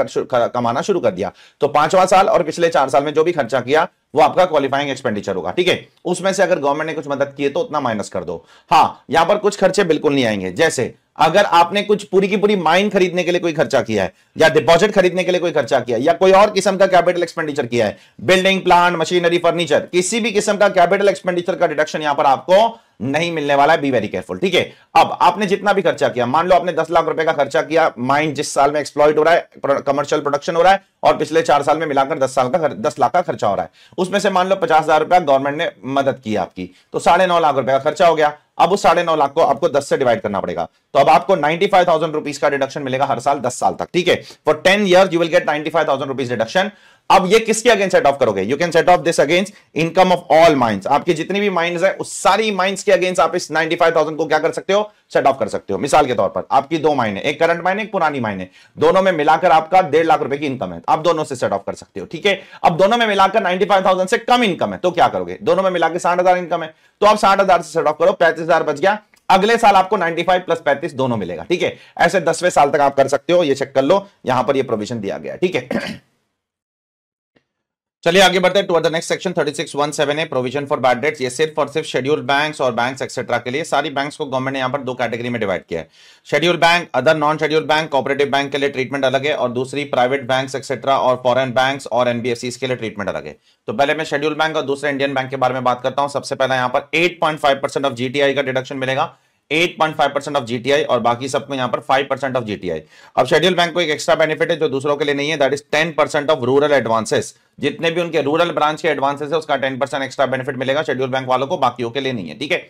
कमाना शुरू कर दिया तो पांचवा साल और पिछले चार साल में जो भी खर्चा किया वो आपका क्वालिफाइंग एक्सपेंडिचर होगा ठीक है उसमें से अगर गवर्नमेंट ने कुछ मदद की है तो उतना माइनस कर दो हाँ यहां पर कुछ खर्चे बिल्कुल नहीं आएंगे जैसे अगर आपने कुछ पूरी की पूरी माइन खरीदने के लिए कोई खर्चा किया है या डिपॉजिट खरीदने के लिए कोई खर्चा किया है या कोई और किस्म का कैपिटल एक्सपेंडिचर किया है बिल्डिंग प्लांट मशीनरी फर्नीचर किसी भी किस्म का कैपिटल एक्सपेंडिचर का डिडक्शन यहां पर आपको नहीं मिलने वाला है बी वेरी केयरफुल ठीक है अब आपने जितना भी खर्चा किया मान लो आपने दस लाख रुपए का खर्चा किया माइंड जिस साल में एक्सप्लॉइट हो रहा है कमर्शियल प्रोडक्शन हो रहा है और पिछले चार साल में मिलाकर दस साल का दस लाख का खर्चा हो रहा है उसमें से मान लो पचास हजार रुपया गवर्नमेंट ने मदद की आपकी तो साढ़े नौ लाख रुपए का खर्चा हो गया अब उस साढ़े नौ लाख को आपको दस से डिवाइड करना पड़ेगा तो अब आपको नाइन्टी फाइव थाउजेंड रुपीज का डिडक्शन मिलेगा हर साल दस साल तक ठीक है for ten year you will get ninety five thousand rupees deduction अब ये किसके अगेंस्ट सेट ऑफ करोगे you can set off this against income of all mines आपकी जितनी भी माइंस है उस सारी माइंस के अगेंस्ट आप इस 95,000 को क्या कर सकते हो सेट ऑफ कर सकते हो मिसाल के तौर पर आपकी दो माइने एक करंट माइने एक पुरानी माइने दोनों में मिलाकर आपका डेढ़ लाख रुपए की इनकम है आप दोनों से सेट ऑफ कर सकते हो ठीक है अब दोनों में मिलाकर 95,000 से कम इनकम है तो क्या करोगे दोनों में मिलाकर साठ इनकम है तो आप साठ से सेट ऑफ करो पैंतीस बच गया अगले साल आपको 95 प्लस 35 दोनों मिलेगा ठीक है ऐसे दसवें साल तक आप कर सकते हो ये चेक कर लो यहां पर ये प्रोविजन दिया गया ठीक है चलिए आगे बढ़ते हैं toward the next section seven है प्रोविजन फॉर बैड डेट्स ये सिर्फ और सिर्फ शेड्यूल बैंक्स और बैंक्स एक्सेट्रा के लिए सारी बैंक्स को गवर्नमेंट ने यहाँ पर दो कैटेगरी में डिवाइड किया है schedule bank other non schedule bank cooperative bank के लिए ट्रीटमेंट अलग है और दूसरी प्राइवेट बैंक एक्सेट्रा और फॉरन बैंक और एनबीएससी के लिए ट्रीटमेंट अलग है तो पहले मैं शेड्यूल बैंक और दूसरे इंडियन बैंक के बारे में बात करता हूँ सबसे पहले यहाँ पर एट ऑफ जीटीआई का डिडक्शन मिलेगा 8.5 परसेंट ऑफ जीटीआई और बाकी सबको यहां पर 5 परसेंट ऑफ जीटीआई अब शेड्यूल बैंक को एक एक्स्ट्रा बेनिफिट है जो दूसरों के लिए नहीं है that is 10 percent of rural advances जितने भी उनके रूरल ब्रांच के एडवांसेस है उसका 10 परसेंट एक्स्ट्रा बेनिफिट मिलेगा शेड्यूल बैंक वालों को बाकियों के लिए नहीं है ठीक है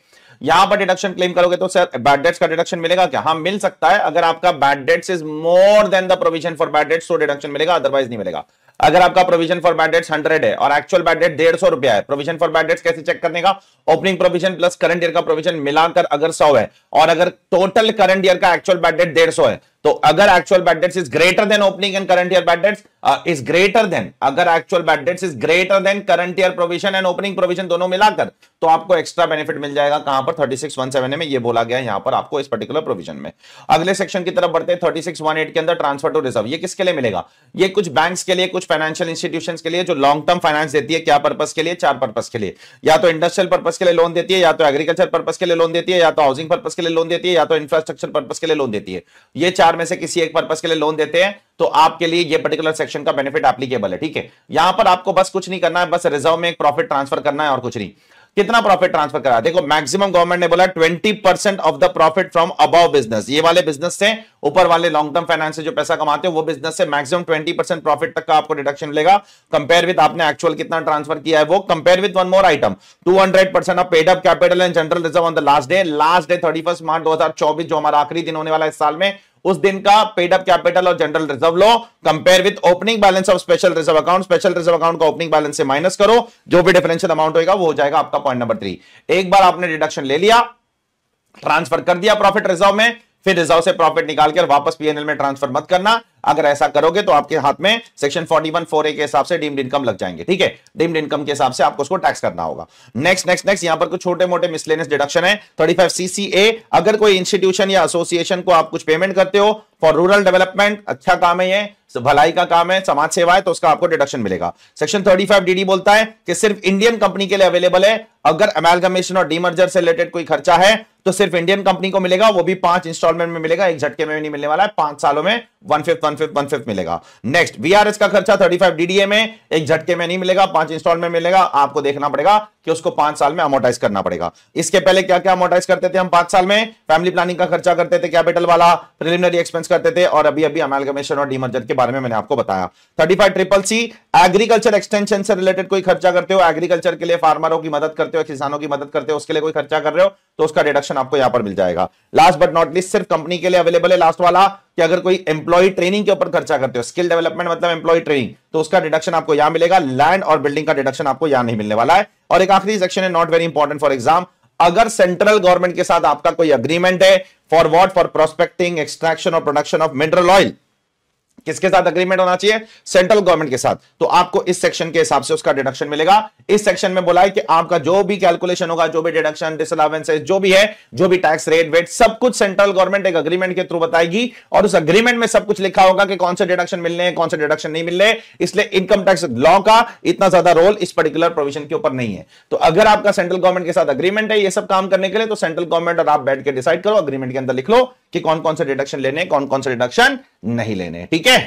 यहां पर डिडक्शन क्लेम करोगे तो सर बैड डेट्स का डिडक्शन मिलेगा क्या हाँ मिल सकता है अगर आपका bad debts is more than the provision for bad debts तो डिडक्शन मिलेगा अदरवाइज नहीं मिलेगा अगर आपका provision for bad debts hundred है और एक्चुअल बैड डेट डेढ़ सौ रुपया है प्रोविजन फॉर बैड डेट्स कैसे चेक करने का opening provision plus current year का प्रोविजन मिलाकर अगर सौ है और अगर टोटल करंट ईयर का एक्चुअल बैड डेट डेढ़ सौ है तो अगर actual bad debts is greater than opening and current year bad debts is greater than अगर actual bad debts is greater than current year provision and opening provision दोनों मिलाकर तो आपको एक्स्ट्रा बेनिफिट मिल जाएगा कहां पर 36.17 में ये बोला गया यहां पर आपको इस पर्टिकुलर प्रोविजन में अगले सेक्शन की तरफ बढ़ते हैं 3618 के अंदर ट्रांसफर टू रिजर्व ये किसके लिए मिलेगा ये कुछ बैंक्स के लिए कुछ फाइनेंशियल इंस्टीट्यूशंस के लिए जो लॉन्ग टर्म फाइनेंस देती है क्या पर्पस के लिए चार पर्पस के लिए या तो इंडस्ट्रियल पर्पस के लिए लोन देती है या तो एग्रीकल्चर पर्पस के लिए लोन देती है या तो हाउसिंग पर्पस के लिए लोन देती है या तो इंफ्रास्ट्रक्चर पर्पस के लिए लोन देती है ये चार चार में से किसी एक पर्पज के लिए लोन देते हैं तो आपके लिए ये पर्टिकुलर सेक्शन का बेनिफिट एप्लीकेबल है ठीक है यहां पर आपको बस कुछ नहीं करना है बस रिजर्व में एक प्रॉफिट ट्रांसफर करना है और कुछ नहीं कितना प्रॉफिट ट्रांसफर करा देखो मैक्सिमम गवर्नमेंट ने बोला 20 percent of the profit from above business ये वाले बिजनेस से ऊपर वाले लॉन्ग टर्म फाइनेंस से जो पैसा कमाते हैं वो बिजनेस से मैक्सिमम 20 परसेंट प्रॉफिट तक का आपको डिडक्शन मिलेगा कंपेयर विद आपने एक्चुअल कितना ट्रांसफर किया है वो compare with one more item 200 percent of paid up capital and general reserve on the last day last day thirty March दो जो हमारा आखिरी दिन होने वाला इस साल में उस दिन का पेड अप कैपिटल और जनरल रिजर्व लो compare with opening balance of special reserve account special reserve account का ओपनिंग बैलेंस से माइनस करो जो भी डिफरेंशियल अमाउंट होगा वो हो जाएगा आपका पॉइंट नंबर थ्री एक बार आपने डिडक्शन ले लिया ट्रांसफर कर दिया प्रॉफिट रिजर्व में फिर रिजर्व से प्रॉफिट निकाल कर वापस पीएनएल में ट्रांसफर मत करना अगर ऐसा करोगे तो आपके हाथ में सेक्शन 41 ए के हिसाब से डीम्ड इनकम लग जाएंगे ठीक है डीम्ड इनकम के हिसाब से आपको उसको टैक्स करना होगा नेक्स्ट नेक्स्ट नेक्स्ट यहां पर कुछ छोटे मोटे मिसलेनियस डिडक्शन है 35 सीसीए अगर कोई इंस्टीट्यूशन या एसोसिएशन को आप कुछ पेमेंट करते हो फॉर रूरल डेवलपमेंट अच्छा काम है ये भलाई का काम है समाज सेवा है तो उसका आपको डिडक्शन मिलेगा सेक्शन 35 डीडी बोलता है कि सिर्फ इंडियन कंपनी के लिए अवेलेबल है अगर अमेलगमेशन और डीमर्जर से रिलेटेड कोई खर्चा है तो सिर्फ इंडियन कंपनी को मिलेगा वो भी पांच इंस्टॉलमेंट में मिलेगा एक झटके में नहीं मिलने वाला है पांच सालों में one fifth one fifth one fifth मिलेगा नेक्स्ट वीआरएस का खर्चा थर्टी फाइव डीडीए में एक झटके में नहीं मिलेगा पांच इंस्टॉलमेंट मिलेगा आपको देखना पड़ेगा कि उसको पांच साल में अमोटाइज करना पड़ेगा इसके पहले क्या क्या अमोटाइज करते थे हम पांच साल में फैमिली प्लानिंग का खर्चा करते थे कैपिटल वाला प्रिलिमिनरी एक्सपेंस करते थे और अभी अभी अमेलगमेशन और डीमर्जर के बारे में मैंने आपको बताया thirty five triple C agriculture extension से रिलेटेड कोई खर्चा करते हो एग्रीकल्चर के लिए फार्मरों की मदद करते हो किसानों की मदद करते हो उसके लिए कोई खर्चा कर रहे हो तो उसका डिडक्शन आपको यहां पर मिल जाएगा लास्ट बट नॉट लिस्ट सिर्फ कंपनी के लिए अवेलेबल है लास्ट वाला कि अगर कोई एम्प्लॉय ट्रेनिंग के ऊपर खर्चा करते हो स्किल डेवलपमेंट मतलब एम्प्लॉय ट्रेनिंग तो उसका डिडक्शन आपको यहां मिलेगा लैंड और बिल्डिंग का डिडक्शन आपको यहां नहीं मिलने वाला है और एक आखिरी सेक्शन है not very important for exam अगर सेंट्रल गवर्नमेंट के साथ आपका कोई अग्रीमेंट है for what for prospecting extraction और प्रोडक्शन ऑफ मिनरल ऑयल किसके साथ अग्रीमेंट होना चाहिए सेंट्रल गवर्नमेंट के साथ तो आपको इस सेक्शन के हिसाब से उसका डिडक्शन मिलेगा इस सेक्शन में बोला है कि आपका जो भी कैलकुलेशन होगा जो भी डिडक्शन डिसअलावेंसेज जो भी है जो भी टैक्स रेट वेट सब कुछ सेंट्रल गवर्नमेंट एक अग्रीमेंट के थ्रू बताएगी और उस अग्रीमेंट में सब कुछ लिखा होगा कि कौन से डिडक्शन मिलने हैं कौन से डिडक्शन नहीं मिलने इसलिए इनकम टैक्स लॉ का इतना ज्यादा रोल इस पर्टिकुलर प्रोविजन के ऊपर नहीं है तो अगर आपका सेंट्रल गवर्नमेंट के साथ अग्रीमेंट है यह सब काम करने के लिए तो सेंट्रल गवर्नमेंट और आप बैठ के डिसाइड करो अग्रीमेंट के अंदर लिख लो कि कौन कौन से डिडक्शन लेने कौन कौन से डिडक्शन नहीं लेने ठीक है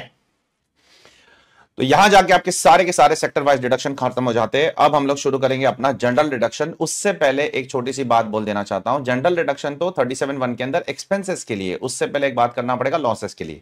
तो यहां जाके आपके सारे के सारे सेक्टर वाइज डिडक्शन खत्म हो जाते हैं अब हम लोग शुरू करेंगे अपना जनरल डिडक्शन उससे पहले एक छोटी सी बात बोल देना चाहता हूं जनरल डिडक्शन तो थर्टी सेवन वन के अंदर एक्सपेंसेस के लिए उससे पहले एक बात करना पड़ेगा लॉसेस के लिए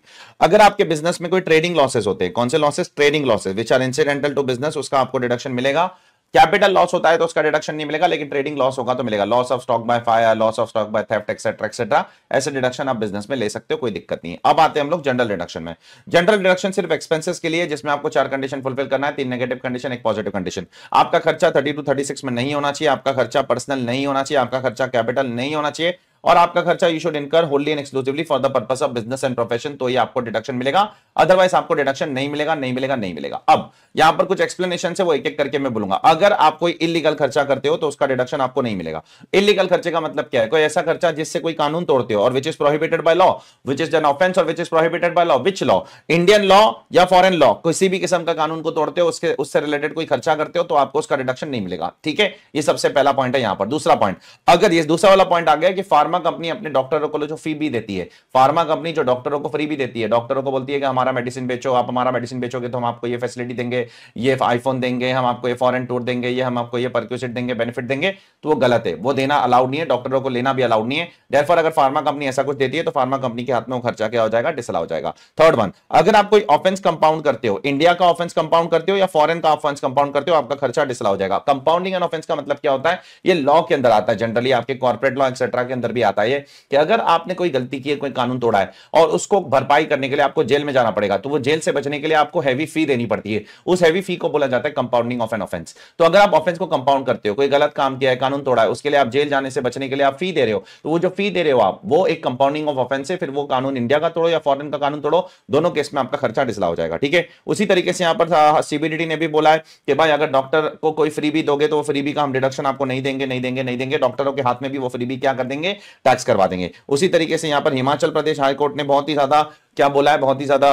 अगर आपके बिजनेस में कोई ट्रेडिंग लॉसेस होते हैं कौन से losses trading losses which are incidental to business उसका आपको डिडक्शन मिलेगा कैपिटल लॉस होता है तो उसका डिडक्शन नहीं मिलेगा लेकिन ट्रेडिंग लॉस होगा तो मिलेगा loss of stock by fire loss of stock by theft etcetera etcetera ऐसे डिडक्शन आप बिजनेस में ले सकते हो कोई दिक्कत नहीं अब आते हैं हम लोग जनरल डिडक्शन में जनरल डिडक्शन सिर्फ एक्सपेंसिस के लिए जिसमें आपको चार कंडीशन फुलफिल करना है तीन नेगेटिव कंडीशन एक पॉजिटिव कंडीशन आपका खर्चा थर्टी टू थर्टी सिक्स में नहीं होना चाहिए आपका खर्चा पर्सनल नहीं होना चाहिए आपका खर्चा कैपिटल नहीं होना चाहिए और आपका खर्चा you should incur wholly and exclusively for the purpose of business and profession तो ये आपको डिडक्शन मिलेगा अदरवाइज आपको डिडक्शन नहीं मिलेगा नहीं मिलेगा नहीं मिलेगा अब यहां पर कुछ एक्सप्लेनेशन है वो एक एक करके मैं बोलूंगा अगर आप कोई इलीगल खर्चा करते हो तो उसका डिडक्शन आपको नहीं मिलेगा इलीगल खर्चे का मतलब क्या है कोई ऐसा खर्चा जिससे कोई कानून तोड़ते हो और which is prohibited by law which is an offence और which is prohibited by law which law Indian law या फॉरन लॉ किसी भी किस्म का कानून को तोड़ते हो उसके उससे रिलेटेड कोई खर्चा करते हो तो आपको उसका डिडक्शन नहीं मिलेगा ठीक है ये सबसे पहला पॉइंट है यहां पर दूसरा पॉइंट अगर ये दूसरा वाला पॉइंट आ गया कि फार्मा कंपनी अपने डॉक्टरों को जो फी भी देती है फार्मा कंपनी जो डॉक्टरों को फ्री भी देती है डॉक्टरों को बोलती है कि हमारा मेडिसिन बेचो आप हमारा मेडिसिन बेचोगे तो हम आपको ये फैसिलिटी देंगे ये आईफोन देंगे हम आपको ये फॉरन टूर देंगे ये हम आपको ये परक्यूसिट देंगे बेनिफिट देंगे तो वो गलत है वो देना अलाउड नहीं है डॉक्टरों को लेना भी अलाउड नहीं है डेरफॉर अगर फार्मा कंपनी ऐसा कुछ देती है तो फार्मा कंपनी के हाथ में खर्चा क्या हो जाएगा डिसला हो जाएगा थर्ड वन अगर आप कोई ऑफेंस कंपाउंड करते हो इंडिया का ऑफेंस कंपाउंड करते हो या फॉरन का ऑफेंस कंपाउंड करते हो आपका खर्चा डिसला हो जाएगा कंपाउंडिंग एंड ऑफेंस का मतलब क्या होता है ये लॉ के अंदर आता है जनरली आपके कॉर्पोरेट लॉ एक्सेट्रा के अंदर भी आता है कि अगर आपने कोई गलती की है कोई कानून तोड़ा है और उसको भरपाई करने के लिए आपको जेल में जाना पड़ेगा तो वो जेल से बचने के लिए आपको हैवी फी देनी पड़ती है उस हैवी फी को बोला जाता है कंपाउंडिंग ऑफ एन ऑफेंस तो अगर आप ऑफेंस को कंपाउंड करते हो कोई गलत काम किया है कानून तोड़ा है उसके लिए आप जेल जाने से बचने के लिए आप फी दे रहे हो तो वो जो फी दे रहे हो आप वो एक कंपाउंडिंग ऑफ ऑफेंस है फिर वो कानून इंडिया का तोड़ो या फॉरन का कानून तोड़ो दोनों केस में आपका खर्चा डिसला हो जाएगा ठीक है उसी तरीके से यहाँ पर सीबीडीटी ने भी बोला है कि भाई अगर डॉक्टर को कोई फ्री भी दोगे तो वो फ्री भी का हम डिडक्शन आपको नहीं देंगे नहीं देंगे नहीं देंगे डॉक्टरों के हाथ में भी वो फ्री भी क्या कर देंगे टैक्स करवा देंगे उसी तरीके से यहाँ पर हिमाचल प्रदेश हाईकोर्ट ने बहुत ही ज्यादा क्या बोला है बहुत ही ज्यादा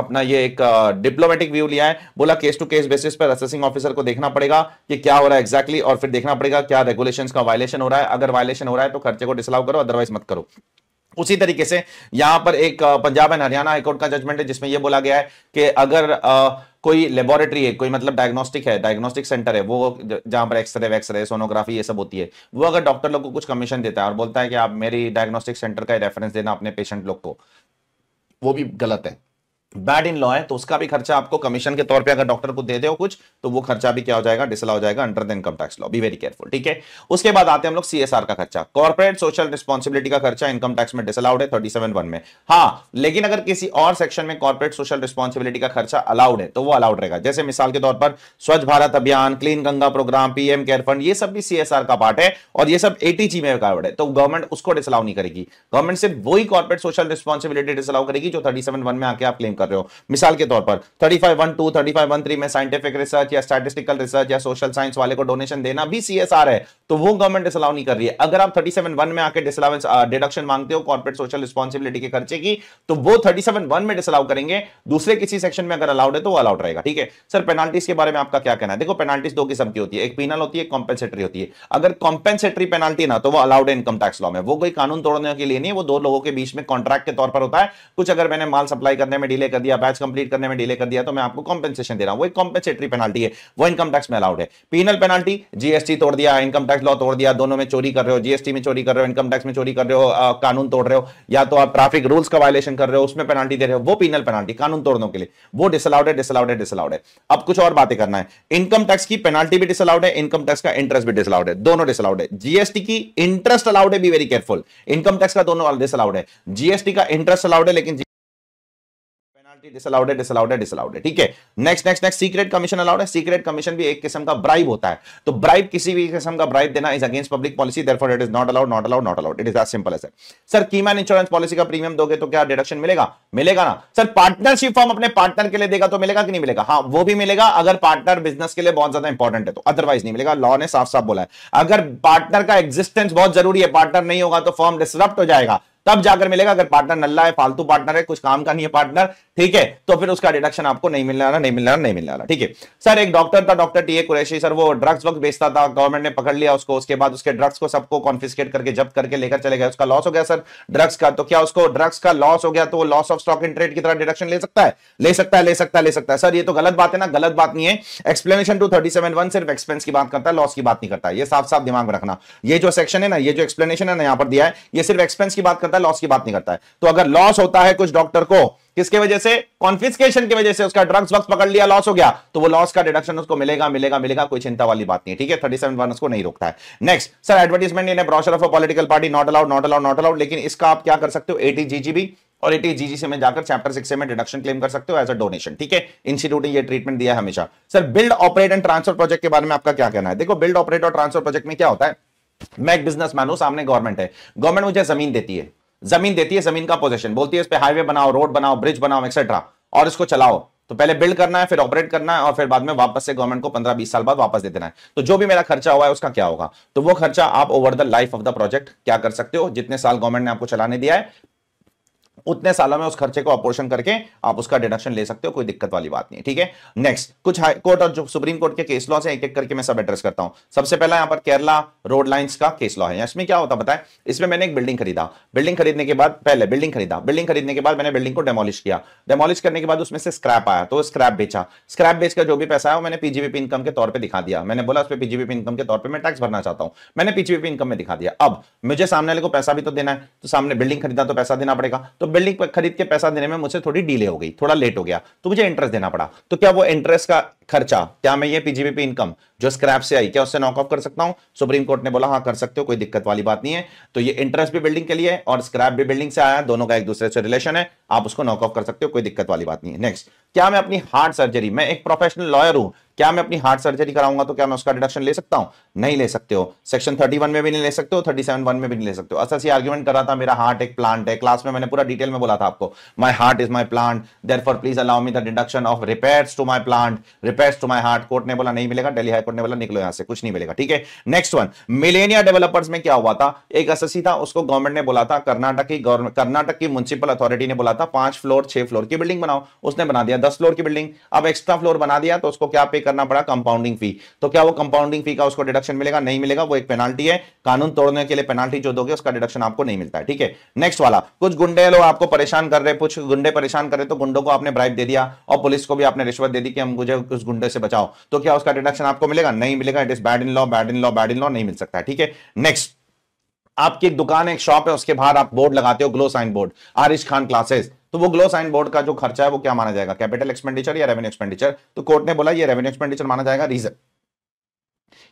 अपना ये एक डिप्लोमेटिक व्यू लिया है बोला केस टू केस बेसिस पर असेसिंग ऑफिसर को देखना पड़ेगा कि क्या हो रहा है एक्जैक्टली और फिर देखना पड़ेगा क्या रेगुलेशन का वायलेशन हो रहा है अगर वायलेशन हो रहा है तो खर्चे को डिसलाउ करो अदरवाइज मत करो उसी तरीके से यहां पर एक पंजाब एंड हरियाणा हाईकोर्ट का जजमेंट है जिसमें यह बोला गया है कि अगर आ, कोई लेबोरेटरी है कोई मतलब डायग्नोस्टिक है डायग्नोस्टिक सेंटर है वो जहां पर एक्सरे वैक्सरे सोनोग्राफी ये सब होती है वो अगर डॉक्टर लोग को कुछ कमीशन देता है और बोलता है कि आप मेरी डायग्नोस्टिक सेंटर का रेफरेंस देना अपने पेशेंट लोग को वो भी गलत है बैड इन लॉ है तो उसका भी खर्चा आपको कमीशन के तौर पे अगर डॉक्टर को दे दे हो कुछ तो वो खर्चा भी क्या हो जाएगा डिसला हो जाएगा under the income tax law be very careful ठीक है उसके बाद आते हैं हम लोग सीएसआर का खर्चा कॉर्पोरेट सोशल रिस्पॉन्सिबिलिटी का खर्चा इनकम टैक्स में डिसअलाउड है थर्टी सेवन वन में हाँ लेकिन अगर किसी और सेक्शन में कॉर्पोरेट सोशल रिस्पॉन्सिबिलिटी का खर्चा अलाउड है तो वो अलाउड रहेगा जैसे मिसाल के तौर पर Swachh Bharat Abhiyan clean Ganga programme PM care fund ये सब भी सीएसआर का पार्ट है और ये सब एटीजी में कवर्ड है तो गवर्नमेंट उसको डिसलाउ नहीं करेगी गवर्नमेंट सिर्फ वही कॉर्पोरेट सोशल रिस्पॉन्सिबिलिटी डिसअलाउ करेगी जो थर्टी सेवन वन में आके आप क्लेम कर रहे हो मिसाल के तौर पर thirty five one two thirty five one three में साइंटिफिक रिसर्च या स्टैटिस्टिकल रिसर्च या सोशल साइंस वाले को डोनेशन देना भी सी है तो वो गवर्नमेंट डिसअलाउ नहीं कर रही है अगर आप थर्टी सेवन वन में आकर डिसलावेंस डिडक्शन मांगते हो कॉर्पोरेट सोशल रिस्पॉन्सिबिलिटी के खर्चे की तो वो थर्टी सेवन वन में डिसअलाउ करेंगे दूसरे किसी सेक्शन में अगर अलाउड है तो वो अलाउड रहेगा ठीक है सर पेनाल्टीज के बारे में आपका क्या कहना है देखो पेनाल्टीज दो किस्म की होती है एक पीनल होती है कॉम्पेंसेटरी होती है अगर कॉम्पेंसेटरी पेनाल्टी ना तो वो अलाउड है इनकम टैक्स लॉ में वो कोई कानून तोड़ने के लिए नहीं वो दो लोगों के बीच में कॉन्ट्रैक्ट के तौर पर होता है कुछ अगर मैंने माल सप्लाई करने में डिले डिले कर दिया बैच कंप्लीट करने में डिले कर दिया तो मैं आपको कॉम्पेंसेशन दे रहा हूं वो एक कॉम्पेंसेटरी पेनाल्टी है वो इनकम टैक्स में अलाउड है पीनल पेनाल्टी जीएसटी तोड़ दिया इनकम टैक्स लॉ तोड़ दिया दोनों में चोरी कर रहे हो जीएसटी में चोरी कर रहे हो इनकम टैक्स में चोरी कर रहे हो कानून तोड़ रहे हो या तो आप ट्रैफिक रूल्स का वायलेशन कर रहे हो उसमें पेनाल्टी दे रहे हो वो पीनल पेनाल्टी कानून तोड़ने के लिए वो डिसअलाउड है डिसअलाउड है डिसअलाउड है अब कुछ और बातें करना है इनकम टैक्स की पेनाल्टी भी डिसअलाउड है इनकम टैक्स का इंटरेस्ट भी डिसअलाउड है दोनों डिसअलाउड है जीएसटी की इंटरेस्ट अलाउड है be very careful income tax का दोनों डिसअलाउड है जीएसटी का इंटरेस्ट अलाउड है लेकिन पेनल्टी डिसअलाउड है डिसअलाउड है डिसअलाउड है ठीक है next next next secret commission allowed है सीक्रेट कमीशन भी एक किस्म का ब्राइब होता है तो ब्राइब किसी भी किस्म का ब्राइब देना is against public policy therefore it is not allowed not allowed not allowed it is as simple as sir keyman insurance policy का प्रीमियम दोगे तो क्या डिडक्शन मिलेगा मिलेगा ना सर पार्टनरशिप फॉर्म अपने पार्टनर के लिए देगा तो मिलेगा कि नहीं मिलेगा हाँ वो भी मिलेगा अगर पार्टनर बिजनेस के लिए बहुत ज्यादा इंपॉर्टेंट है तो अदरवाइज नहीं मिलेगा लॉ ने साफ साफ बोला है अगर पार्टनर का एग्जिस्टेंस बहुत जरूरी है पार्टनर नहीं होगा तो फॉर्म डिस्टर्ब हो जाएगा तब जाकर मिलेगा अगर पार्टनर नल्ला है फालतू पार्टनर है कुछ काम का नहीं है पार्टनर ठीक है तो फिर उसका डिडक्शन आपको नहीं मिलने वाला नहीं मिलने वाला नहीं मिलने वाला ठीक है सर एक डॉक्टर था doctor T A Qureshi sir वो ड्रग्स वक्त बेचता था गवर्नमेंट ने पकड़ लिया उसको उसके बाद उसके ड्रग्स को सबको कॉन्फिस्केट करके जब्त करके लेकर चले गए उसका लॉस हो गया सर ड्रग्स का तो क्या उसको ड्रग्स का लॉस हो गया तो वो loss of stock in trade की तरह डिडक्शन ले सकता है ले सकता है ले सकता है ले सकता है सर ये तो गलत बात है ना गलत बात नहीं है explanation to thirty seven one सिर्फ एक्सपेंस की बात करता है लॉस की बात नहीं करता ये साफ साफ दिमाग में रखना ये जो सेक्शन है ना ये जो एक्सप्लेनेशन है ना यहाँ पर दिया है ये सिर्फ एक्सपेंस की बात करता है करता है लॉस की बात नहीं करता है तो अगर लॉस होता है कुछ डॉक्टर को किसके वजह से कॉन्फिस्केशन की वजह से उसका ड्रग्स वक्त पकड़ लिया लॉस हो गया तो वो लॉस का डिडक्शन उसको मिलेगा मिलेगा मिलेगा कोई चिंता वाली बात नहीं ठीक है थर्टी सेवन वन उसको नहीं रोकता है next sir advertisement in brochure of a political party not allowed not allowed not allowed लेकिन इसका आप क्या कर सकते हो एटी और एटी जीजी से मैं जाकर चैप्टर सिक्स में डिडक्शन क्लेम कर सकते हो एज अ डोनेशन ठीक है इंस्टीट्यूट ने ये ट्रीटमेंट दिया है हमेशा sir build operate and transfer project के बारे में आपका क्या कहना है देखो बिल्ड ऑपरेट और ट्रांसफर प्रोजेक्ट में क्या होता है मैं एक बिजनेसमैन हूं सामने गवर्नमेंट है गवर्नमेंट मुझे जमीन देती है जमीन देती है जमीन का पोजेशन बोलती है इस पर हाईवे बनाओ रोड बनाओ ब्रिज बनाओ एक्सेट्रा और इसको चलाओ तो पहले बिल्ड करना है फिर ऑपरेट करना है और फिर बाद में वापस से गवर्नमेंट को 15-20 साल बाद वापस दे देना है तो जो भी मेरा खर्चा हुआ है उसका क्या होगा तो वो खर्चा आप over the life of the project क्या कर सकते हो जितने साल गवर्नमेंट ने आपको चलाने दिया है उतने सालों में उस खर्चे को अपोर्शन करके आप उसका डिडक्शन ले सकते हो कोई दिक्कत वाली बात नहीं ठीक है नेक्स्ट कुछ हाई कोर्ट और जो सुप्रीम कोर्ट के केस लॉ से एक एक करके मैं सब एड्रेस करता हूं सबसे पहला यहां पर केरला रोड लाइन्स का केस लॉ है इसमें क्या होता बताए इसमें मैंने एक बिल्डिंग खरीदा बिल्डिंग खरीदने के बाद पहले बिल्डिंग खरीदा बिल्डिंग खरीदने के बाद मैंने बिल्डिंग को डेमोलिश किया डेमोलिश करने के बाद उसमें से स्क्रैप आया तो स्क्रैप बेचा स्क्रैप बेचकर जो भी पैसा है मैंने पीजीबीपी इनकम के तौर पर दिखा दिया मैंने बोला उस पर पीजीबीपी इनकम के तौर पर मैं टैक्स भरना चाहता हूं मैंने पीजीबीपी इनकम में दिखा दिया अब मुझे सामने वाले को पैसा भी तो देना है तो सामने बिल्डिंग खरीदा तो पैसा देना पड़ेगा तो बिल्डिंग खरीद के पैसा देने में मुझे थोड़ी डिले हो गई थोड़ा लेट हो गया तो मुझे इंटरेस्ट देना पड़ा तो क्या वो इंटरेस्ट का खर्चा क्या मैं ये पीजीबीपी इनकम जो स्क्रैप से आई क्या उससे नॉक ऑफ कर सकता हूं सुप्रीम कोर्ट ने बोला हाँ कर सकते हो कोई दिक्कत वाली बात नहीं है तो ये इंटरेस्ट भी बिल्डिंग के लिए और स्क्रैप भी बिल्डिंग से आया दोनों का एक दूसरे से रिलेशन है आप उसको नॉक ऑफ कर सकते हो कोई दिक्कत वाली बात नहीं है नेक्स्ट क्या मैं अपनी हार्ट सर्जरी मैं एक प्रोफेशनल लॉयर हूं क्या मैं अपनी हार्ट सर्जरी कराऊंगा तो क्या मैं उसका डिडक्शन ले सकता हूं नहीं ले सकते हो सेक्शन थर्टी में भी नहीं ले सकते हो थर्टी वन में भी नहीं ले सकते हो असर आर्ग्यूमेंट कर रहा था मेरा हार्ट एक प्लांट है क्लास में मैंने पूरा डिटेल में बोला था आपको my heart is my plant there please allow me the deduction of repair to my plant repair to my heart court ने बोला नहीं मिलेगा डेली पढ़ने वाला निकलो यहां से कुछ नहीं मिलेगा ठीक है नेक्स्ट वन मिलेनिया डेवलपर्स में क्या हुआ था एक एस था उसको गवर्नमेंट ने बोला था कर्नाटक की कर्नाटक की म्यूनसिपल अथॉरिटी ने बोला था पांच फ्लोर छह फ्लोर की बिल्डिंग बनाओ उसने बना दिया दस फ्लोर की बिल्डिंग अब एक्स्ट्रा फ्लोर बना दिया तो उसको क्या पे करना पड़ा कंपाउंडिंग फी तो क्या वो कंपाउंडिंग फी का उसको डिडक्शन मिलेगा नहीं मिलेगा वो एक पेनाल्टी है कानून तोड़ने के लिए पेनाल्टी जो दोगे उसका डिडक्शन आपको नहीं मिलता है ठीक है नेक्स्ट वाला कुछ गुंडे लोग आपको परेशान कर रहे कुछ गुंडे परेशान कर रहे तो गुंडों को आपने ब्राइब दे दिया और पुलिस को भी आपने रिश्वत दे दी कि हम मुझे उस गुंडे से बचाओ तो क्या उसका डिडक्शन आपको मिलेगा मिलेगा नहीं मिलेगा it is bad in law bad in law bad in law नहीं मिल सकता ठीक है नेक्स्ट आपकी एक दुकान है एक शॉप है उसके बाहर आप बोर्ड लगाते हो glow sign board Arish Khan classes तो वो ग्लो साइन बोर्ड का जो खर्चा है वो क्या माना जाएगा कैपिटल एक्सपेंडिचर या रेवेन्यू एक्सपेंडिचर तो कोर्ट ने बोला ये रेवेन्यू एक्सपेंडिचर माना जाएगा रीजन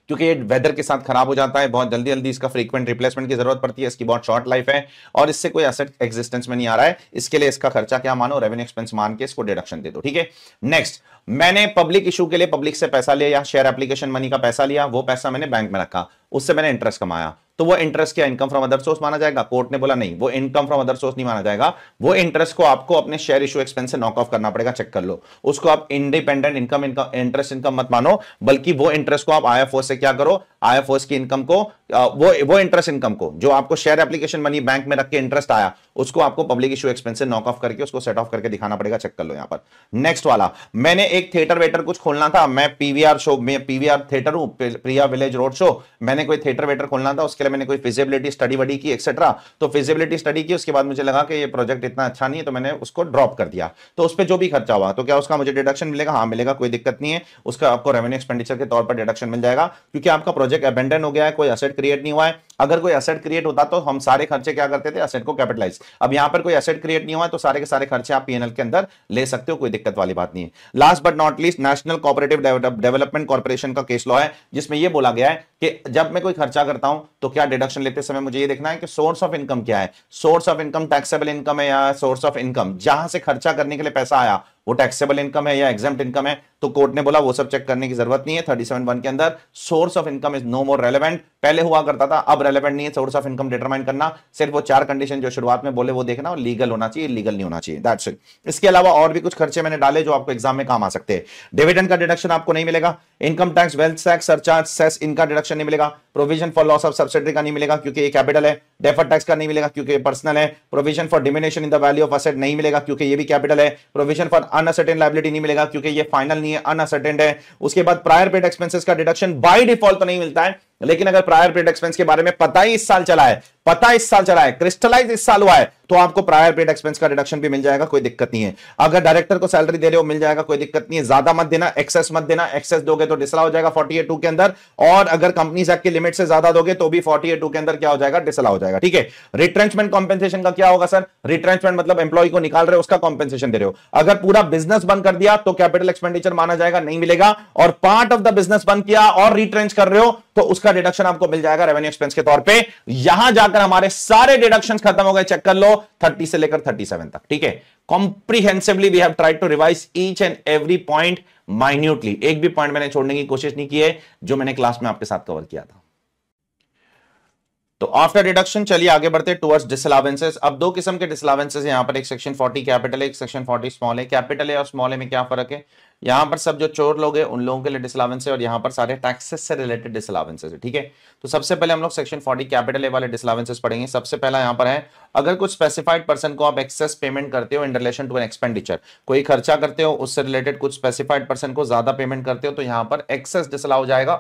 क्योंकि ये वेदर के साथ खराब हो जाता है बहुत जल्दी जल्दी इसका फ्रीक्वेंट रिप्लेसमेंट की जरूरत पड़ती है इसकी बहुत शॉर्ट लाइफ है और इससे कोई असर एक्जिस्टेंस में नहीं आ रहा है इसके लिए इसका खर्चा क्या मानो रेवेन्यू एक्सपेंस मान के इसको डिडक्शन दे दो ठीक है नेक्स्ट मैंने पब्लिक इशू के लिए पब्लिक से पैसा लिया या शेयर एप्लीकेशन मनी का पैसा लिया वो पैसा मैंने बैंक में रखा उससे मैंने इंटरेस्ट कमाया तो वो इंटरेस्ट क्या इनकम फ्रॉम अदर सोर्स माना जाएगा कोर्ट ने बोला नहीं वो इनकम फ्रॉम अदर सोर्स नहीं माना जाएगा वो इंटरेस्ट को आपको अपने शेयर इशू एक्सपेंस से नॉक ऑफ करना पड़ेगा चेक कर लो उसको आप इंडिपेंडेंट इनकम इंटरेस्ट इनकम मत मानो बल्कि वो इंटरेस्ट को आप आई से क्या करो आई की इनकम को वो वो इंटरेस्ट इनकम को जो आपको शेयर एप्लीकेशन मनी बैंक में रख के इंटरेस्ट आया उसको आपको पब्लिक इशू एक्सपेंस से नॉक ऑफ करके उसको सेट ऑफ करके दिखाना पड़ेगा चेक कर लो यहाँ पर नेक्स्ट वाला मैंने एक थिएटर वेटर कुछ खोलना था मैं पीवीआर शो मैं पीवीआर थिएटर हूँ प्रिया विलेज रोड शो मैंने कोई थिएटर वेटर खोलना था उसके लिए मैंने कोई फिजिबिलिटी स्टडी वडी की एक्सेट्रा तो फिजिबिलिटी स्टडी की उसके बाद मुझे लगा कि ये प्रोजेक्ट इतना अच्छा नहीं है तो मैंने उसको ड्रॉप कर दिया तो उस पर जो भी खर्चा हुआ तो क्या उसका मुझे डिडक्शन मिलेगा हाँ मिलेगा कोई दिक्कत नहीं है उसका आपको रेवेन्यू एक्सपेंडिचर के तौर पर डिडक्शन मिल जाएगा क्योंकि आपका प्रोजेक्ट अबेंडन हो गया है कोई असेट ક્રિએટ નહીં હોય अगर कोई असेट क्रिएट होता तो हम सारे खर्चे क्या करते थे असेट को कैपिटलाइज अब यहां पर कोई असेट क्रिएट नहीं हुआ तो सारे के सारे खर्चे आप पीएनएल के अंदर ले सकते हो कोई दिक्कत वाली बात नहीं है last but not least national cooperative development corporation का केस लॉ है जिसमें यह बोला गया है कि जब मैं कोई खर्चा करता हूं तो क्या डिडक्शन लेते समय मुझे ये देखना है कि सोर्स ऑफ इनकम क्या है source of income taxable income है या सोर्स ऑफ इनकम जहां से खर्चा करने के लिए पैसा आया वो टैक्सेबल इनकम है या एग्जाम इनकम है तो कोर्ट ने बोला वो सब चेक करने की जरूरत नहीं है थर्टी सेवन वन के अंदर source of income is no more relevant पहले हुआ करता था अब रेलिवेंट नहीं है सोर्स ऑफ इनकम डिटरमाइन करना सिर्फ वो चार कंडीशन जो शुरुआत में बोले वो देखना और लीगल होना चाहिए लीगल नहीं होना चाहिए दैट्स इट इसके अलावा और भी कुछ खर्चे मैंने डाले जो आपको एग्जाम में काम आ सकते हैं डिविडेंड का डिडक्शन आपको नहीं मिलेगा income tax wealth tax surcharge cess इनका डिडक्शन नहीं मिलेगा provision for loss of subsidy का नहीं मिलेगा क्योंकि ये कैपिटल है डेफर टैक्स का नहीं मिलेगा क्योंकि ये पर्सनल है provision for diminution in the value of asset नहीं मिलेगा क्योंकि ये भी कैपिटल है प्रोविजन फॉर अनअसर्टेन लाइबिलिटी नहीं मिलेगा क्योंकि ये फाइनल नहीं है अनसर्टेंट है उसके बाद प्रायर पेड एक्सपेंसिस का डिडक्शन बाई डिफॉल्ट तो नहीं मिलता है लेकिन अगर प्रायर पीरियड एक्सपेंस के बारे में पता ही इस साल चला है पता इस साल चला है क्रिस्टलाइज इस साल हुआ है तो आपको प्रायर पेड एक्सपेंस का डिडक्शन भी मिल जाएगा कोई दिक्कत नहीं है अगर डायरेक्टर को सैलरी दे रहे हो मिल जाएगा कोई दिक्कत नहीं है ज्यादा मत देना एक्सेस मत देना एक्सेस दोगे तो डिसला हो जाएगा फोर्टी एट टू के अंदर और अगर कंपनी एक्ट की लिमिट से ज्यादा दोगे तो भी फोर्टी एट टू के अंदर क्या हो जाएगा डिसला हो जाएगा ठीक है रिट्रेंचमेंट कॉम्पेंसेशन का क्या होगा सर रिट्रेंचमेंट मतलब एम्प्लॉय को निकाल रहे हो उसका कॉम्पेंसेशन दे रहे हो अगर पूरा बिजनेस बंद कर दिया तो कैपिटल एक्सपेंडिचर माना जाएगा नहीं मिलेगा और पार्ट ऑफ द बिजनेस बंद किया और रिट्रेंच कर रहे हो तो उसका डिडक्शन आपको मिल जाएगा रेवेन्यू एक्सपेंस के तौर पर यहां जाकर जाकर हमारे सारे डिडक्शन खत्म हो गए चेक कर लो थर्टी से लेकर थर्टी सेवन तक ठीक है comprehensively we have tried to revise each and every point minutely एक भी पॉइंट मैंने छोड़ने की कोशिश नहीं की है जो मैंने क्लास में आपके साथ कवर किया था तो आफ्टर डिडक्शन चलिए आगे बढ़ते टूवर्ड्स टुवर्ड्स अब दो किस्म के डिसअलावेंसेस यहाँ पर एक सेक्शन 40 कैपिटल है एक सेक्शन 40 स्मॉल है कैपिटल है और स्मॉल है में क्या फर्क है यहाँ पर सब जो चोर लोग हैं उन लोगों के लिए डिसअलावेंस है और यहाँ पर सारे टैक्सेस से रिलेटेड डिसअलावेंसेज है ठीक है तो सबसे पहले हम लोग सेक्शन फोर्टी कैपिटल ए वाले डिसअलावेंसेज पढ़ेंगे सबसे पहला यहाँ पर है अगर कुछ स्पेसिफाइड पर्सन को आप एक्सेस पेमेंट करते हो in relation to an expenditure कोई खर्चा करते हो उससे रिलेटेड कुछ स्पेसिफाइड पर्सन को ज्यादा पेमेंट करते हो तो यहाँ पर एक्सेस डिसअलाउ जाएगा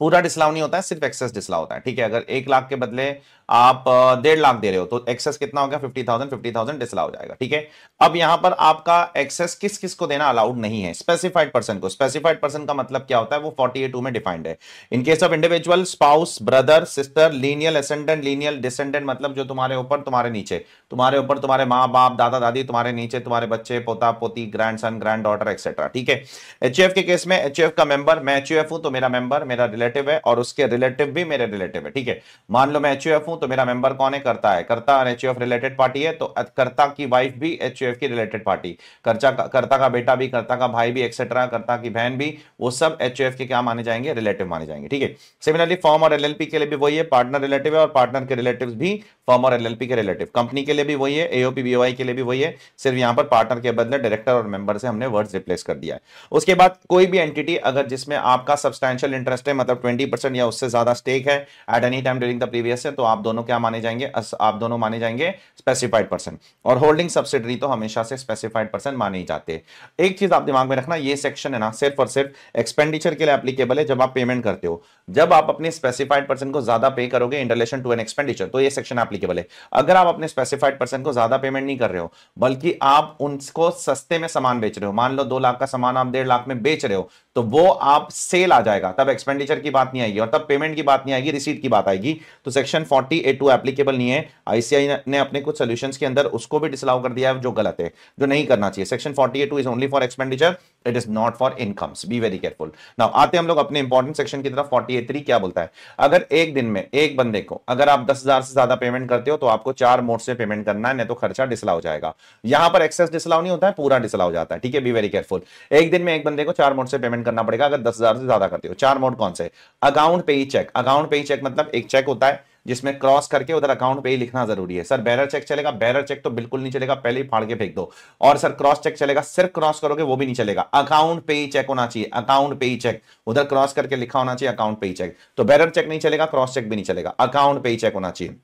पूरा डिसलाव नहीं होता है सिर्फ एक्सेस डिसलाव होता है ठीक है अगर एक लाख के बदले आप डेढ़ लाख दे रहे हो तो एक्सेस कितना हो गया fifty thousand fifty thousand disallow हो जाएगा ठीक है अब यहां पर आपका एक्सेस किस किस को देना अलाउड नहीं है स्पेसिफाइड पर्सन को स्पेसिफाइड पर्सन का मतलब क्या होता है वो फोर्टी टू में डिफाइंड है in case of individual spouse brother sister lineal ascendant lineal descendant मतलब जो तुम्हारे ऊपर तुम्हारे नीचे तुम्हारे ऊपर तुम्हारे माँ बाप दादा दादी तुम्हारे नीचे तुम्हारे बच्चे पोता पोती grandson granddaughter etcetera ठीक है एच के केस में एच का मेंबर मैं एच हूं तो मेरा मेंबर मेरा रिलेटिव रिलेटिव है और उसके रिलेटिव भी मेरे रिलेटिव है ठीक है मान लो मैं एच हूं तो मेरा मेंबर कौन है करता है करता और एच रिलेटेड पार्टी है तो करता की वाइफ भी एच की रिलेटेड पार्टी करचा करता का बेटा भी करता का भाई भी एक्सेट्रा करता की बहन भी वो सब एच के क्या माने जाएंगे रिलेटिव माने जाएंगे ठीक है सिमिलरली फॉर्म और एल के लिए भी वही है पार्टनर रिलेटिव है और पार्टनर के रिलेटिव भी फॉर्म और एल के रिलेटिव कंपनी के लिए भी वही है एओपी बीओआई के लिए भी वही है सिर्फ यहाँ पर पार्टनर के बदले डायरेक्टर और मेंबर से हमने वर्ड्स रिप्लेस कर दिया है उसके बाद कोई भी एंटिटी अगर जिसमें आपका सब्सटैंशियल इंटरेस्ट है मतलब ट्वेंटी परसेंट या उससे ज्यादा स्टेक है at any time during the previous है तो आप दोनों क्या माने जाएंगे आप दोनों माने जाएंगे स्पेसिफाइड पर्सन और होल्डिंग सब्सिडरी तो हमेशा से स्पेसिफाइड पर्सन माने जाते हैं एक चीज आप दिमाग में रखना ये सेक्शन है ना सिर्फ और सिर्फ एक्सपेंडिचर के लिए एप्लीकेबल है जब आप पेमेंट करते हो जब आप अपने स्पेसिफाइड पर्सन को ज्यादा पे करोगे in relation to an expenditure तो ये सेक्शन एप्लीकेबल है अगर आप अपने स्पेसिफाइड पर्सन को ज्यादा पेमेंट नहीं कर रहे हो बल्कि आप उनको सस्ते में सामान बेच रहे हो मान लो दो लाख का सामान आप डेढ़ लाख में बेच रहे हो तो वो आप सेल आ जाएगा तब एक्सपेंडिचर की बात नहीं आएगी और तब पेमेंट की बात नहीं आएगी रिसीट की बात आएगी तो section forty A two applicable नहीं है आईसीआई ने अपने कुछ सोल्यूशन के अंदर उसको भी डिसलाउ कर दिया है जो गलत है जो नहीं करना चाहिए section forty A two is only for expenditure it is not for incomes be very careful now आते हम लोग अपने इंपॉर्टेंट सेक्शन की तरफ फोर्टी एट थ्री क्या बोलता है अगर एक दिन में एक बंदे को अगर आप दस हजार से ज्यादा पेमेंट करते हो तो आपको चार मोड से पेमेंट करना है नहीं तो खर्चा डिसला हो जाएगा यहां पर एक्सेस डिसलाउ नहीं होता है पूरा डिसला हो जाता है ठीक है बी वेरी केयरफुल एक दिन में एक बंदे को चार मोड से पेमेंट करना पड़ेगा अगर दस हजार से ज्यादा करते हो चार मोड कौन से अकाउंट पे ही चेक अकाउंट पे ही चेक मतलब एक चेक होता है जिसमें क्रॉस करके उधर अकाउंट पे ही लिखना जरूरी है सर बैरर चेक चलेगा बैरर चेक तो बिल्कुल नहीं चलेगा पहले ही फाड़ के फेंक दो और सर क्रॉस चेक चलेगा सिर्फ क्रॉस करोगे वो भी नहीं चलेगा अकाउंट पे ही चेक होना चाहिए अकाउंट पे ही चेक उधर क्रॉस करके लिखा होना चाहिए अकाउंट पे ही चेक तो बैरर चेक नहीं चलेगा क्रॉस चेक भी नहीं चलेगा अकाउंट पे ही चेक होना चाहिए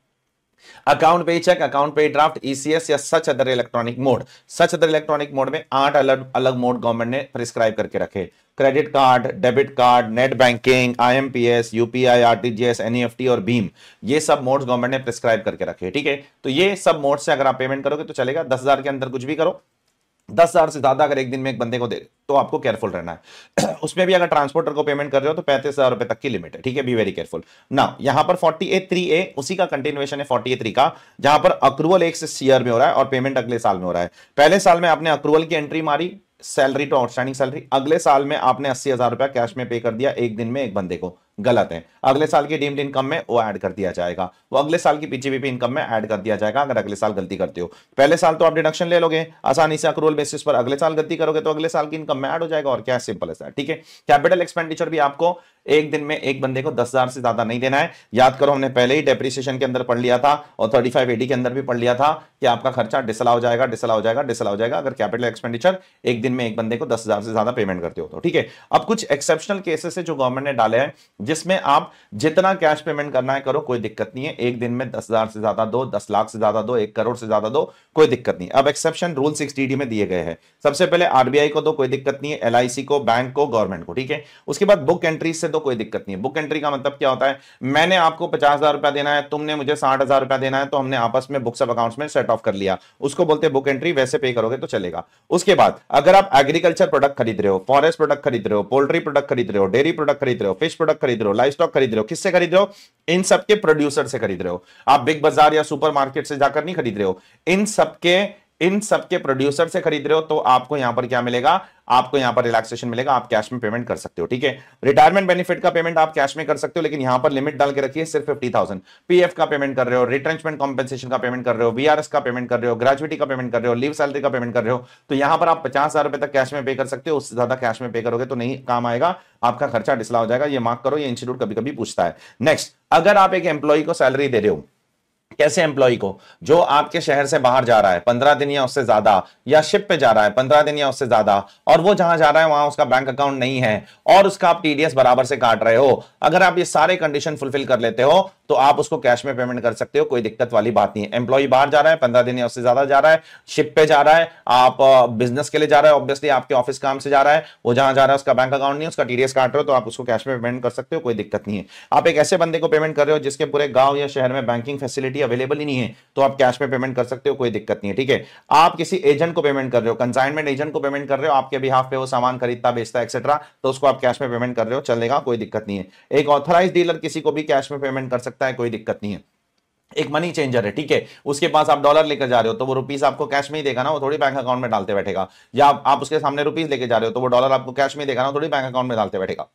अकाउंट पे चेक अकाउंट पे ड्राफ्ट ईसीएस e या such other electronic mode such other electronic mode में आठ अलग अलग मोड गवर्नमेंट ने प्रिस्क्राइब करके रखे credit card debit card net banking IMPS UPI RTGS NEFT और भीम ये सब मोड्स गवर्नमेंट ने प्रिस्क्राइब करके रखे ठीक है तो ये सब मोड्स से अगर आप पेमेंट करोगे तो चलेगा दस हजार के अंदर कुछ भी करो दस हजार से ज्यादा अगर एक दिन में एक बंदे को दे तो आपको केयरफुल रहना है उसमें भी अगर ट्रांसपोर्टर को पेमेंट कर रहे हो तो पैंतीस हजार रुपए तक की लिमिट है ठीक है बी वेरी केयरफुल ना यहां पर फोर्टी ए थ्री ए उसी का कंटिन्यूएशन है फोर्टी ए थ्री का जहां पर अक्रूवल एक से ईयर में हो रहा है और पेमेंट अगले साल में हो रहा है पहले साल में आपने अक्रूवल की एंट्री मारी सैलरी टू आउटस्टैंडिंग सैलरी अगले साल में आपने अस्सी हजार रुपया कैश में पे कर दिया एक दिन में एक बंदे को गलत है अगले साल की डीम्ड इनकम में वो ऐड कर दिया जाएगा वो अगले साल की भी इनकम में ऐड कर दिया जाएगा अगर अगले साल गलती करते हो पहले साल तो आप डिडक्शन ले लोगे आसानी से अक्रूल बेसिस पर अगले साल गलती करोगे तो अगले साल की इनकम में ऐड हो जाएगा और क्या सिंपल है ठीक है कैपिटल एक्सपेंडिचर भी आपको एक दिन में एक बंदे को दस हजार से ज्यादा नहीं देना है याद करो हमने पहले ही डेप्रिसिएशन के अंदर पढ़ लिया था और थर्टी फाइव एडी के अंदर भी पढ़ लिया था कि आपका खर्चा डिसला जाएगा डिसला जाएगा डिसला जाएगा अगर कैपिटल एक्सपेंडिचर एक दिन में एक बंदे को दस हजार से ज्यादा पेमेंट करते हो तो ठीक है अब कुछ एक्सेप्शनल केसेस है जो गवर्नमेंट ने डाले हैं जिसमें आप जितना कैश पेमेंट करना है करो कोई दिक्कत नहीं है एक दिन में दस हजार से ज्यादा दो दस लाख से ज्यादा दो एक करोड़ से ज्यादा दो कोई दिक्कत नहीं अब एक्सेप्शन रूल सिक्स डी में दिए गए हैं सबसे पहले आरबीआई को दो कोई दिक्कत नहीं है एलआईसी को बैंक को गवर्नमेंट को ठीक है उसके बाद बुक एंट्री से तो कोई दिक्कत नहीं है बुक एंट्री का मतलब क्या होता है मैंने आपको पचास हजार रुपया देना है तुमने मुझे साठ हजार रुपया देना है तो हमने आपस में बुक्स ऑफ अकाउंट्स में सेट ऑफ कर लिया उसको बोलते बुक एंट्री वैसे पे करोगे तो चलेगा उसके बाद अगर आप एग्रीकल्चर प्रोडक्ट खरीद रहे हो फॉरेस्ट प्रोडक्ट खरीद रहे हो पोल्ट्री प्रोडक्ट खरीद रहे हो डेयरी प्रोडक्ट खरीद रहे हो फिश प्रोडक्ट खरीद रहे हो लाइफ स्टॉक खरीद रहे हो किससे खरीद रहे हो इन सबके प्रोड्यूसर से खरीद रहे हो आप बिग बाजार या सुपर से जाकर नहीं खरीद रहे हो इन सबके इन सबके प्रोड्यूसर से खरीद रहे हो तो आपको यहां पर क्या मिलेगा आपको यहां पर रिलैक्सेशन मिलेगा आप कैश में पेमेंट कर सकते हो ठीक है रिटायरमेंट बेनिफिट का पेमेंट आप कैश में कर सकते हो लेकिन यहां पर लिमिट डाल के रखिए सिर्फ फिफ्टी थाउजेंड पीएफ का पेमेंट कर रहे हो रिट्रेंचमेंट कॉम्पेंसेशन का पेमेंट कर रहे हो बीआरएस का पेमेंट कर रहे हो ग्रेजुएटी का पेमेंट कर रहे हो लीव सैलरी का पेमेंट कर रहे हो तो यहां पर आप पचास हजार रुपए तक कैश में पे कर सकते हो उससे ज्यादा कैश में पे करोगे तो नहीं काम आएगा आपका खर्चा डिसला हो जाएगा ये मार्क करो ये इंस्टीट्यूट कभी कभी पूछता है नेक्स्ट अगर आप एक एम्प्लॉय को सैलरी दे रहे हो कैसे एम्प्लॉय को जो आपके शहर से बाहर जा रहा है पंद्रह दिन या उससे ज्यादा या शिप पे जा रहा है पंद्रह दिन या उससे ज्यादा और वो जहां जा रहा है वहां उसका बैंक अकाउंट नहीं है और उसका आप टीडीएस बराबर से काट रहे हो अगर आप ये सारे कंडीशन फुलफिल कर लेते हो तो आप उसको कैश में पेमेंट कर सकते हो कोई दिक्कत वाली बात नहीं है एम्प्लॉय बाहर जा रहा है पंद्रह दिन या उससे ज्यादा जा रहा है शिप पे जा रहा है आप बिजनेस के लिए जा रहा है ऑब्वियसली आपके ऑफिस काम से जा रहा है वो जहां जा रहा है उसका बैंक अकाउंट नहीं उसका टीडीएस काट रहे हो तो आप उसको कैश में पेमेंट कर सकते हो कोई दिक्कत नहीं है आप एक ऐसे बंदे को पेमेंट कर रहे हो जिसके पूरे गांव या शहर में बैंकिंग फैसिलिटी फैसिलिटी अवेलेबल ही नहीं है तो आप कैश में पेमेंट कर सकते हो कोई दिक्कत नहीं है ठीक है आप किसी एजेंट को पेमेंट कर रहे हो कंसाइनमेंट एजेंट को पेमेंट कर रहे हो आपके बिहाफ पे वो सामान खरीदता बेचता एक्सेट्रा तो उसको आप कैश में पेमेंट कर रहे हो चलेगा कोई दिक्कत नहीं है एक ऑथराइज डीलर किसी को भी कैश में पेमेंट कर सकता है कोई दिक्कत नहीं है एक मनी चेंजर है ठीक है उसके पास आप डॉलर लेकर जा रहे हो तो वो रुपीस आपको कैश में ही देगा ना वो थोड़ी बैंक अकाउंट में डालते बैठेगा या आप उसके सामने रुपीस लेकर जा रहे हो तो वो डॉलर आपको कैश में देगा ना थोड़ी बैंक अकाउंट में डालते बैठेगा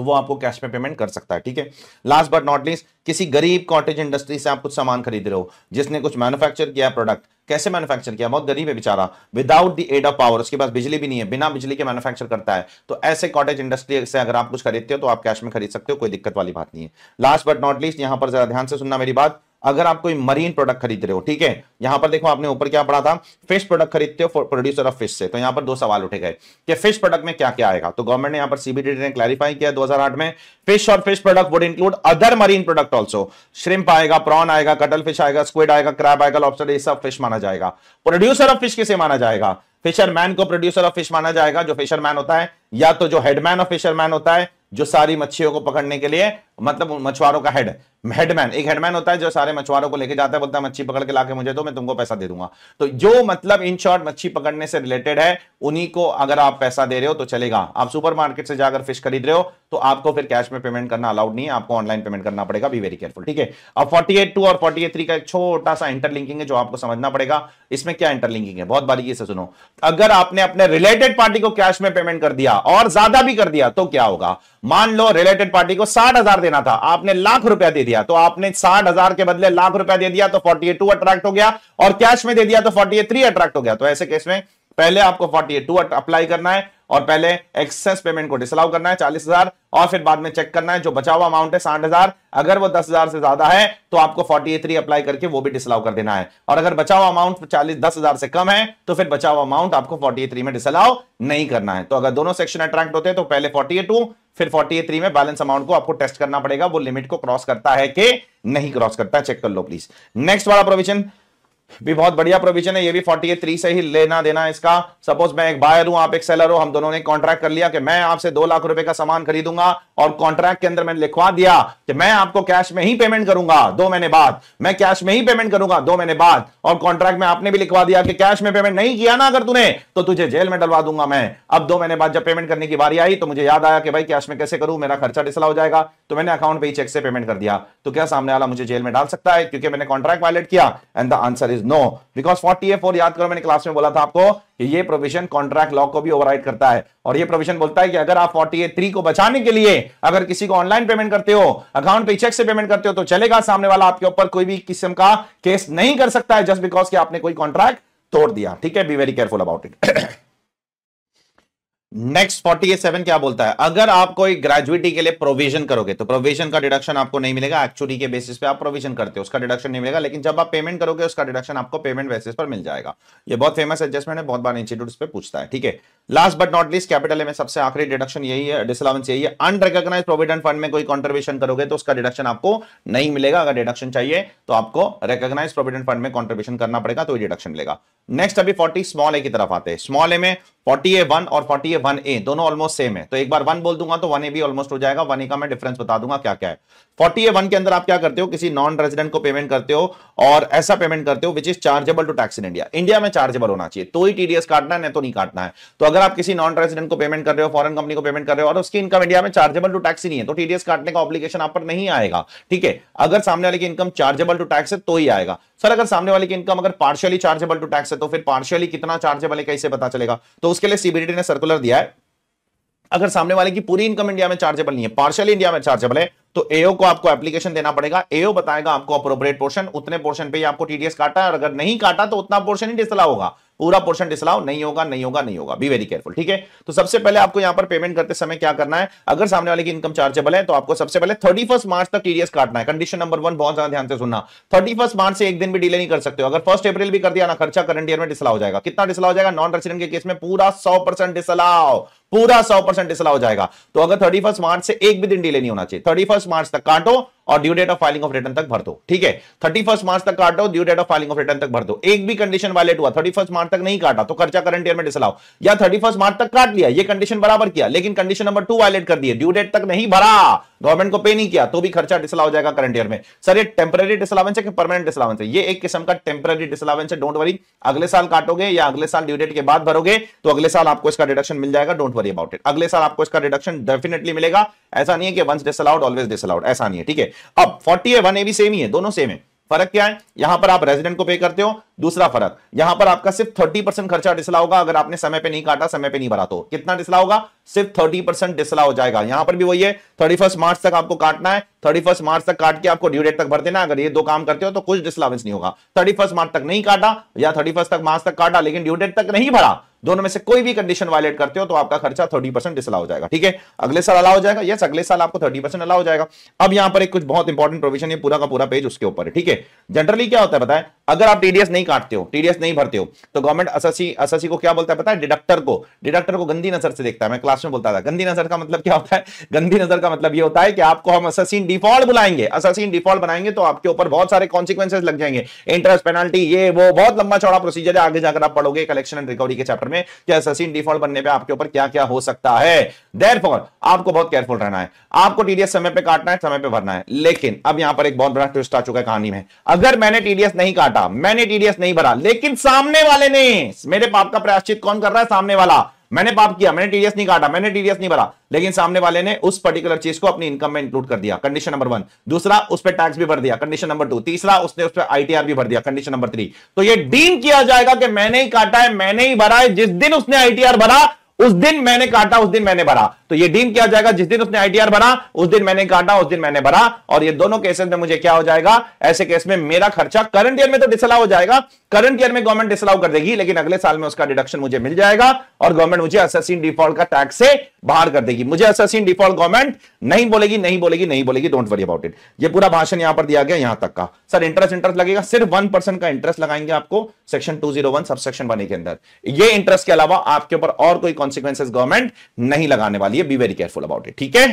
तो वो आपको कैश में पेमेंट कर सकता है ठीक है लास्ट बट नॉट लीस्ट किसी गरीब कॉटेज इंडस्ट्री से आप कुछ सामान खरीद रहे हो जिसने कुछ मैन्युफैक्चर किया प्रोडक्ट कैसे मैन्युफैक्चर किया बहुत गरीब है बेचारा without the aid of power उसके पास बिजली भी नहीं है बिना बिजली के मैन्युफैक्चर करता है तो ऐसे कॉटेज इंडस्ट्री से अगर आप कुछ खरीदते हो तो आप कैश में खरीद सकते हो कोई दिक्कत वाली बात नहीं है लास्ट बट नॉट लीस्ट यहां पर जरा ध्यान से सुनना मेरी बात अगर आप कोई मरीन प्रोडक्ट खरीद रहे हो ठीक है यहां पर देखो आपने ऊपर क्या पढ़ा था फिश प्रोडक्ट खरीदते हो प्रोड्यूसर ऑफ फिश से तो यहां पर दो सवाल उठे गए कि फिश प्रोडक्ट में क्या क्या आएगा तो गवर्नमेंट ने यहां पर सीबीडी ने क्लैरिफाई किया 2008 में फिश और fish product would include other marine product also shrimp आएगा प्रॉन आएगा कटल फिश आएगा स्क्विड आएगा क्रैब आएगा लॉबस्टर ये सब फिश माना जाएगा प्रोड्यूसर ऑफ फिश किसे माना जाएगा फिशरमैन को प्रोड्यूसर ऑफ फिश माना जाएगा जो फिशरमैन होता है या तो जो हेडमैन ऑफ फिशरमैन होता है जो सारी मच्छियों को पकड़ने के लिए मतलब मछुआरों का हेड हेडमैन एक हेडमैन होता है जो सारे मछुआरों को लेके जाता है बोलता है मच्छी पकड़ के लाके मुझे तो मैं तुमको पैसा दे दूंगा तो जो मतलब इन शॉर्ट मच्छी पकड़ने से रिलेटेड है उन्हीं को अगर आप पैसा दे रहे हो तो चलेगा आप सुपरमार्केट से जाकर फिश खरीद रहे हो तो आपको फिर कैश में पेमेंट करना अलाउड नहीं है आपको ऑनलाइन पेमेंट करना पड़ेगा बी वेरी केयरफुल ठीक है अब फोर्टी एट टू और फोर्टी एट थ्री का एक छोटा सा इंटरलिंकिंग है जो आपको समझना पड़ेगा इसमें क्या इंटरलिंकिंग है बहुत बारीकी से सुनो अगर आपने अपने रिलेटेड पार्टी को कैश में पेमेंट कर दिया और ज्यादा भी कर दिया तो क्या होगा मान लो रिलेटेड पार्टी को साठ हजार देना था आपने लाख रुपया दे दिया तो आपने साठ हजार के बदले लाख रुपया दे दिया तो फोर्टी टू अट्रैक्ट हो गया और कैश में दे दिया तो फोर्टी थ्री अट्रैक्ट हो गया तो ऐसे केस में पहले आपको फोर्टी टू अप्लाई करना है और पहले एक्सेस पेमेंट को डिसअलाउ करना है चालीस हजार और फिर बाद में चेक करना है जो बचा हुआ अमाउंट है साठ हजार अगर वो दस हजार से ज्यादा है तो आपको फोर्टी थ्री अप्लाई करके वो भी डिसअलाउ कर देना है और अगर बचा हुआ अमाउंट चालीस दस हजार से कम है तो फिर बचा हुआ अमाउंट आपको फोर्टी थ्री में डिसअलाउ नहीं करना है तो अगर दोनों सेक्शन अट्रैक्ट होते हैं तो पहले फोर्टी टू फिर फोर्टी थ्री में बैलेंस अमाउंट को आपको टेस्ट करना पड़ेगा वो लिमिट को क्रॉस करता है कि नहीं क्रॉस करता है चेक कर लो प्लीज नेक्स्ट वाला प्रोविजन भी बहुत बढ़िया प्रोविजन है ये भी फोर्टी थ्री से ही लेना देना इसका सपोज मैं एक बायर हूं आप एक सेलर हो हम दोनों ने कॉन्ट्रैक्ट कर लिया कि मैं आपसे दो लाख रुपए का सामान खरीदूंगा और कॉन्ट्रैक्ट के अंदर मैंने लिखवा दिया कि मैं आपको कैश में ही पेमेंट करूंगा दो महीने बाद मैं कैश में ही पेमेंट करूंगा दो महीने बाद और कॉन्ट्रैक्ट में आपने भी लिखवा दिया कि कैश में पेमेंट नहीं किया ना अगर तूने तो तुझे जेल में डलवा दूंगा मैं अब दो महीने बाद जब पेमेंट करने की बारी आई तो मुझे याद आया कि भाई कैश में कैसे करूं मेरा खर्चा डिसला हो जाएगा तो मैंने अकाउंट पर ही चेक से पेमेंट कर दिया तो क्या सामने वाला मुझे जेल में डाल सकता है क्योंकि मैंने कॉन्ट्रैक्ट वायलेट किया and the answer is no because forty A four याद करो मैंने क्लास में बोला था आपको कि ये प्रोविजन कॉन्ट्रैक्ट लॉ को भी ओवरराइड करता है और ये प्रोविजन बोलता है कि अगर आप फोर्टी ए थ्री को बचाने के लिए अगर किसी को ऑनलाइन पेमेंट करते हो अकाउंट पे चेक से पेमेंट करते हो तो चलेगा सामने वाला आपके ऊपर कोई भी किस्म का केस नहीं कर सकता है जस्ट बिकॉज की आपने कोई कॉन्ट्रैक्ट तोड़ दिया ठीक है be very careful about it next forty seven क्या बोलता है अगर आप कोई ग्रेजुएटी के लिए प्रोविजन करोगे तो प्रोविजन का डिडक्शन आपको नहीं मिलेगा एक्चुअली के बेसिस पे आप प्रोविजन करते हो उसका डिडक्शन नहीं मिलेगा लेकिन जब आप पेमेंट करोगे उसका डिडक्शन आपको पेमेंट बेसिस पर मिल जाएगा ये बहुत फेमस एडजस्टमेंट है बहुत बार इंस्टीट्यूट पर पूछता है ठीक है last but not least capital में सबसे आखिरी डिडक्शन यही है डिसलावेंस यही है अनरिकग्नाइज प्रोविडेंट फंड में कोई कॉन्ट्रीब्यूशन करोगे तो उसका डिडक्शन आपको नहीं मिलेगा अगर डिडक्शन चाहिए तो आपको रिकग्नाइज प्रोविडेंट फंड में कॉन्ट्रीब्यूशन करना पड़ेगा तो डिडक्शन मिलेगा नेक्स्ट अभी फोर्टी स्मॉल ए की तरफ आते हैं स्मॉल ए में फोर्टी ए वन और फोर्टी ए वन ए दोनों ऑलमोस्ट सेम है तो एक बार वन बोल दूंगा तो वन ए भी ऑलमोस्ट हो जाएगा वन ए का मैं डिफरेंस बता दूंगा क्या क्या है फोर्टी ए वन के अंदर आप क्या करते हो किसी नॉन रेजिडेंट को पेमेंट करते हो और ऐसा पेमेंट करते हो which is chargeable to tax in India India में चार्जेबल होना चाहिए तो ही टीडीएस काटना है नहीं तो नहीं काटना है तो अगर आप किसी नॉन रेजिडेंट को पेमेंट कर रहे हो फॉरन कंपनी को पेमेंट कर रहे हो और उसकी इनकम इंडिया में चार्जेबल टू टैक्स ही नहीं है तो टीडीएस काटने का ऑब्लिगेशन आप पर नहीं आएगा ठीक है अगर सामने वाले की इनकम चार्जेबल टू टैक्स है तो ही आएगा सर अगर सामने वाले की इनकम अगर पार्शियली चार्जेबल टू टैक्स है तो फिर पार्शियली कितना चार्जेबल है कैसे पता चलेगा तो उसके लिए सीबीडी ने सर्कुलर दिया है अगर सामने वाले की पूरी इनकम इंडिया में चार्जेबल नहीं है पार्शियली इंडिया में चार्जेबल है तो एओ को आपको एप्लीकेशन देना पड़ेगा एओ बताएगा आपको अप्रोप्रिएट पोर्शन उतने पोर्शन पे ही आपको टीडीएस काटा और अगर नहीं काटा तो उतना पोर्शन ही डिसला होगा पूरा पोर्शन डिसलाउ नहीं होगा नहीं होगा नहीं होगा बी वेरी केयरफुल ठीक है तो सबसे पहले आपको यहां पर पेमेंट करते समय क्या करना है अगर सामने वाले की इनकम चार्जेबल है तो आपको सबसे पहले थर्टी मार्च तक टीडीएस काटना है कंडीशन नंबर वन बहुत ज्यादा ध्यान से सुनना थर्टी मार्च से एक दिन भी डिले नहीं कर सकते हो अगर फर्स्ट अप्रैल भी कर दिया ना खर्चा करंट ईयर में डिसला हो जाएगा कितना डिसला हो जाएगा नॉन रेसिडेंट के केस में पूरा सौ परसेंट पूरा सौ परसेंट डिसला हो जाएगा तो अगर थर्टी मार्च से एक भी दिन डिले नहीं होना चाहिए थर्टी मार्च तक काटो और due date of filing of return तक भर दो ठीक है थर्टी फर्स्ट मार्च तक काटो due date of filing of return तक भर दो एक भी कंडीशन वायलेट हुआ थर्टी फर्स्ट मार्च तक नहीं काटा तो खर्चा करंट ईयर में डिसलाओ या थर्टी फर्स्ट मार्च तक काट लिया ये कंडीशन बराबर किया लेकिन कंडीशन नंबर टू वायलेट कर दिए ड्यू डेट तक नहीं भरा गवर्नमेंट को पे नहीं किया तो भी खर्चा डिसला हो जाएगा करंट ईयर में सर ये टेम्पररी डिसलावेंस है कि परमानेंट डिसलावेंस है ये एक किस्म का टेम्पररी डिसलावेंस है डोंट वरी अगले साल काटोगे या अगले साल ड्यू डेट के बाद भरोगे तो अगले साल आपको इसका डिडक्शन मिल जाएगा डोंट वरी अबाउट इट अगले साल आपको इसका डिडक्शन डेफिनेटली मिलेगा ऐसा नहीं है कि वंस डिसलाउड ऑलवेज डिसलाउड ऐसा नहीं है ठीक है अब फोर्टी है वन ए भी सेम ही है दोनों सेम है फर्क क्या है यहां पर आप रेजिडेंट को पे करते हो दूसरा फर्क यहां पर आपका सिर्फ थर्टी परसेंट खर्चा डिसला होगा अगर आपने समय पे नहीं काटा समय पे नहीं भरा तो कितना डिसला होगा सिर्फ थर्टी परसेंट डिसला हो जाएगा यहां पर भी वही है थर्टी फर्स्ट मार्च तक आपको काटना है थर्टी फर्स्ट मार्च तक काट के आपको ड्यू डेट तक भर देना अगर ये दो काम करते हो तो कुछ डिसलावेंस नहीं होगा थर्टी मार्च तक नहीं काटा या थर्टी तक मार्च तक काटा लेकिन ड्यू डेट तक नहीं भरा दोनों में से कोई भी कंडीशन वायलेट करते हो तो आपका खर्चा थर्टी परसेंट डिसअलाउ हो जाएगा ठीक है अगले साल अलाव हो जाएगा यस अगले साल आपको थर्टी परसेंट अलाव हो जाएगा अब यहां पर एक कुछ बहुत इंपॉर्टेंट प्रोविजन है पूरा का पूरा पेज उसके ऊपर है ठीक है जनरली क्या होता है बताए अगर आप टीडीएस नहीं काटते हो टीडीएस नहीं भरते हो तो गवर्नमेंट असासी असासी को क्या बोलता है पता है डिडक्टर को डिडक्टर को गंदी नजर से देखता है मैं क्लास में बोलता था गंदी नजर का मतलब क्या होता है गंदी नजर का मतलब ये होता है कि आपको हम असासीन डिफॉल्ट बुलाएंगे असासीन डिफॉल्ट बनाएंगे तो आपके ऊपर बहुत सारे कॉन्सिक्वेंस लग जाएंगे इंटरेस्ट पेनल्टी ये वो बहुत लंबा चौड़ा प्रोसीजर है आगे जाकर आप पढ़ोगे कलेक्शन एंड रिकवरी के चैप्टर में कि असिन डिफॉल्ट बनने पे आपके ऊपर क्या क्या हो सकता है देर आपको बहुत केयरफुल रहना है आपको टीडीएस समय पे काटना है समय पे भरना है लेकिन अब यहां पर एक बहुत बड़ा ट्विस्ट आ चुका है कहानी में अगर मैंने टीडीएस नहीं काटा मैंने टीडीएस नहीं भरा लेकिन सामने वाले ने मेरे पाप का प्रयाश्चित कौन कर रहा है सामने वाला मैंने पाप किया मैंने टीडीएस नहीं काटा मैंने टीडीएस नहीं भरा लेकिन सामने वाले ने उस पर्टिकुलर चीज को अपनी इनकम में इंक्लूड कर दिया कंडीशन नंबर वन दूसरा उस पर टैक्स भी भर दिया कंडीशन नंबर टू तीसरा उसने उस पर आईटीआर भी भर दिया कंडीशन नंबर थ्री तो यह डीम किया जाएगा कि मैंने ही काटा है मैंने ही भरा है जिस दिन उसने आईटीआर भरा उस दिन मैंने काटा उस दिन मैंने भरा तो ये डीम किया जाएगा जिस दिन उसने आईटीआर भरा उस दिन मैंने काटा उस दिन मैंने भरा और ये दोनों केसेस में मुझे क्या हो जाएगा ऐसे केस में मेरा खर्चा करंट ईयर में तो डिसअलाउ हो जाएगा करंट ईयर में गवर्नमेंट डिसअलाउ कर देगी लेकिन अगले साल में उसका डिडक्शन मुझे मिल जाएगा और गवर्नमेंट मुझे असेसिन डिफॉल्ट का टैक्स से बाहर कर देगी मुझे असेसिन डिफॉल्ट गवर्नमेंट नहीं बोलेगी नहीं बोलेगी नहीं बोलेगी डोंट वरी अबाउट इट ये पूरा भाषण यहां पर दिया गया यहां तक का सर इंटरेस्ट इंटरेस्ट लगेगा सिर्फ वन परसेंट का इंटरेस्ट लगाएंगे आपको section two zero one subsection one के अंदर ये इंटरेस्ट के अलावा आपके ऊपर और कोई कॉन्सिक्वेंसेज गवर्नमेंट नहीं लगाने वाली है be very careful about it ठीक है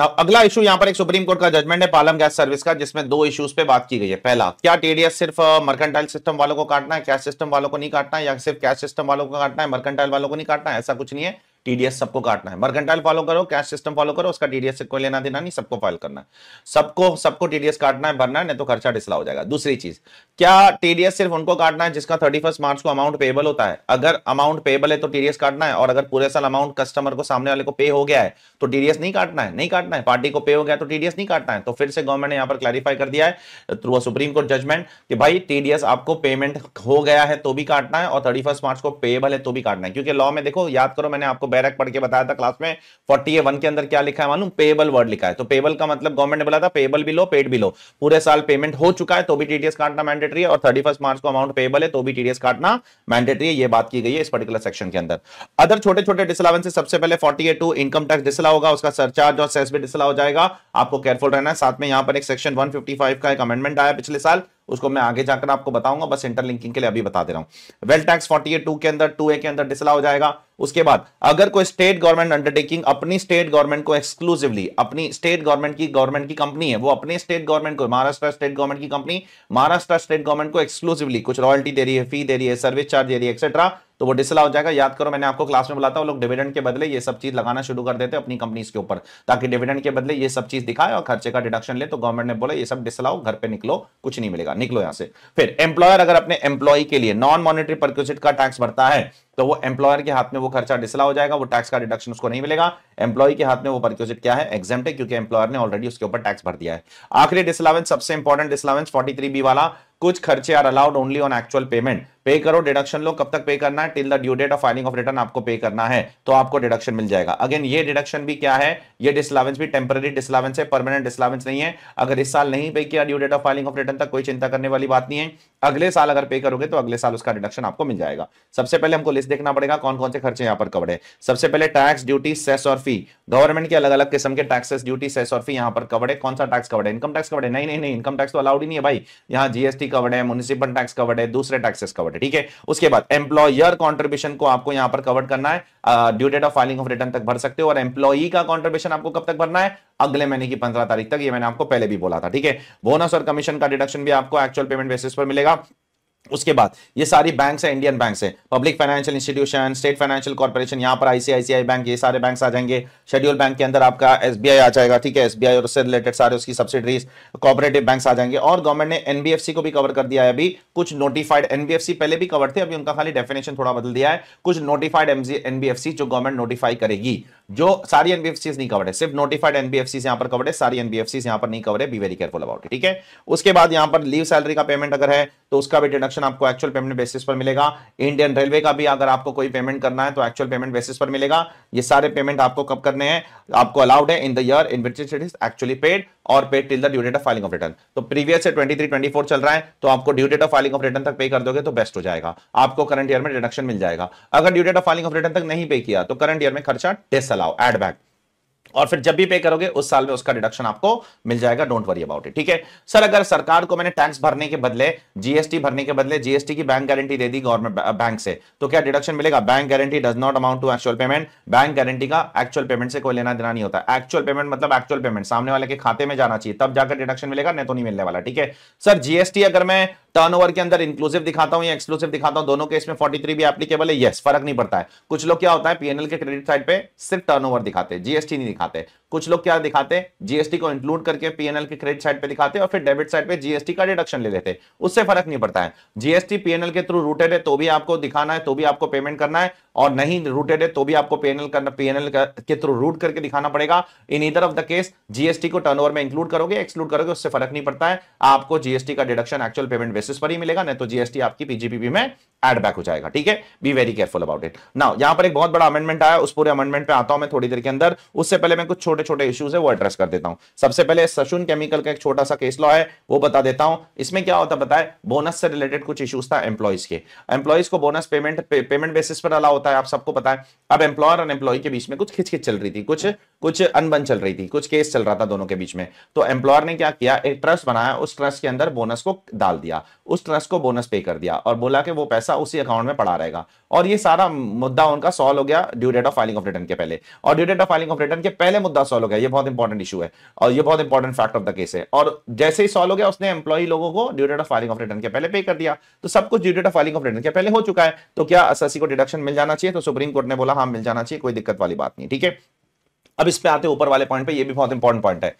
Now, अगला इशू यहां पर एक सुप्रीम कोर्ट का जजमेंट है पालम गैस सर्विस का जिसमें दो इश्यूज पे बात की गई है पहला क्या टीडीएस सिर्फ मर्केंटाइल सिस्टम वालों को काटना है कैश सिस्टम वालों को नहीं काटना है या सिर्फ कैश सिस्टम वालों को काटना है मर्केंटाइल वालों को नहीं काटना है ऐसा कुछ नहीं है टीडीएस सबको काटना है मर्केंटाइल फॉलो करो कैश सिस्टम फॉलो करो उसका टीडीएस से कोई लेना देना नहीं सबको फाइल करना है सबको सबको टीडीएस काटना है भरना है नहीं तो खर्चा डिसला हो जाएगा दूसरी चीज क्या टीडीएस सिर्फ उनको काटना है जिसका थर्टी मार्च को अमाउंट पेबल होता है अगर अमाउंट पेबल है तो टीडीएस काटना है और अगर पूरे साल अमाउंट कस्टमर को सामने वाले को पे हो गया है तो टीडीएस नहीं काटना है नहीं काटना है पार्टी को पे हो गया तो टीडीएस नहीं काटना है तो फिर से गवर्नमेंट ने यहाँ पर क्लैरिफाई कर दिया है थ्रू सुप्रीम कोर्ट जजमेंट कि भाई टीडीएस आपको पेमेंट हो गया है तो भी काटना है और थर्टी मार्च को पेबल है तो भी काटना है क्योंकि लॉ में देखो याद करो मैंने आपको बैरक पढ़ के बताया था क्लास में फोर्टी वन के अंदर क्या लिखा है मालूम पेबल वर्ड लिखा है तो पेबल का मतलब गवर्नमेंट ने बोला था पेबल भी लो पेड भी लो पूरे साल पेमेंट हो चुका है तो भी टीडीएस काटना मैंडेटरी है और थर्टी मार्च को अमाउंट पेबल है तो भी टीडीएस काटना मैंडेटरी है यह बात की गई है इस पर्टिकुलर सेक्शन के अंदर अदर छोटे छोटे डिसलावेंस सबसे पहले forty A two income tax disallow होगा उसका सरचार्ज और सेस भी डिसला हो जाएगा आपको केयरफुल रहना है साथ में यहाँ पर एक सेक्शन वन का एक अमेंडमेंट आया पिछले साल उसको मैं आगे जाकर आपको बताऊंगा बस इंटरलिंकिंग के लिए अभी बता दे रहा हूं वेल टैक्स फोर्टी के अंदर टू के अंदर डिसला हो जाएगा उसके बाद अगर कोई स्टेट गवर्नमेंट अंडरटेकिंग अपनी स्टेट गवर्नमेंट को एक्सक्लूसिवली अपनी स्टेट गवर्नमेंट की गवर्नमेंट की कंपनी है वो अपने स्टेट गवर्नमेंट को महाराष्ट्र स्टेट गवर्नमेंट की कंपनी महाराष्ट्र स्टेट गवर्नमेंट को एक्सक्लूसिवली कुछ रॉयल्टी दे रही है फी दे रही है सर्विस चार्ज दे रही है एक्सेट्रा तो वो डिसला हो जाएगा याद करो मैंने आपको क्लास में बुलाता वो लोग डिविडेंड के बदले ये सब चीज लगाना शुरू कर देते अपनी कंपनीज के ऊपर ताकि डिविडेंड के बदले ये सब चीज दिखाए और खर्चे का डिडक्शन ले तो गवर्नमेंट ने बोला ये सब डिसअलाउ घर पर निकलो कुछ नहीं मिलेगा निकलो यहां से फिर एम्प्लॉयर अगर अपने एम्प्लॉय के लिए नॉन मॉनिटरी पर का टैक्स भरता है तो वो एम्प्लॉयर के हाथ में वो खर्चा डिसला हो जाएगा वो टैक्स का डिडक्शन उसको नहीं मिलेगा एम्प्लॉय के हाथ में वो परक्यूजिट क्या है एग्जाम है क्योंकि एम्प्लॉयर ने ऑलरेडी उसके ऊपर टैक्स भर दिया है आखिरी डिसलावेंस सबसे इंपॉर्टेंट डिसलावेंस फोर्टी बी वाला कुछ खर्चे are allowed only on actual payment pay करो डिडक्शन लो कब तक पे करना है till the due date of filing of return आपको पे करना है तो आपको डिडक्शन मिल जाएगा अगेन ये डिडक्शन भी क्या है ये डिसलावेंस भी टेम्पररी डिसलावेंस है परमानेंट डिसलावेंस नहीं है अगर इस साल नहीं पे किया due date of filing of return तक कोई चिंता करने वाली बात नहीं है अगले साल अगर पे करोगे तो अगले साल उसका रिडक्शन आपको मिल जाएगा सबसे पहले हमको लिस्ट देखना पड़ेगा कौन कौन से खर्चे यहाँ पर कवर है सबसे पहले टैक्स ड्यूटी सेस और फी गवर्नमेंट के अलग अलग किस्म के टैक्सेस ड्यूटी सेस और फी यहाँ पर कवर है कौन सा टैक्स कवर है इनकम टैक्स कवर है नहीं नहीं नहीं इनकम टैक्स तो अलाउड ही नहीं है भाई यहाँ जीएसटी कवर है म्यूनिसिपल टैक्स कवर है दूसरे टैक्सेस कवर है ठीक है उसके बाद एम्प्लॉयर कॉन्ट्रीब्यूशन को आपको यहाँ पर कवर करना है due date of filing of return तक भर सकते हो और एम्प्लॉई का कॉन्ट्रीब्यूशन आपको कब तक भरना है अगले महीने की पंद्रह तारीख तक ये मैंने आपको पहले भी बोला था ठीक है बोनस और कमीशन का डिडक्शन भी आपको एक्चुअल पेमेंट बेसिस पर मिलेगा उसके बाद ये सारी बैंक है इंडियन बैंक है public financial institution state financial corporation यहाँ पर आईसीआईसीआई बैंक ये सारे बैंक आ जाएंगे शेड्यूल बैंक के अंदर आपका एसबीआई आ जाएगा ठीक है एसबीआई और उससे रिलेटेड सारे उसकी सब्सिडीज कॉपरेटिव बैंक आ जाएंगे और गवर्नमेंट ने एनबीएफसी को भी कवर कर दिया है अभी कुछ नोटिफाइड एनबीएफसी पहले भी कवर थे अभी उनका खाली डेफिनेशन थोड़ा बदल दिया है कुछ नोटिफाइड एनबीएफसी जो गवर्नमेंट नोटिफाई करेगी जो सारी एनबीएफसी नहीं कवर है सिर्फ नोटिफाइड एनबीएफसी यहां पर कवर है सारी एनबीएफसी यहां पर नहीं कवर है बी वेरी केयरफुल अबाउट ठीक है उसके बाद यहां पर लीव सैलरी का पेमेंट अगर है तो उसका भी डिडक्शन आपको एक्चुअल पेमेंट बेसिस पर मिलेगा इंडियन रेलवे का भी अगर आपको कोई पेमेंट करना है तो एक्चुअल पेमेंट बेसिस पर मिलेगा ये सारे पेमेंट आपको कब करने हैं आपको अलाउड है in the year in which it is actually paid और paid till the due date of filing of return तो प्रीवियस से 23 24 चल रहा है तो आपको due date of filing of return तक पे कर दोगे तो बेस्ट हो जाएगा आपको करंट ईयर में रिडक्शन मिल जाएगा अगर due date of filing of return तक नहीं पे किया तो करंट ईयर में खर्चा डिस अलाउ एड बैक और फिर जब भी पे करोगे उस साल में उसका डिडक्शन आपको मिल जाएगा डोंट वरी अबाउट इट ठीक है सर अगर सरकार को मैंने टैक्स भरने के बदले जीएसटी भरने के बदले जीएसटी की बैंक गारंटी दे दी गवर्नमेंट बैंक से तो क्या डिडक्शन मिलेगा bank guarantee does not amount to actual payment bank guarantee का एक्चुअल पेमेंट से कोई लेना देना नहीं होता एक्चुअल पेमेंट मतलब एक्चुअल पेमेंट सामने वाले के खाते में जाना चाहिए तब जाकर डिडक्शन मिलेगा नहीं तो नहीं मिलने वाला ठीक है सर जीएसटी अगर मैं टर्नओवर के अंदर इंक्लूसिव दिखाता हूं या एक्सक्लूसिव दिखाता हूं दोनों केस में 43 भी एप्लीकेबल है यस फर्क नहीं पड़ता है कुछ लोग क्या होता है पीएनएल के क्रेडिट साइड पे सिर्फ टर्नओवर दिखाते हैं जीएसटी नहीं दिखाते कुछ लोग क्या दिखाते जीएसटी को इंक्लूड करके पीएनएल के क्रेडिट साइड पे दिखाते और फिर डेबिट साइड पे जीएसटी का डिडक्शन ले लेते उससे फर्क नहीं पड़ता है जीएसटी पीएनएल के थ्रू रूटेड है तो भी आपको दिखाना है तो भी आपको पेमेंट करना है और नहीं रूटेड है तो भी आपको पीएनएल करना पीएनएल के थ्रू रूट करके दिखाना पड़ेगा in either of the case GST को टर्नओवर में इंक्लूड करोगे एक्सक्लूड करोगे उससे फर्क नहीं पड़ता है आपको जीएसटी का डिडक्शन एक्चुअल पेमेंट बेसिस पर ही मिलेगा नहीं तो जीएसटी आपकी पीजीपीपी में एड बैक हो जाएगा ठीक है be very careful about it now यहां पर एक बहुत बड़ा अमेंडमेंट आया उस पूरे अमेंडमेंट पे आता हूं मैं थोड़ी देर के अंदर उससे पहले मैं कुछ छोटे छोटे इश्यूज है वो एड्रेस कर देता हूं सबसे पहले सशुन केमिकल का एक छोटा सा केस लॉ है वो बता देता हूं इसमें क्या होता बताए बोनस से रिलेटेड कुछ इश्यूज था एम्प्लॉयज के एम्प्लॉयज को बोनस पेमेंट पे, पेमेंट बेसिस पर अला होता है आप सबको पता है अब एम्प्लॉयर और एम्प्लॉय के बीच में कुछ खिचखिच चल रही थी कुछ कुछ अनबन चल रही थी कुछ केस चल रहा था दोनों के बीच में तो एम्प्लॉयर ने क्या किया एक ट्रस्ट बनाया उस ट्रस्ट के अंदर बोनस को डाल दिया उस ट्रस्ट को बोनस पे कर दिया और बोला कि वो पैसा उसी अकाउंट में पड़ा रहेगा और ये सारा मुद्दा उनका सॉल्व हो गया due date of filing of return के पहले और due date of filing of return के पहले मुद्दा सॉल्व हो गया ये बहुत इंपॉर्टेंट इशू है और ये बहुत important fact of the case है और जैसे ही सॉल्व हो गया उसने एम्प्लॉई लोगों को due date of filing of return के पहले पे कर दिया तो सब कुछ due date of filing of return के पहले हो चुका है तो क्या असासी को डिडक्शन मिल जाना चाहिए तो सुप्रीम कोर्ट ने बोला हाँ मिल जाना चाहिए कोई दिक्कत वाली बात नहीं ठीक है अब इस पे आते ऊपर वाले पॉइंट पे ये भी बहुत इंपॉर्टेंट पॉइंट है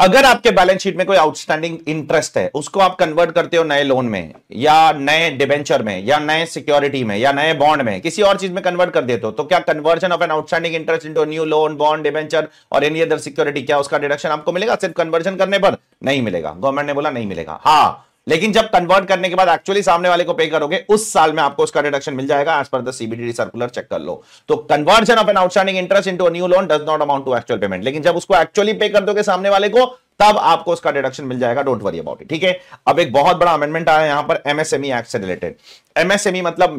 अगर आपके बैलेंस शीट में कोई आउटस्टैंडिंग इंटरेस्ट है उसको आप कन्वर्ट करते हो नए लोन में या नए डिबेंचर में या नए सिक्योरिटी में या नए बॉन्ड में किसी और चीज में कन्वर्ट कर देते हो तो क्या conversion of an outstanding interest into new loan bond debenture और एनी अदर सिक्योरिटी क्या उसका डिडक्शन आपको मिलेगा सिर्फ कन्वर्जन करने पर नहीं मिलेगा गवर्नमेंट ने बोला नहीं मिलेगा हाँ लेकिन जब कन्वर्ट करने के बाद एक्चुअली सामने वाले को पे करोगे उस साल में आपको उसका रिडक्शन मिल जाएगा as per the CBD circular check कर लो तो conversion of an outstanding interest into new loan does not amount to actual payment लेकिन जब उसको एक्चुअली पे कर दोगे सामने वाले को तब आपको उसका डिडक्शन मिल जाएगा डोंट वरी अबाउट इट ठीक है अब एक बहुत बड़ा अमेंडमेंट आया यहां पर एमएसएमई एक्ट e से रिलेटेड एमएसएमई e मतलब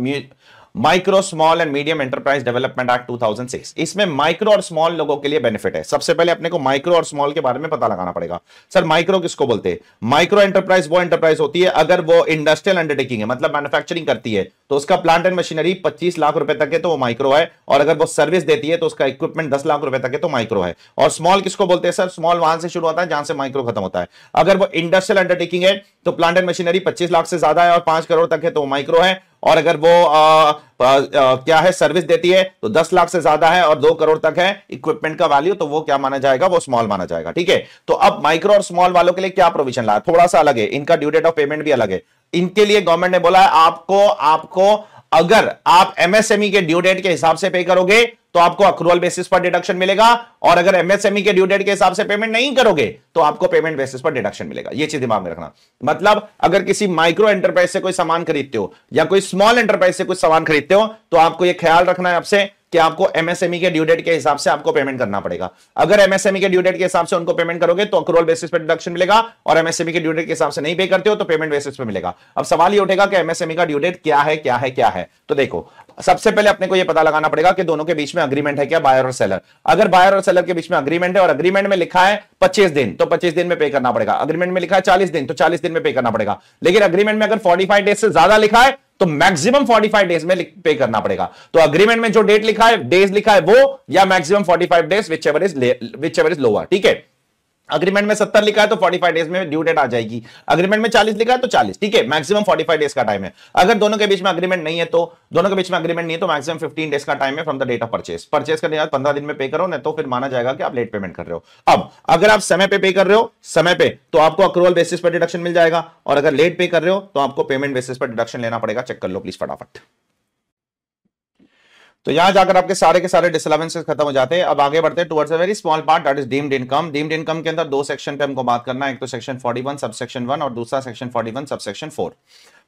micro small and medium enterprise development act 2006 इसमें माइक्रो और स्मॉल लोगों के लिए बेनिफिट है सबसे पहले अपने को माइक्रो और स्मॉल के बारे में पता लगाना पड़ेगा सर माइक्रो किसको बोलते हैं माइक्रो एंटरप्राइज वो एंटरप्राइज होती है अगर वो इंडस्ट्रियल अंडरटेकिंग है मतलब मैन्युफैक्चरिंग करती है तो उसका प्लांट एंड मशीनरी पच्चीस लाख रुपए तक है तो वो माइक्रो है और अगर वो सर्विस देती है तो उसका इक्विपमेंट दस लाख रुपए तक है तो माइक्रो है और स्मॉल किसको बोलते हैं सर स्मॉल वहां से शुरू होता है जहां से माइक्रो खत्म होता है अगर वो इंडस्ट्रियल अंडरटेकिंग है तो प्लांट एंड मशीनरी पच्चीस लाख से ज्यादा है और पांच करोड़ तक है तो माइक्रो है और अगर वो आ, आ, आ, क्या है सर्विस देती है तो दस लाख से ज्यादा है और दो करोड़ तक है इक्विपमेंट का वैल्यू तो वो क्या माना जाएगा वो स्मॉल माना जाएगा ठीक है तो अब माइक्रो और स्मॉल वालों के लिए क्या प्रोविजन लाया थोड़ा सा अलग है इनका ड्यू डेट ऑफ पेमेंट भी अलग है इनके लिए गवर्नमेंट ने बोला है आपको आपको अगर आप एमएसएमई e के ड्यू डेट के हिसाब से पे करोगे तो आपको अक्रूवल बेसिस पर डिडक्शन मिलेगा और अगर एमएसएमई e के ड्यू डेट के हिसाब से पेमेंट नहीं करोगे तो आपको पेमेंट बेसिस पर डिडक्शन मिलेगा यह चीज दिमाग में रखना मतलब अगर किसी माइक्रो एंटरप्राइज से कोई सामान खरीदते हो या कोई स्मॉल एंटरप्राइज से कुछ सामान खरीदते हो तो आपको यह ख्याल रखना है आपसे कि आपको एमएसएमई e के ड्यू डेट के हिसाब से आपको पेमेंट करना पड़ेगा अगर एमएसएमई e के ड्यू डेट के हिसाब से उनको पेमेंट करोगे तो अक्रोल बेसिस पर डिडक्शन मिलेगा और एमएसएमई e के ड्यू डेट के हिसाब से नहीं पे करते हो तो पेमेंट बेसिस पर मिलेगा अब सवाल ये उठेगा कि एमएसएमई का ड्यू डेट क्या है क्या है क्या है तो देखो सबसे पहले अपने को यह पता लगाना पड़ेगा कि दोनों के बीच में अग्रीमेंट है क्या बायर और सेलर अगर बायर और सेलर के बीच में अग्रीमेंट है और अग्रीमेंट में लिखा है पच्चीस दिन तो पच्चीस दिन में पे करना पड़ेगा अग्रीमेंट में लिखा है चालीस दिन तो चालीस दिन में पे करना पड़ेगा लेकिन अग्रीमेंट में अगर फोर्टी डेज से ज्यादा लिखा है तो मैक्सिमम 45 डेज में पे करना पड़ेगा तो अग्रीमेंट में जो डेट लिखा है डेज लिखा है वो या maximum 45 days whichever is whichever is lower ठीक है अग्रीमेंट में सत्तर लिखा है तो फोर्टी फाइव डेज में ड्यू डेट आ जाएगी अग्रीमेंट में चालीस लिखा है तो चालीस ठीक है मैक्सिमम फोर्टी फाइव डेज का टाइम है अगर दोनों के बीच में अग्रीमेंट नहीं है तो दोनों के बीच में अग्रीमेंट नहीं है तो मैक्सिमम फिफ्टीन डेज का टाइम है from the date of purchase purchase करने बाद पंद्रह दिन में पे करो ना तो फिर माना जाएगा कि आप लेट पेमेंट कर रहे हो अब अगर आप समय पे पे कर रहे हो समय पे तो आपको अक्रूवल बेसिस पर डिडक्शन मिल जाएगा और अगर लेट पे कर रहे हो तो आपको पेमेंट बेसिस पर डिडक्शन लेना पड़ेगा चेक कर लो प्लीज फटाफट तो यहां जाकर आपके सारे के सारे डिसअलावेंसेज खत्म हो जाते हैं अब आगे बढ़ते हैं towards a very small part that is deemed income deemed income के अंदर दो सेक्शन पे हमको बात करना है एक तो सेक्शन 41 सबसेक्शन 1 और दूसरा section 41 subsection 4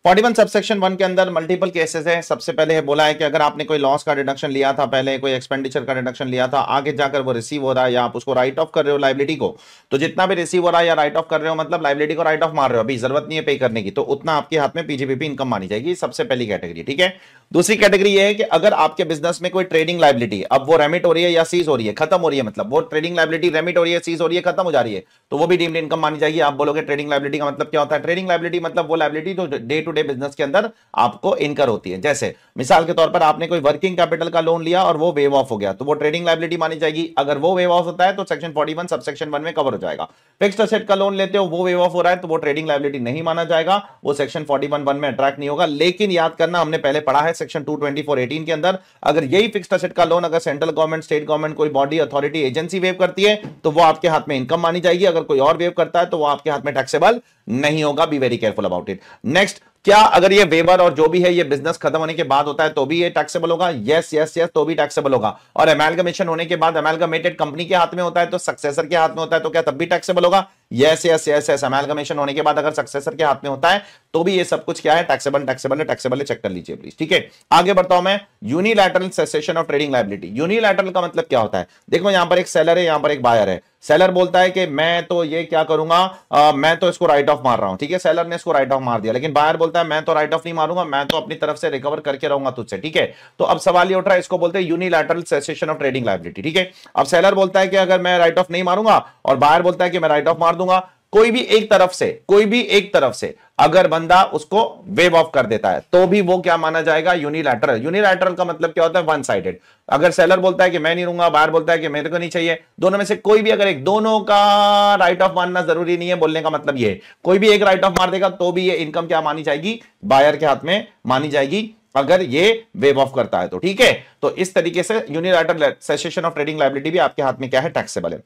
one subsection one के अंदर मल्टीपल केसेस है सबसे पहले है बोला है कि अगर आपने कोई लॉस का डिडक्शन लिया था पहले कोई एक्सपेंडिचर का डिडक्शन लिया था आगे जाकर वो रिसीव हो रहा है या आप उसको राइट ऑफ कर रहे हो लाइबिलिटी को तो जितना भी रिसीव हो रहा है या राइट ऑफ कर रहे हो मतलब लाइबिलिटी को राइट ऑफ मार रहे हो अभी जरूरत नहीं है पे करने की तो उतना आपके हाथ में पीजीपीपी इनकम मानी जाएगी सबसे पहली कैटेगरी ठीक है दूसरी कैटेगरी यह है कि अगर आपके बिजनेस में कोई ट्रेडिंग लाइबिलिटी अब वो रेमिट हो रही है या सीज हो रही है खत्म हो रही है मतलब वो ट्रेडिंग लाइबिलिटी रेमिट हो रही है सीज हो रही है खत्म हो जा रही है तो वो भी डीम्ड इनकम मानी जाएगी आप बोलोगे ट्रेडिंग लाइबिलिटी का मतलब क्या होता है ट्रेडिंग लाइबिलिटी मतलब वो लाइबिलिटी जो डे टू डे बिजनेस के अंदर आपको इनकर होती है जैसे मिसाल के तौर पर आपने कोई वर्किंग कैपिटल का लोन लिया और वो वेव ऑफ हो गया तो वो ट्रेडिंग लाइबिलिटी मानी जाएगी अगर वो वेव ऑफ होता है तो section forty one subsection one में कवर हो जाएगा फिक्स असेट का लोन लेते हो वो वेव ऑफ हो रहा है तो वो ट्रेडिंग लाइबिलिटी नहीं माना जाएगा वो सेक्शन फोर्टी वन में अट्रैक्ट नहीं होगा लेकिन याद करना हमने पहले पढ़ा है सेक्शन टू ट्वेंटी के अंदर अगर यही फिक्स असेट का लोन अगर सेंट्रल गवर्नमेंट स्टेट गवर्नमेंट कोई बॉडी अथॉरिटी एजेंसी वेव करती है तो वो आपके हाथ में इनकम मानी जाएगी अगर कोई और वेव करता है तो वो आपके हाथ में टैक्सेबल नहीं होगा be very careful about it next क्या अगर ये वेवर और जो भी है ये बिजनेस खत्म होने के बाद होता है तो भी ये टैक्सेबल होगा यस यस यस तो भी टैक्सेबल होगा और एमेलगमेशन होने के बाद एमेलगमेटेड कंपनी के हाथ में होता है तो सक्सेसर के हाथ में होता है तो क्या तब भी टैक्सेबल होगा yes yes yes yes amalgamation होने के बाद अगर सक्सेसर के हाथ में होता है तो भी ये सब कुछ क्या है टैक्सेबल टैक्सेबल है टैक्सेबल है चेक कर लीजिए प्लीज ठीक है आगे बढ़ता हूं मैं unilateral cessation of trading liability unilateral का मतलब क्या होता है देखो यहां पर एक सेलर है यहां पर एक बायर है सेलर बोलता है कि मैं तो ये क्या करूंगा आ, मैं तो इसको राइट ऑफ मार रहा हूं ठीक है सेलर ने इसको राइट ऑफ मार दिया लेकिन बायर बोलता है मैं तो राइट ऑफ नहीं मारूंगा मैं तो अपनी तरफ से रिकवर करके रहूंगा तुझसे ठीक है तो अब सवाल ये उठ रहा है इसको बोलते हैं unilateral cessation of trading liability ठीक है अब सेलर बोलता है कि अगर मैं राइट ऑफ नहीं मारूंगा और बायर बोलता है कि मैं राइट ऑफ मार दूंगा कोई भी एक तरफ से कोई भी एक तरफ से अगर बंदा उसको वेव ऑफ कर देता है तो भी वो क्या माना जाएगा यूनिलैटरल यूनिलैटरल का मतलब क्या होता है वन साइडेड अगर सेलर बोलता है कि मैं नहीं रूंगा बाहर बोलता है कि मेरे को नहीं चाहिए दोनों में से कोई भी अगर एक दोनों का राइट ऑफ मानना जरूरी नहीं है बोलने का मतलब ये कोई भी एक राइट ऑफ मार देगा तो भी ये इनकम क्या मानी जाएगी बायर के हाथ में मानी जाएगी अगर ये वेव ऑफ करता है तो ठीक है तो इस तरीके से unilateral cessation of trading liability भी आपके हाथ में क्या है टैक्सेबल है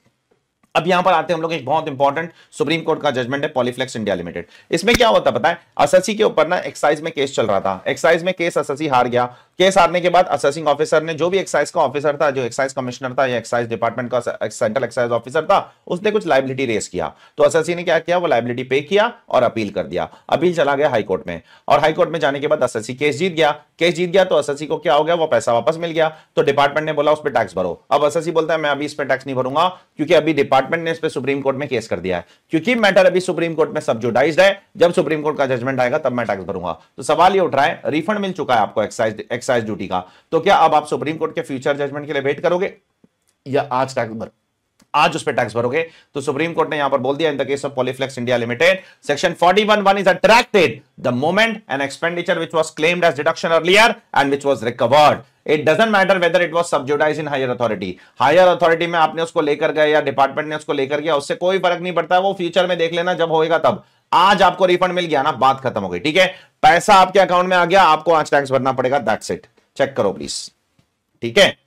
अब यहां पर आते हैं हम लोग एक बहुत इंपॉर्टेंट सुप्रीम कोर्ट का जजमेंट है पॉलीफ्लेक्स इंडिया लिमिटेड इसमें क्या होता पता है अससी के ऊपर ना एक्साइज में केस चल रहा था एक्साइज में केस अससी हार गया केस हारने के बाद असेसिंग ऑफिसर ने जो भी एक्साइज का ऑफिसर था जो एक्साइज कमिश्नर था या एक्साइज डिपार्टमेंट का सेंट्रल एक्साइज ऑफिसर था उसने कुछ लाइबिलिटी रेस किया तो असेसी ने क्या किया वो लाइबिलिटी पे किया और अपील कर दिया अपील चला गया हाईकोर्ट में और हाईकोर्ट में जाने के बाद असेसी केस जीत गया केस जीत गया तो असेसी को क्या हो गया वो पैसा वापस मिल गया तो डिपार्टमेंट ने बोला उस पर टैक्स भरो अब असेसी बोलता है मैं अभी इस पर टैक्स नहीं भरूंगा क्योंकि अभी डिपार्टमेंट ने इस पर सुप्रीम कोर्ट में केस कर दिया है क्योंकि मैटर अभी सुप्रीम कोर्ट में सबजुडाइज है जब सुप्रीम कोर्ट का जजमेंट आएगा तब मैं टैक्स भरूंगा तो सवाल ये उठ रहा है रिफंड मिल चुका है आपको एक्साइज एक्साइज ड्यूटी का तो क्या अब आप सुप्रीम कोर्ट के फ्यूचर जजमेंट के लिए वेट करोगे या आज टैक्स भर आज उस पर टैक्स भरोगे तो सुप्रीम कोर्ट ने यहां पर बोल दिया in the case of Polyflex India limited section 411 is attracted the moment an expenditure which was claimed as deduction earlier and which was recovered it doesn't matter whether it was sub judice in higher authority higher authority में आपने उसको लेकर गया या department ने उसको लेकर गया उससे कोई फर्क नहीं पड़ता वो फ्यूचर में देख लेना जब होगा तब आज आपको रिफंड मिल गया ना बात खत्म हो गई ठीक है पैसा आपके अकाउंट में आ गया आपको आज टैक्स भरना पड़ेगा दैट्स इट चेक करो प्लीज ठीक है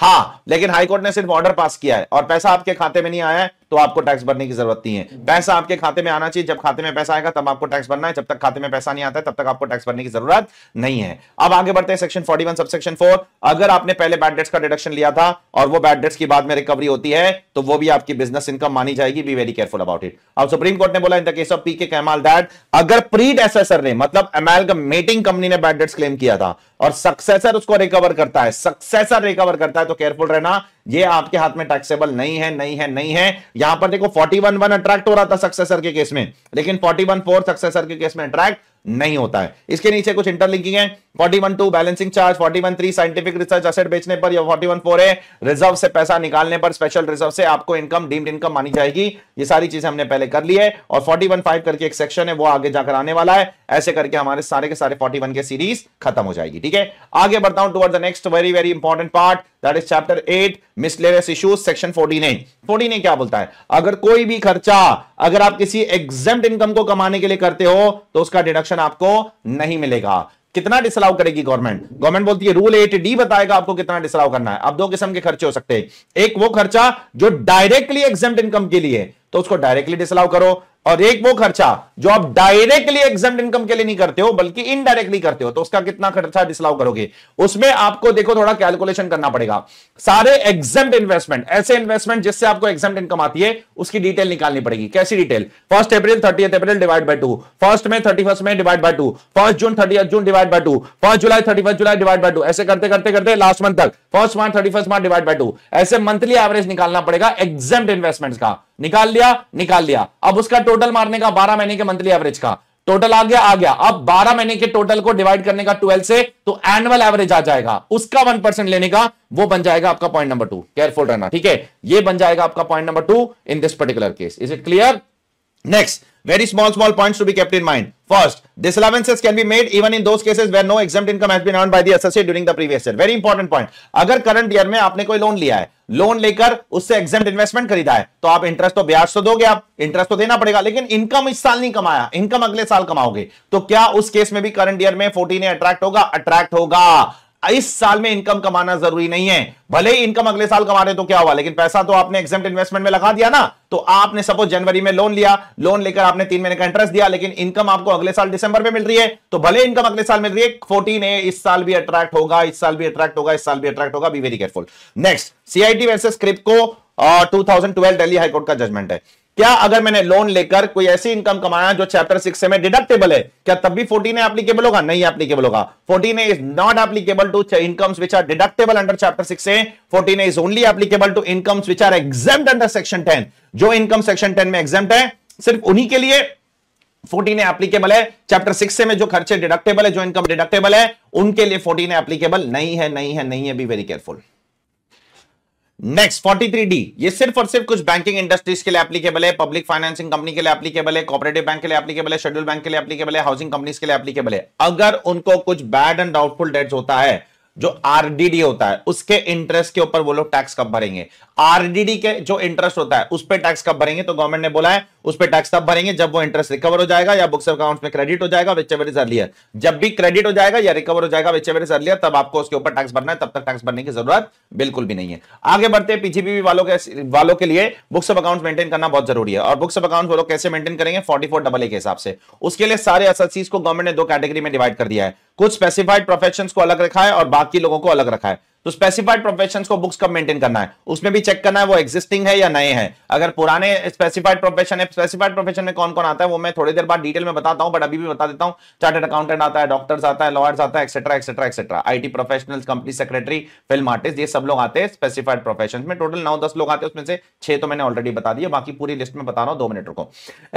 हाँ लेकिन हाईकोर्ट ने सिर्फ ऑर्डर पास किया है और पैसा आपके खाते में नहीं आया है तो आपको टैक्स भरने की जरूरत नहीं है पैसा आपके खाते में आना चाहिए जब खाते में पैसा आएगा तब आपको टैक्स भरना है जब तक खाते में पैसा नहीं आता है तब तक आपको टैक्स भरने की जरूरत नहीं है अब आगे बढ़ते हैं सेक्शन वन सबसेक्शन फोर अगर आपने पहले बैड डेट्स का डिडक्शन लिया था और वो बैड डेट्स की बाद में रिकवरी होती है तो वो भी आपकी बिजनेस इनकम मानी जाएगी be very careful about it अब सुप्रीम कोर्ट ने बोला in the case of P K Kaimal that अगर प्री डेसेसर ने मतलब अमेलगमेटिंग कंपनी ने बैड डेट्स क्लेम किया था और सक्सेसर उसको रिकवर करता है सक्सेसर रिकवर करता है तो केयरफुल रहना ये आपके हाथ में टैक्सेबल नहीं है नहीं है नहीं है यहां पर देखो फोर्टी वन वन अट्रैक्ट हो रहा था सक्सेसर के केस में लेकिन फोर्टी वन फोर सक्सेसर के केस में अट्रैक्ट नहीं होता है इसके नीचे कुछ इंटरलिंकिंग है forty one two balancing charge forty one three scientific research asset बेचने पर या फोर्टी वन फोर है रिजर्व से पैसा निकालने पर स्पेशल रिजर्व से आपको इनकम डीम्ड इनकम मानी जाएगी ये सारी चीजें हमने पहले कर ली है और फोर्टी वन फाइव करके एक सेक्शन है वो आगे जाकर आने वाला है ऐसे करके हमारे सारे के सारे फोर्टी वन के सीरीज खत्म हो जाएगी ठीक है आगे बढ़ता हूं toward the next very very important part that is chapter eight miscellaneous issues section forty nine forty nine क्या बोलता है अगर कोई भी खर्चा अगर आप किसी एग्जाम इनकम को कमाने के लिए करते हो तो उसका डिडक्शन आपको नहीं मिलेगा कितना डिसलाउ करेगी गवर्नमेंट गवर्नमेंट बोलती है रूल एट डी बताएगा आपको कितना डिसलाउ करना है अब दो किस्म के खर्चे हो सकते हैं एक वो खर्चा जो डायरेक्टली एग्जाम इनकम के लिए तो उसको डायरेक्टली डिसलाउ करो और एक वो खर्चा जो आप डायरेक्टली एग्जाम इनकम के लिए नहीं करते हो बल्कि इनडायरेक्टली करते हो तो उसका कितना खर्चा डिसलाउ करोगे उसमें आपको देखो थोड़ा कैलकुलेशन करना पड़ेगा सारे एग्जाम इन्वेस्टमेंट ऐसे इन्वेस्टमेंट जिससे आपको एग्जाम इनकम आती है उसकी डिटेल निकालनी पड़ेगी कैसी detail first April thirty April divide by two first में थर्टी में divide by two first June thirty June divide by two first July thirty July divide by two ऐसे करते करते करते लास्ट मंथ तक first March thirty March divide by two ऐसे monthly average निकालना पड़ेगा एग्जाम इन्वेस्टमेंट का निकाल लिया निकाल लिया अब उसका टोटल मारने का बारह महीने के मंथली एवरेज का टोटल आ गया आ गया अब 12 महीने के टोटल को डिवाइड करने का 12 से तो एनुअल एवरेज आ जाएगा उसका 1 परसेंट लेने का वो बन जाएगा आपका पॉइंट नंबर टू केयरफुल रहना ठीक है ये बन जाएगा आपका point number two in this particular case is it clear Next, very small, small points to be kept in mind. First, disallowances can be made even in those cases where no exempt income has been earned by the associate during the previous year. Very important point. अगर current year में आपने कोई loan लिया है loan लेकर उससे exempt investment खरीदा है तो आप interest तो ब्याज तो दोगे आप interest तो देना पड़ेगा लेकिन income इस साल नहीं कमाया income अगले साल कमाओगे तो क्या उस case में भी current year में फोर्टीन attract होगा attract होगा इस साल में इनकम कमाना जरूरी नहीं है भले ही इनकम अगले साल कमा रहे तो क्या हुआ लेकिन पैसा तो आपने एग्जाम इन्वेस्टमेंट में लगा दिया ना तो आपने सपोज जनवरी में लोन लिया लोन लेकर आपने तीन महीने का इंटरेस्ट दिया लेकिन इनकम आपको अगले साल दिसंबर में मिल रही है तो भले इनकम अगले साल मिल रही है फोर्टीन ए इस साल भी अट्रैक्ट होगा इस साल भी अट्रैक्ट होगा इस साल भी अट्रैक्ट होगा be very careful next CIT versus Kribhco two thousand twelve Delhi high court का जजमेंट है क्या अगर मैंने लोन लेकर कोई ऐसी इनकम कमाया जो चैप्टर सिक्स में डिडक्टेबल है क्या तब भी फोर्टीन एप्लीकेबल होगा नहीं एप्लीकेबल होगा fourteen is not applicable to income which are deductible under chapter six fourteen is only applicable to income which are exempt under section ten जो इनकम सेक्शन टेन में exempt है सिर्फ उन्हीं के लिए 14 एप्लीकेबल है चैप्टर सिक्स में जो खर्चे डिडक्टेबल है जो इनकम डिडक्टेबल है उनके लिए 14 एप्लीकेबल नहीं है नहीं है नहीं है be very careful next D ये सिर्फ और सिर्फ कुछ बैंकिंग इंडस्ट्रीज के लिए एप्लीकेबल है पब्लिक फाइनेंसिंग कंपनी के लिए एप्लीकेबल है कॉपरेटिव बैंक के लिए एप्लीकेबल है शेड्यूल बैंक के लिए एप्लीकेबल है हाउसिंग कंपनीज के लिए एप्लीकेबल है अगर उनको कुछ बैड एंड डाउटफुल डेट्स होता है जो आरडीडी होता है उसके इंटरेस्ट के ऊपर वो लोग टैक्स कब भरेंगे आरडीडी के जो इंटरेस्ट होता है उस पर टैक्स कब भरेंगे तो गवर्नमेंट ने बोला है उस पर टैक्स तब भरेंगे जब वो इंटरेस्ट रिकवर हो जाएगा या बुक्स अकाउंट में क्रेडिट हो जाएगा विच एवर इज अर्लियर जब भी क्रेडिट हो जाएगा या रिकवर हो जाएगा विच एवर इज अर्लियर तब आपको उसके ऊपर टैक्स भरना है तब तक टैक्स भरने की जरूरत बिल्कुल भी नहीं है आगे बढ़ते हैं पीजीबीवी वालों के वालों के लिए बुक्स ऑफ अकाउंट मेंटेन करना बहुत जरूरी है और बुक्स ऑफ अकाउंट वो लोग कैसे मेंटेन करेंगे फोर्टी फोर डबल ए के हिसाब से उसके लिए सारे एसएससीज को गवर्नमेंट ने दो कैटेगरी में डिवाइड कर दिया है कुछ स्पेसिफाइड प्रोफेशन को अलग रखा है और बाकी लोगों को अलग रखा है तो स्पेसिफाइड प्रोफेशन को बुक्स कब मेंटेन करना है उसमें भी चेक करना है वो एक्जिस्टिंग है या नए हैं अगर पुराने स्पेसिफाइड प्रोफेशन है स्पेसिफाइड प्रोफेशन में कौन कौन आता है वो मैं थोड़ी देर बाद डिटेल में बताता हूं बट अभी भी बता देता हूं चार्टर्ड अकाउंटेंट आता है डॉक्टर्स आता है लॉयर्स आता है etcetera etcetera etcetera IT professional company secretary film artist ये सब लोग आते हैं स्पेसिफाइड प्रोफेशन में टोटल नौ दस लोग आते हैं उसमें से छह तो मैंने ऑलरेडी बता दिया बाकी पूरी लिस्ट में बता रहा हूं दो मिनट रुको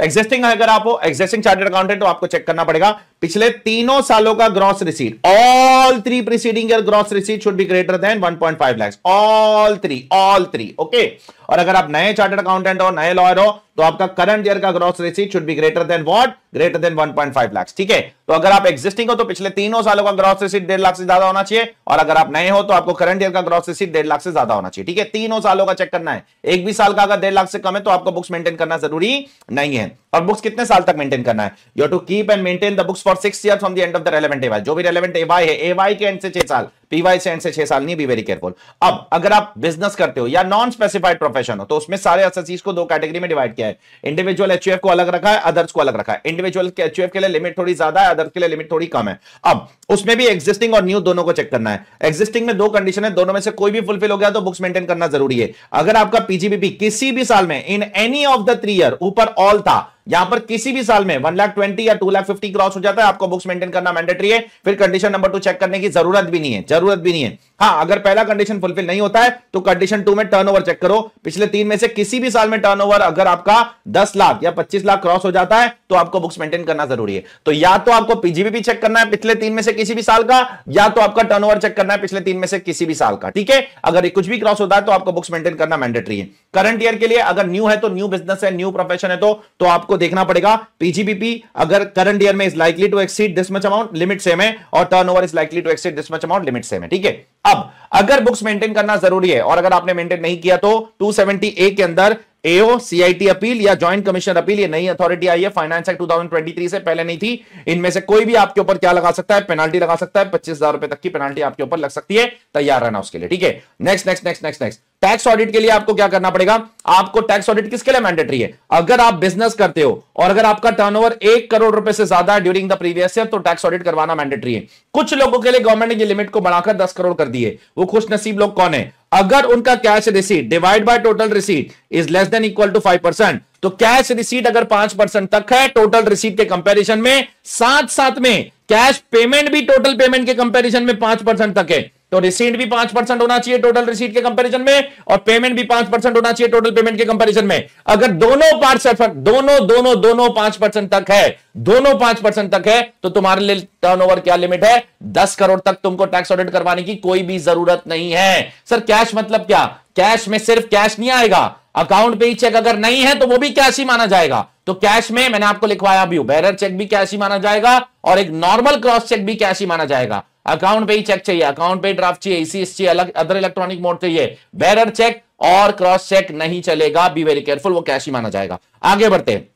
एक्जिस्टिंग अगर आप एक्जिस्टिंग चार्टर्ड अकाउंटेंट तो आपको चेक करना पड़ेगा पिछले तीनों सालों का gross receipt all three preceding gross receipt should be greater than 1.5 lakhs all three all three okay और अगर आप नए चार्टर्ड अकाउंटेंट हो नए लॉयर हो तो आपका करंट ईयर का gross receipt should be greater than what greater than 1.5 lakh ठीक है तो अगर आप एक्जिस्टिंग हो तो पिछले तीनों सालों का ग्रॉस रिसीट डेढ़ लाख से ज्यादा होना चाहिए और अगर आप नए हो तो आपको करंट ईयर का ग्रॉस रिसीट डेढ़ लाख से ज्यादा होना चाहिए ठीक है तीनों सालों का चेक करना है एक भी साल का अगर डेढ़ लाख से कम है तो आपको बुक्स मेंटेन करना जरूरी नहीं है और बुक्स कितने साल तक मेंटेन करना है you to keep and maintain the books for six year from the end of the relevant AY जो भी रेलेवेंट एवाई है एवाई के एंड से छह साल पीवाई से एंड से छह साल नहीं बी वेरी केयरफुल अब अगर आप बिजनेस करते हो या नॉन स्पेसिफाइड प्रोफेशन प्रोफेशन हो तो उसमें सारे एसएससीज को दो कैटेगरी में डिवाइड किया है इंडिविजुअल एचयूएफ को अलग रखा है अदर्स को अलग रखा है इंडिविजुअल के एचयूएफ के लिए लिमिट थोड़ी ज्यादा है अदर्स के लिए लिमिट थोड़ी कम है अब उसमें भी एग्जिस्टिंग और न्यू दोनों को चेक करना है एग्जिस्टिंग में दो कंडीशन है दोनों में से कोई भी फुलफिल हो गया तो बुक्स मेंटेन करना जरूरी है अगर आपका पीजीबीपी किसी भी साल में in any of the three year ऊपर ऑल था यहां पर किसी भी साल में वन लाख ट्वेंटी या टू लाख फिफ्टी क्रॉस हो जाता है आपको बुक्स मेंटेन करना मैंडेटरी है फिर कंडीशन नंबर टू चेक करने की जरूरत भी नहीं है जरूरत भी नहीं है हाँ अगर पहला कंडीशन फुलफिल नहीं होता है तो कंडीशन टू में टर्नओवर चेक करो पिछले तीन में से किसी भी साल में टर्नओवर अगर आपका दस लाख या पच्चीस लाख क्रॉस हो जाता है तो आपको बुक्स मेंटेन करना जरूरी है तो या तो आपको पीजीबीपी चेक करना है पिछले तीन में से किसी भी साल का या तो आपका टर्नओवर चेक करना है पिछले तीन में से किसी भी साल का ठीक है अगर कुछ भी क्रॉस होता है तो आपको बुक्स मेंटेन करना मैंडेटरी है करंट ईयर के लिए अगर न्यू है तो न्यू बिजनेस है न्यू प्रोफेशन है तो, तो आपको देखना पड़ेगा पीजीबीपी अगर करंट ईयर में is likely to exceed this much amount limit same है और turnover is likely to exceed this much amount limit same है ठीक है अब अगर बुक्स मेंटेन करना जरूरी है और अगर आपने मेंटेन नहीं किया तो 270 ए के अंदर एओ सीआईटी अपील या ज्वाइंट कमिश्नर अपील ये नई अथॉरिटी आई है फाइनेंस एक्ट 2023 से पहले नहीं थी इनमें से कोई भी आपके ऊपर क्या लगा सकता है पेनाल्टी लगा सकता है पच्चीस हजार रुपए तक की पेनाल्टी आपके ऊपर लग सकती है तैयार रहना उसके लिए ठीक है next next next next next tax audit के लिए आपको क्या करना पड़ेगा आपको टैक्स ऑडिट किसके लिए मैंडेटरी है अगर आप बिजनेस करते हो और अगर आपका टर्नओवर एक करोड़ रुपए से ज्यादा है ड्यूरिंग द प्रीवियस ईयर तो टैक्स ऑडिट करवाना मैंडेटरी है कुछ लोगों के लिए गवर्नमेंट ने ये लिमिट को बढ़ाकर दस करोड़ कर दिए वो खुश नसीब लोग कौन है अगर उनका cash receipt divide by total receipt is less than equal to five percent तो कैश रिसीट अगर पांच परसेंट तक है टोटल रिसीट के कंपैरिजन में साथ साथ में कैश पेमेंट भी टोटल पेमेंट के कंपैरिजन में पांच परसेंट तक है तो रिसीट भी पांच परसेंट होना चाहिए टोटल रिसीट के कंपैरिजन में और पेमेंट भी पांच परसेंट होना चाहिए टोटल पेमेंट के कंपैरिजन में अगर दोनों पार्ट दोनों दोनों दोनों पांच परसेंट तक है दोनों पांच परसेंट तक है तो तुम्हारे लिए टर्नओवर क्या लिमिट है दस करोड़ तक तुमको टैक्स ऑडिट करवाने की कोई भी जरूरत नहीं है सर कैश मतलब क्या कैश में सिर्फ कैश नहीं आएगा अकाउंट पे ही चेक अगर नहीं है तो वो भी कैश ही माना जाएगा तो कैश में मैंने आपको लिखवाया भी बैरर चेक भी कैश ही माना जाएगा और एक नॉर्मल क्रॉस चेक भी कैश ही माना जाएगा अकाउंट पे ही चेक चाहिए अकाउंट पे ड्राफ्ट चाहिए ईसीएस चाहिए अलग अदर इलेक्ट्रॉनिक मोड चाहिए बैरर चेक और क्रॉस चेक नहीं चलेगा बी वेरी केयरफुल वो कैश ही माना जाएगा आगे बढ़ते हैं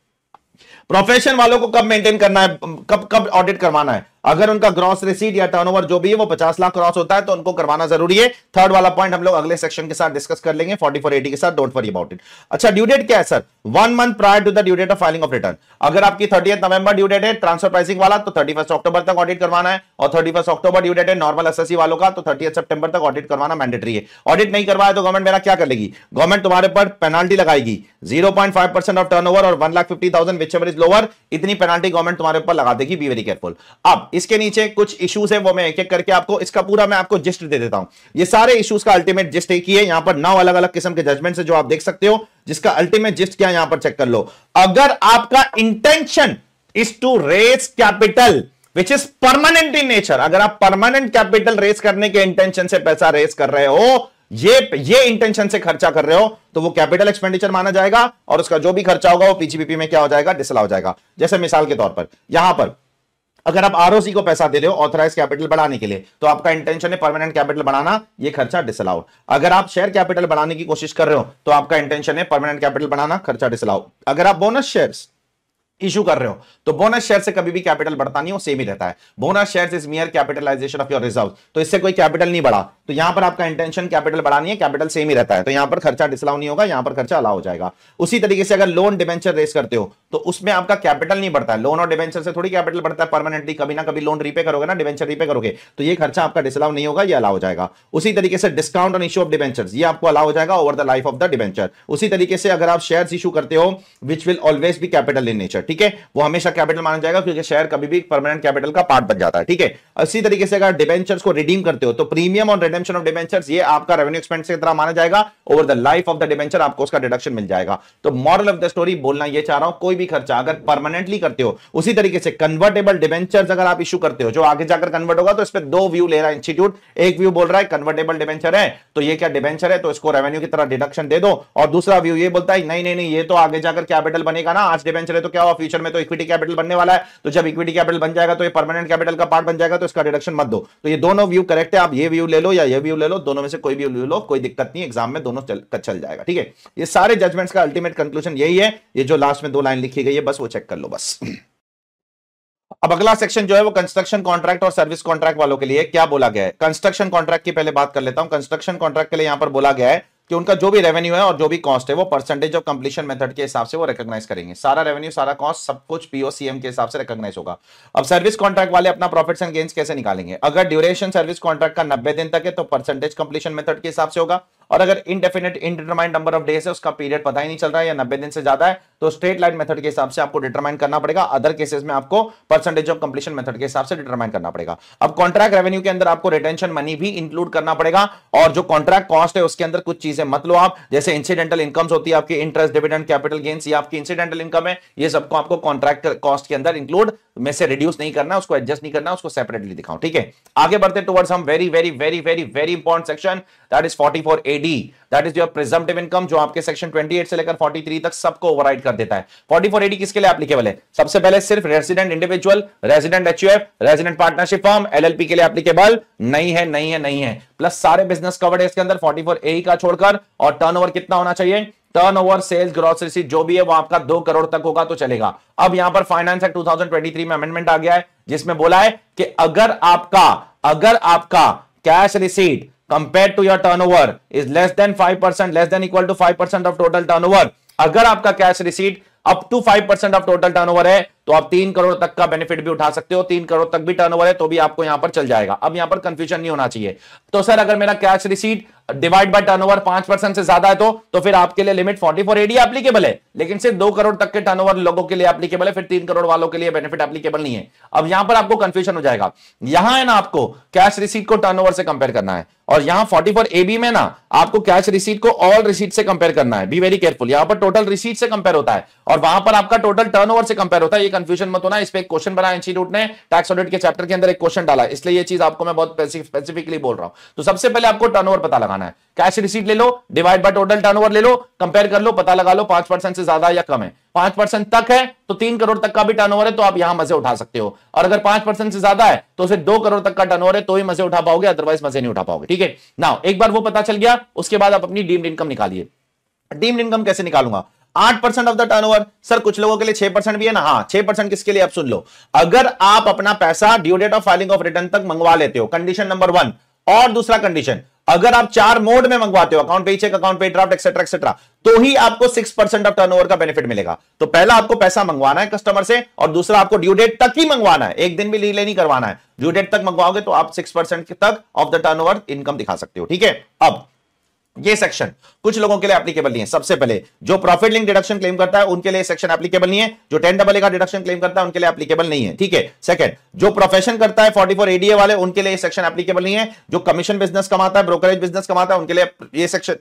प्रोफेशन वालों को कब मेंटेन करना है कब कब ऑडिट करवाना है अगर उनका ग्रॉस रिसीट या टर्नओवर जो भी है वो 50 लाख क्रॉस होता है तो उनको करवाना जरूरी है थर्ड वाला पॉइंट हम लोग अगले सेक्शन के साथ डिस्कस कर लेंगे 4480 के साथ डोंट वरी अबाउट इट अच्छा ड्यू डेट क्या है sir one month prior to the due date of filing of return अगर आपकी थर्टी नवंबर ड्यू डेट है ट्रांसफर प्राइसिंग वाला तो थर्टी अक्टूबर तक ऑडिट करवाना है और थर्टी अक्टूबर ड्यू डेट है नॉर्मल एस वालों का तो थर्टी सितंबर तक ऑडिट करवाना मैंडेटरी है ऑडिट नहीं करवाया तो गवर्नमेंट मेरा क्या करेगी गवर्नमेंट तुम्हारे पर पेनाल्टी लगाएगी zero point five percent of turnover और one lakh fifty thousand which is lower इतनी पेनाल्टी गवर्नमेंट तुम्हारे ऊपर लगा देगी बी वेरी केयरफुल अब इसके नीचे कुछ इश्यूज है वो मैं एक एक करके आपको इसका पूरा मैं आपको जिस्ट दे देता हूं ये सारे इश्यूज का अल्टीमेट जिस्ट एक ही है यहां पर नौ अलग अलग किस्म के जजमेंट से जो आप देख सकते हो जिसका अल्टीमेट जिस्ट क्या यहां पर चेक कर लो अगर आपका intention is to raise capital which is permanent in nature अगर आप परमानेंट कैपिटल रेस करने के इंटेंशन से पैसा रेस कर रहे हो ये ये इंटेंशन से खर्चा कर रहे हो तो वो कैपिटल एक्सपेंडिचर माना जाएगा और उसका जो भी खर्चा होगा वो पीजीबीपी में क्या हो जाएगा डिसला हो जाएगा जैसे मिसाल के तौर पर यहां पर अगर आप आरओसी को पैसा दे रहे हो ऑथराइज कैपिटल बढ़ाने के लिए तो आपका इंटेंशन है परमानेंट कैपिटल बढ़ाना ये खर्चा डिसअलाउड अगर आप शेयर कैपिटल बढ़ाने की कोशिश कर रहे हो तो आपका इंटेंशन है परमानेंट कैपिटल बढ़ाना खर्चा डिसअलाउड अगर आप बोनस शेयर इशू कर रहे हो तो बोनस शेयर से कभी भी कैपिटल बढ़ता नहीं हो सेम ही रहता है bonus share is mere capitalisation of your reserve तो इससे कोई कैपिटल नहीं बढ़ा तो यहां पर आपका इंटेंशन कैपिटल बढ़ानी है कैपिटल सेम ही रहता है तो यहां पर खर्चा डिसलाउ नहीं होगा यहां पर खर्चा अलाउ हो जाएगा उसी तरीके से अगर लोन डिवेंचर रेस करते हो तो उसमें आपका कैपिटल नहीं बढ़ता है लोन और डिवेंचर से थोड़ी कैपिटल बढ़ता है परमानेंटली कभी ना कभी लोन रीपे करोगे ना डिवेंचर रीपे करोगे तो ये खर्चा आपका डिसलाउ नहीं होगा यह अलाउ हो जाएगा उसी तरीके से discount on issue of debenture ये आपको अलाउ हो जाएगा over the life of the debenture उसी तरीके से अगर आप शेयर इशू करते हो विच विल ऑलवेज भी कैपिटल इन नेचर ठीक है वो हमेशा कैपिटल माना जाएगा क्योंकि शेयर कभी भी परमानेंट कैपिटल का पार्ट बन जाता है ठीक है इसी तरीके से अगर डिवेंचर को रिडीम करते हो तो प्रीमियम और रिडेम्पशन ऑफ डिबेंचर्स ये आपका रेवेन्यू एक्सपेंस की तरह माना जाएगा over the life of the debenture आपको उसका डिडक्शन मिल जाएगा तो मॉरल ऑफ द स्टोरी बोलना यह चाह रहा हूं कोई भी खर्चा अगर परमानेंटली करते हो उसी तरीके से कन्वर्टेबल डिबेंचर्स अगर आप इशू करते हो जो आगे जाकर कन्वर्ट होगा तो इस पर दो व्यू ले रहा है इंस्टीट्यूट एक व्यू बोल रहा है कन्वर्टेबल डिबेंचर है तो ये क्या डिबेंचर है तो इसको रेवेन्यू की तरह डिडक्शन दे दो और दूसरा व्यू ये बोलता है नहीं नहीं नहीं ये तो आगे जाकर कैपिटल बनेगा ना आज डिबेंचर है तो क्या हुआ फ्यूचर में तो इक्विटी कैपिटल बनने वाला है तो जब इक्विटी कैपिटल बन जाएगा तो ये परमानेंट कैपिटल का पार्ट बन जाएगा तो इसका डिडक्शन मत दो तो ये दोनों व्यू करेक्ट है आप ये व्यू ले लो या या ये व्यू ले लो दोनों में से कोई भी व्यू लो कोई दिक्कत नहीं एग्जाम में दोनों चल, चल जाएगा ठीक है ये सारे जजमेंट्स का अल्टीमेट कंक्लूजन यही है ये जो लास्ट में दो लाइन लिखी गई है बस वो चेक कर लो बस अब अगला सेक्शन जो है वो कंस्ट्रक्शन कॉन्ट्रैक्ट और सर्विस कॉन्ट्रैक्ट वालों के लिए क्या बोला गया है कंस्ट्रक्शन कॉन्ट्रैक्ट की पहले बात कर लेता हूं कंस्ट्रक्शन कॉन्ट्रैक्ट के लिए यहां पर बोला गया है कि उनका जो भी रेवेन्यू है और जो भी कॉस्ट है वो परसेंटेज ऑफ कंप्लीशन मेथड के हिसाब से वो रिकॉग्नाइज करेंगे सारा रेवेन्यू सारा कॉस्ट सब कुछ पीओ के हिसाब से रिकॉग्नाइज होगा अब सर्विस कॉन्ट्रैक्ट वाले अपना प्रॉफिट्स एंड गेन्स कैसे निकालेंगे अगर ड्यूरेशन सर्विस कॉन्ट्रैक्ट का नब्बे दिन तक है तो परसेंटेज कंप्लीशन मेथड के हिसाब से होगा और अगर indefinite indeterminate number of days है उसका पीरियड पता ही नहीं चल रहा है या नब्बे दिन से ज्यादा है तो स्ट्रेट लाइन मेथड के हिसाब से आपको डिटरमाइन करना पड़ेगा अदर केसेस में आपको परसेंटेज ऑफ कंप्लीशन मेथड के हिसाब से डिटरमाइन करना पड़ेगा अब कॉन्ट्रैक्ट रेवेन्यू के अंदर आपको रिटेंशन मनी भी इंक्लूड करना पड़ेगा और जो कॉन्ट्रैक्ट कॉस्ट है उसके अंदर कुछ चीजें मत लो आप जैसे इंसिडेंटल इनकम होती है आपकी इंटरेस्ट डिविडेंड कैपिटल गेन्स या आपकी इंसिडेंटल इनकम है ये सबको आपको कॉन्ट्रैक्ट कॉस्ट के अंदर इंक्लूड में से रिड्यूस नहीं करना उसको एडजस्ट नहीं करना उसको सेपरेटली दिखाओ ठीक है आगे बढ़ते टुवर्ड्स हम very very very very very important section that is forty AD that is your presumptive income जो आपके सेक्शन 28 से लेकर 43 तक सबको ओवरराइड कर देता है 44 एडी किसके लिए एप्लीकेबल है सबसे पहले सिर्फ resident individual resident HUF resident partnership firm LLP के लिए एप्लीकेबल नहीं है नहीं है नहीं है प्लस सारे बिजनेस कवर्ड है इसके अंदर 44 ए e का छोड़कर और टर्नओवर कितना होना चाहिए टर्नओवर सेल्स ग्रॉस रिसीट जो भी है वो आपका दो करोड़ तक होगा तो चलेगा अब यहां पर फाइनेंस एक्ट 2023 में अमेंडमेंट आ गया है जिसमें बोला है कि अगर आपका अगर आपका cash receipt compared to your turnover is less than 5% less than equal to 5% of total turnover अगर आपका cash receipt up to 5% of total turnover है तो आप तीन करोड़ तक का बेनिफिट भी उठा सकते हो तीन करोड़ तक भी टर्नओवर है तो भी आपको यहां पर चल जाएगा अब यहां पर कंफ्यूजन नहीं होना चाहिए तो सर अगर मेरा cash receipt divide by turnover पांच परसेंट से ज्यादा है तो तो फिर आपके लिए limit forty four AD applicable है लेकिन सिर्फ दो करोड़ तक के टर्नओवर लोगों के लिए एप्लीकेबल है फिर तीन करोड़ वालों के लिए बेनिफिट एप्लीकेबल नहीं है अब यहां पर आपको कंफ्यूजन हो जाएगा यहां है ना आपको कैश रिसीट को टर्न से कंपेयर करना है और यहां 44 एबी में ना आपको कैश रिसीट को ऑल रिसीट से कंपेयर करना है बी वेरी केयरफुल यहां पर टोटल रिसीट से कंपेयर होता है और वहां पर आपका टोटल टर्नओवर से कंपेयर होता है ये कंफ्यूजन मत होना इस पे एक क्वेश्चन बना इंस्टीट्यूट ने टैक्स ऑडिट के चैप्टर के अंदर एक क्वेश्चन डाला इसलिए ये चीज आपको मैं बहुत स्पेसिफिकली बोल रहा हूं तो सबसे पहले आपको टर्न पता लगा दिखाना है कैश रिसीट ले लो डिवाइड बाय टोटल टर्नओवर ले लो कंपेयर कर लो पता लगा लो पांच परसेंट से ज्यादा या कम है पांच परसेंट तक है तो तीन करोड़ तक का भी टर्नओवर है तो आप यहां मजे उठा सकते हो और अगर पांच परसेंट से ज्यादा है तो उसे दो करोड़ तक का टर्नओवर है तो ही मजे उठा पाओगे अदरवाइज मजे नहीं उठा पाओगे ठीक है ना एक बार वो पता चल गया उसके बाद आप अपनी डीम्ड इनकम निकालिए डीम्ड इनकम कैसे निकालूंगा आठ परसेंट ऑफ द टर्नओवर सर कुछ लोगों के लिए छह परसेंट भी है ना हाँ छह परसेंट किसके लिए आप सुन लो अगर आप अपना पैसा due date of filing of return तक मंगवा लेते हो कंडीशन नंबर वन और दूसरा कंडीशन अगर आप चार मोड में मंगवाते हो अकाउंट पे चेक अकाउंट पे ड्राफ्ट एक्सेट्रा एक्सेट्रा तो ही आपको सिक्स परसेंट ऑफ टर्नओवर का बेनिफिट मिलेगा तो पहला आपको पैसा मंगवाना है कस्टमर से और दूसरा आपको ड्यू डेट तक ही मंगवाना है एक दिन भी लीले नहीं करवाना है ड्यू डेट तक मंगवाओगे तो आप सिक्स परसेंट तक ऑफ द टर्न इनकम दिखा सकते हो ठीक है अब ये सेक्शन कुछ लोगों के लिए एप्लीकेबल नहीं है सबसे पहले जो प्रॉफिट लिंक डिडक्शन क्लेम करता है उनके लिए सेक्शन एप्लीकेबल नहीं है जो टेन डबल का डिडक्शन क्लेम करता है उनके लिए एप्लीकेबल नहीं है ठीक है सेकंड जो प्रोफेशन करता है फोर्टी फोर एडीए वाले उनके लिए सेक्शन एप्लीकेबल नहीं है जो कमीशन बिजनेस कमाता है ब्रोकरेज बिजनेस कमाता है उनके लिए ये सेक्शन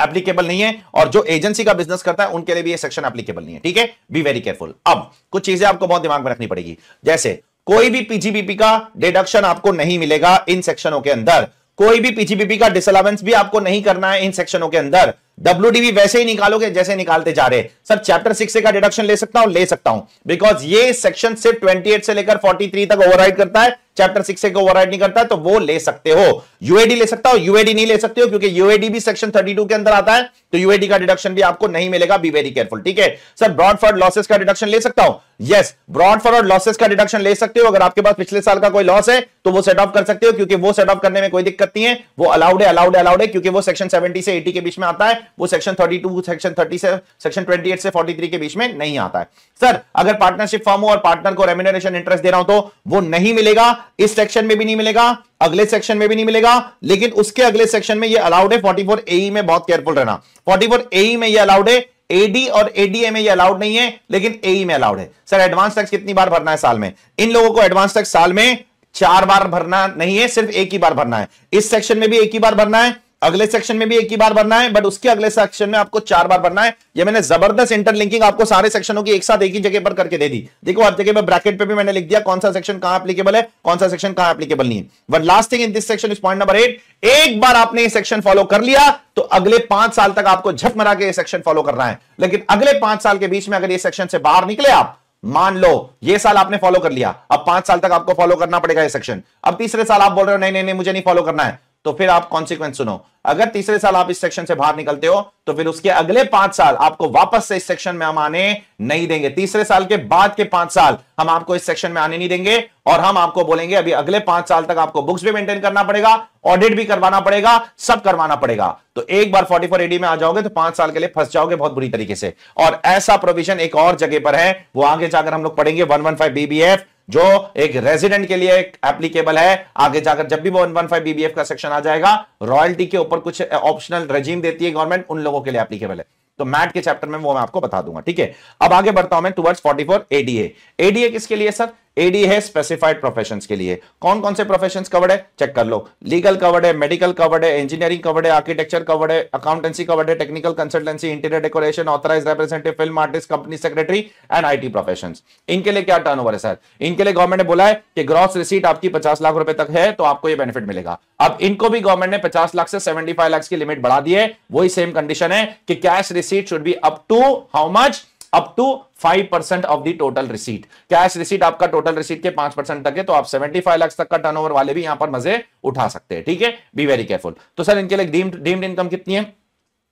एप्लीकेबल नहीं है और जो एजेंसी का बिजनेस करता है उनके लिए भी ये सेक्शन एप्लीकेबल नहीं है ठीक है बी वेरी केयरफुल अब कुछ चीजें आपको बहुत दिमाग में रखनी पड़ेगी जैसे कोई भी पीजीबीपी का डिडक्शन आपको नहीं मिलेगा इन सेक्शनों के अंदर कोई भी पीजीबीपी का डिसअलावेंस भी आपको नहीं करना है इन सेक्शनों के अंदर डब्ल्यू वैसे ही निकालोगे जैसे निकालते जा रहे सर चैप्टर सिक्स का डिडक्शन ले सकता हूं ले सकता हूं बिकॉज ये सेक्शन ट्वेंटी एट से लेकर थ्री तक ओवर करता है चैप्टर सिक्स को ओवरराइड नहीं करता है तो वो ले सकते हो यूएडी ले सकता हो यूएडी नहीं ले सकते हो क्योंकि यूएडी भी सेक्शन 32 के अंदर आता है तो यूएडी का डिडक्शन भी आपको नहीं मिलेगा बी वेरी केयरफुल ठीक है सर फॉर लॉसेस का डिडक्शन ले सकता हूं यस ब्रॉडफॉर्ड और लॉसेस का डिडक्शन ले सकते हो अगर आपके पास पिछले साल का कोई लॉस है तो वो सेट ऑफ कर सकते हो क्योंकि वो सेट ऑफ करने में कोई दिक्कत नहीं है वो अलाउड है अलाउड अलाउड है क्योंकि वो सेक्शन सेवेंटी से एटी के बीच में आता है वो section thirty two section thirty से सेक्शन 28 से फोर्टी थ्री के बीच में नहीं आता है सर अगर पार्टनरशिप फॉर्म हो और पार्टनर को रेम्यूनरेशन इंटरेस्ट दे रहा हूं तो वो नहीं मिलेगा इस सेक्शन में भी नहीं मिलेगा अगले सेक्शन में भी नहीं मिलेगा लेकिन उसके अगले सेक्शन में ये अलाउड है 44 ए e में बहुत केयरफुल रहना 44 ए e में ये अलाउड है एडी और एडीए में ये अलाउड नहीं है लेकिन ए e में अलाउड है सर एडवांस टैक्स कितनी बार भरना है साल में इन लोगों को एडवांस टैक्स साल में चार बार भरना नहीं है सिर्फ एक ही बार भरना है इस सेक्शन में भी एक ही बार भरना है अगले सेक्शन में भी एक ही बार भरना है बट उसके अगले सेक्शन में आपको चार बार भरना है ये मैंने जबरदस्त इंटरलिंकिंग आपको सारे सेक्शनों की एक साथ एक ही जगह पर करके दे दी देखो हर जगह पर ब्रैकेट पे भी मैंने लिख दिया कौन सा सेक्शन कहां एप्लीकेबल है कौन सा सेक्शन कहां एप्लीकेबल नहीं है but last thing in this section is point number eight एक बार आपने ये सेक्शन फॉलो कर लिया तो अगले पांच साल तक आपको झप मरा के सेक्शन फॉलो करना है लेकिन अगले पांच साल के बीच में अगर ये सेक्शन से बाहर निकले आप मान लो ये साल आपने फॉलो कर लिया अब पांच साल तक आपको फॉलो करना पड़ेगा ये सेक्शन अब तीसरे साल आप बोल रहे हो नहीं नहीं नहीं मुझे नहीं फॉलो करना है तो फिर आप कॉन्सिक्वेंस सुनो अगर तीसरे साल आप इस सेक्शन से बाहर निकलते हो तो फिर उसके अगले पांच साल आपको वापस से इस सेक्शन में हम आने नहीं देंगे तीसरे साल के बाद के पांच साल हम आपको इस सेक्शन में आने नहीं देंगे और हम आपको बोलेंगे अभी अगले पांच साल तक आपको बुक्स भी मेंटेन करना पड़ेगा ऑडिट भी करवाना पड़ेगा सब करवाना पड़ेगा तो एक बार फोर्टी एडी में आ जाओगे तो पांच साल के लिए फंस जाओगे बहुत बुरी तरीके से और ऐसा प्रोविजन एक और जगह पर है वो आगे जाकर हम लोग पढ़ेंगे वन वन फाइव बीबीएफ जो एक रेजिडेंट के लिए एप्लीकेबल है आगे जाकर जब भी वो वन फाइव बीबीएफ का सेक्शन आ जाएगा रॉयल्टी के ऊपर कुछ ऑप्शनल रेजीम देती है गवर्नमेंट उन लोगों के लिए एप्लीकेबल है तो मैट के चैप्टर में वो मैं आपको बता दूंगा ठीक है अब आगे बढ़ता हूं मैं टुवर्ड्स 44 एडीए एडीए किसके लिए सर एडी है स्पेसिफाइड प्रोफेशन के लिए कौन कौन से प्रोफेशन कवर्ड है चेक कर लो लीगल कवर्ड है मेडिकल कवर्ड है इंजीनियरिंग कवर्ड है आर्किटेक्चर कवर्ड है अकाउंटेंसी कवर्ड है technical consultancy interior decoration authorised representative film artist company secretary and IT profession इनके लिए क्या टर्न है सर इनके लिए गवर्नमेंट ने बोला है कि ग्रॉस रिसीट आपकी पचास लाख रुपए तक है तो आपको यह बेनिफिट मिलेगा अब इनको भी गवर्नमेंट ने पचास लाख से सेवेंटी फाइव लाख की लिमिट बढ़ा दी है वही सेम कंडीशन है कि cash receipt should be up to how much up to five percent of the total receipt cash receipt आपका टोटल रिसीट के पांच परसेंट तक है तो आप सेवेंटी फाइव लाख तक का टर्नओवर वाले भी यहां पर मजे उठा सकते हैं ठीक है बी वेरी केयरफुल तो सर इनके लिए डीम्ड डीम्ड इनकम कितनी है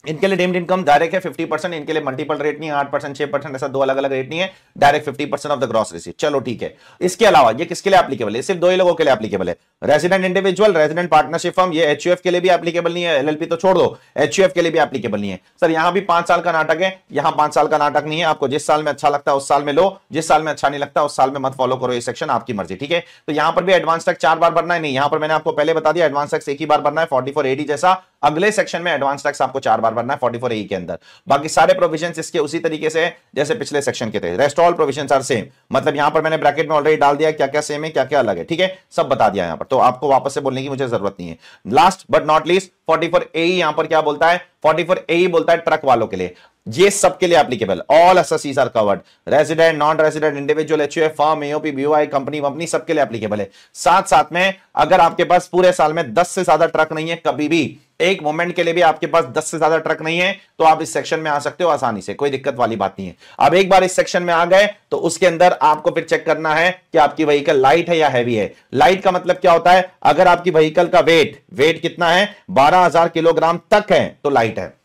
इनके लिए डीम्ड इनकम डायरेक्ट है फिफ्टी परसेंट इनके लिए मल्टीपल रेट नहीं है आठ परसेंट छह परसेंट ऐसा दो अलग अलग रेट नहीं है direct fifty percent of the gross receipt चलो ठीक है इसके अलावा ये किसके लिए एप्लीकेबल है सिर्फ दो ही लोगों के लिए एप्लीकेबल है resident individual resident partnership firm ये एच के लिए भी एप्लीकेबल नहीं है एलएलपी तो छोड़ दो एच के लिए भी एप्लीकेबल नहीं है सर यहाँ भी पांच साल का नाटक है यहाँ पांच साल का नाटक नहीं है आपको जिस साल में अच्छा लगता है उस साल में लो जिस साल में अच्छा नहीं लगता उस साल में मत फॉलो करो ये सेक्शन आपकी मर्जी ठीक है तो यहाँ पर भी एडवांस टैक्स चार बार भरना है नहीं यहाँ पर मैंने आपको पहले बता दिया एडवांस टैक्स एक ही बार भरना है फोर्टी फोर जैसा अगले सेक्शन में एडवांस टैक्स आपको चार बार बार भरना है फोर्टी फोर ई के अंदर बाकी सारे प्रोविजन इसके उसी तरीके से जैसे पिछले सेक्शन के थे rest all provision are same मतलब यहां पर मैंने ब्रैकेट में ऑलरेडी डाल दिया क्या क्या सेम है क्या क्या अलग है ठीक है सब बता दिया यहां पर तो आपको वापस से बोलने की मुझे जरूरत नहीं है last but not least forty four A यहां पर क्या बोलता है फोर्टी फोर ए बोलता है ट्रक वालों के लिए ये सब के लिए applicable all assessees are covered resident non resident individual H firm AOP BOI company वंपनी सबके लिए एप्लीकेबल है साथ साथ में अगर आपके पास पूरे साल में दस से ज्यादा ट्रक नहीं है कभी भी एक मोमेंट के लिए भी आपके पास 10 से ज्यादा ट्रक नहीं है तो आप इस सेक्शन में आ सकते हो आसानी से कोई दिक्कत वाली बात नहीं है अब एक बार इस सेक्शन में आ गए तो उसके अंदर आपको फिर चेक करना है कि आपकी व्हीकल लाइट है या हैवी है लाइट का मतलब क्या होता है अगर आपकी व्हीकल का वेट वेट कितना है बारह किलोग्राम तक है तो लाइट है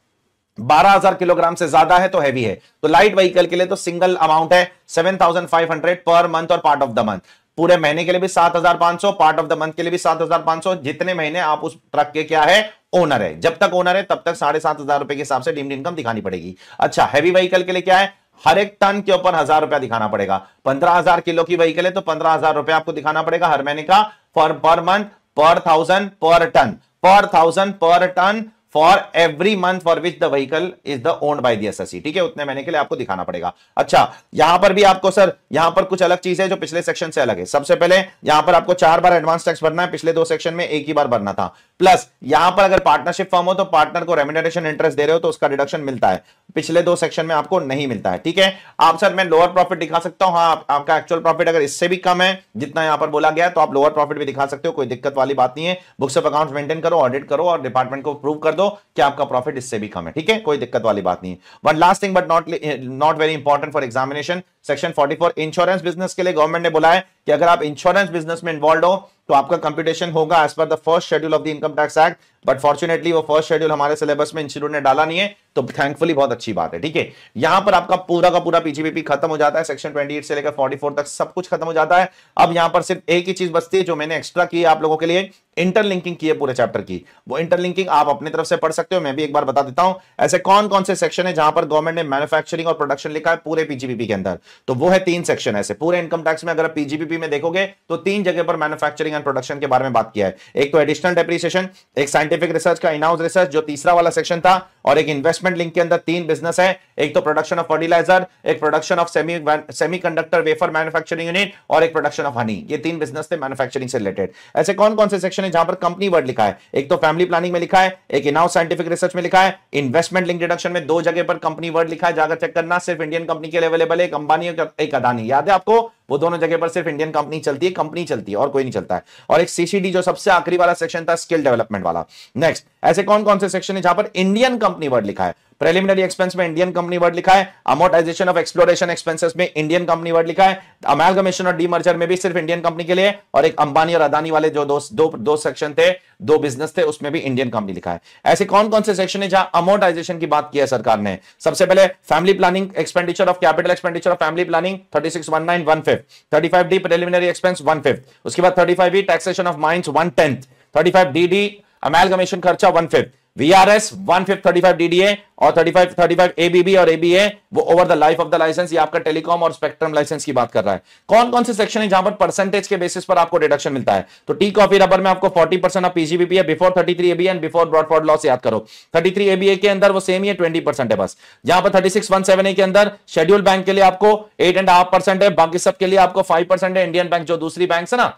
12000 किलोग्राम से ज्यादा है तो हैवी है तो लाइट व्हीकल के लिए तो सिंगल अमाउंट है 7500 पर मंथ और पार्ट ऑफ द मंथ पूरे महीने के लिए भी सात हजार पांच सौ पार्ट ऑफ द मंथ के लिए भी सात हजार पांच सौ जितने महीने आप उस ट्रक के क्या है ओनर है जब तक ओनर है तब तक साढ़े सात हजार रुपए के हिसाब से डीम्ड इनकम दिखानी पड़ेगी अच्छा हैवी व्हीकल के लिए क्या है हर एक टन के ऊपर हजार रुपया दिखाना पड़ेगा पंद्रह हजार किलो की व्हीकल है तो पंद्रह हजार रुपया आपको दिखाना पड़ेगा हर महीने का पर पर मंथ पर thousand per ton per thousand per ton for every month for which the vehicle is the owned by the ठीक है उतने महीने के लिए आपको दिखाना पड़ेगा अच्छा यहां पर भी आपको सर यहां पर कुछ अलग चीज है जो पिछले सेक्शन से अलग है सबसे पहले यहां पर आपको चार बार एडवांस टैक्स भरना है पिछले दो सेक्शन में एक ही बार भरना था प्लस यहां पर अगर पार्टनरशिप फॉर्म हो तो पार्टनर को रेमिनेशन इंटरेस्ट दे रहे हो तो उसका डिडक्शन मिलता है पिछले दो सेक्शन में आपको नहीं मिलता है ठीक है आप सर मैं लोअर प्रॉफिट दिखा सकता हूं हाँ आप, आपका एक्चुअल प्रॉफिट अगर इससे भी कम है जितना यहां पर बोला गया तो आप लोअर प्रॉफिट भी दिखा सकते हो कोई दिक्कत वाली बात नहीं है बुक्स ऑफ अकाउंट मेंटेन करो ऑडिट करो और डिपार्टमेंट को प्रूव कर दो दो कि आपका प्रॉफिट इससे भी कम है ठीक है कोई दिक्कत वाली बात नहीं but last thing but not not very important for examination section 44 insurance business के लिए गवर्नमेंट ने बोला है कि अगर आप इंश्योरेंस बिजनेस में इन्वॉल्व हो तो आपका कंप्यूटेशन होगा as per the first schedule of the income tax act but fortunately वो फर्स्ट शेड्यूल हमारे सिलेबस में इंस्टीट्यूट ने डाला नहीं है तो थैंकफुली बहुत अच्छी बात है ठीक है यहां पर आपका पूरा का पूरा पीजीबीपी खत्म हो जाता है सेक्शन 28 से लेकर 44 तक सब कुछ खत्म हो जाता है अब यहां पर सिर्फ एक ही चीज बचती है जो मैंने एक्स्ट्रा की आप लोगों के लिए इंटरलिंकिंग की है पूरे चैप्टर की वो इंटरलिंकिंग आप अपने तरफ से पढ़ सकते हो मैं भी एक बार बता देता हूं ऐसे कौन कौन से सेक्शन है जहां पर गवर्नमेंट ने मैनुफेक्चरिंग और प्रोडक्शन लिखा है पूरे पीजीबीपी के अंदर तो वो है तीन सेक्शन ऐसे पूरे इनकम टैक्स में अगर पीजीबीपी में देखोगे तो तीन जगह पर मैन्युफैक्चरिंग एंड प्रोडक्शन के बारे में बात किया है एक तो एडिशनल डेप्रीसिएशन एक साइंटिफिक रिसर्च का इनहाउस रिसर्च जो तीसरा वाला सेक्शन था और एक इन्वेस्टमेंट लिंक के अंदर तीन बिजनेस है एक तो प्रोडक्शन ऑफ फर्टिलाइजर एक production of semi semiconductor wafer manufacturing unit और एक प्रोडक्शन ऑफ हनी ये तीन बिजनेस थे मैन्युफैक्चरिंग से रिलेटेड ऐसे कौन कौन से सेक्शन है जहां पर कंपनी वर्ड लिखा है एक तो फैमिली प्लानिंग में लिखा है एक इनहाउस साइंटिफिक रिसर्च में लिखा है इन्वेस्टमेंट लिंक डिडक्शन में दो जगह पर कंपनी वर्ड लिखा है जाकर चेक करना सिर्फ इंडियन कंपनी के लिए अवेलेबल है एक अंबानी एक अदानी याद है आपको वो दोनों जगह पर सिर्फ इंडियन कंपनी चलती है कंपनी चलती है और कोई नहीं चलता है और एक सीसीडी जो सबसे आखिरी वाला सेक्शन था स्किल डेवलपमेंट वाला नेक्स्ट ऐसे कौन कौन से सेक्शन है जहां पर इंडियन कंपनी वर्ड लिखा है प्रेलिमिनरी एक्सपेंस में इंडियन कंपनी वर्ड लिखा है अमोटाइजेशन ऑफ एक्सप्लोरेशन एक्सपेंसेस में इंडियन कंपनी वर्ड लिखा है अमेलगमेशन और डीमर्जर में भी सिर्फ इंडियन कंपनी के लिए और एक अंबानी और अदानी वाले जो दो दो, दो सेक्शन थे दो बिजनेस थे उसमें भी इंडियन कंपनी लिखा है ऐसे कौन कौन से सेक्शन है जहां अमोटाइजेशन की बात की है सरकार ने सबसे पहले family planning expenditure of capital expenditure of family planning thirty six one nine one fifth thirty five D preliminary expense one fifth उसके बाद thirty five B taxation of mines one tenth thirty five D D amalgamation खर्चा one fifth VRS are one fifth thirty five DDA और thirty five thirty five ABB और ABA वो over the life of the licence ये आपका telecom और spectrum licence की बात कर रहा है कौन कौन से सेक्शन है जहां पर परसेंटेज के बेसिस पर आपको डिडक्शन मिलता है तो टी कॉफी रबर में आपको फोर्टी परसेंट ऑफ पीजीबीपी है before thirty three AB and before brought forward loss याद करो थर्टी थ्री एबीए के अंदर वो सेम ही है ट्वेंटी परसेंट है बस यहाँ पर thirty six one seven A के अंदर शेड्यूल बैंक के लिए आपको एट एंड हाफ परसेंट है बाकी सब के लिए आपको फाइव परसेंट है इंडियन बैंक जो दूसरी बैंक है ना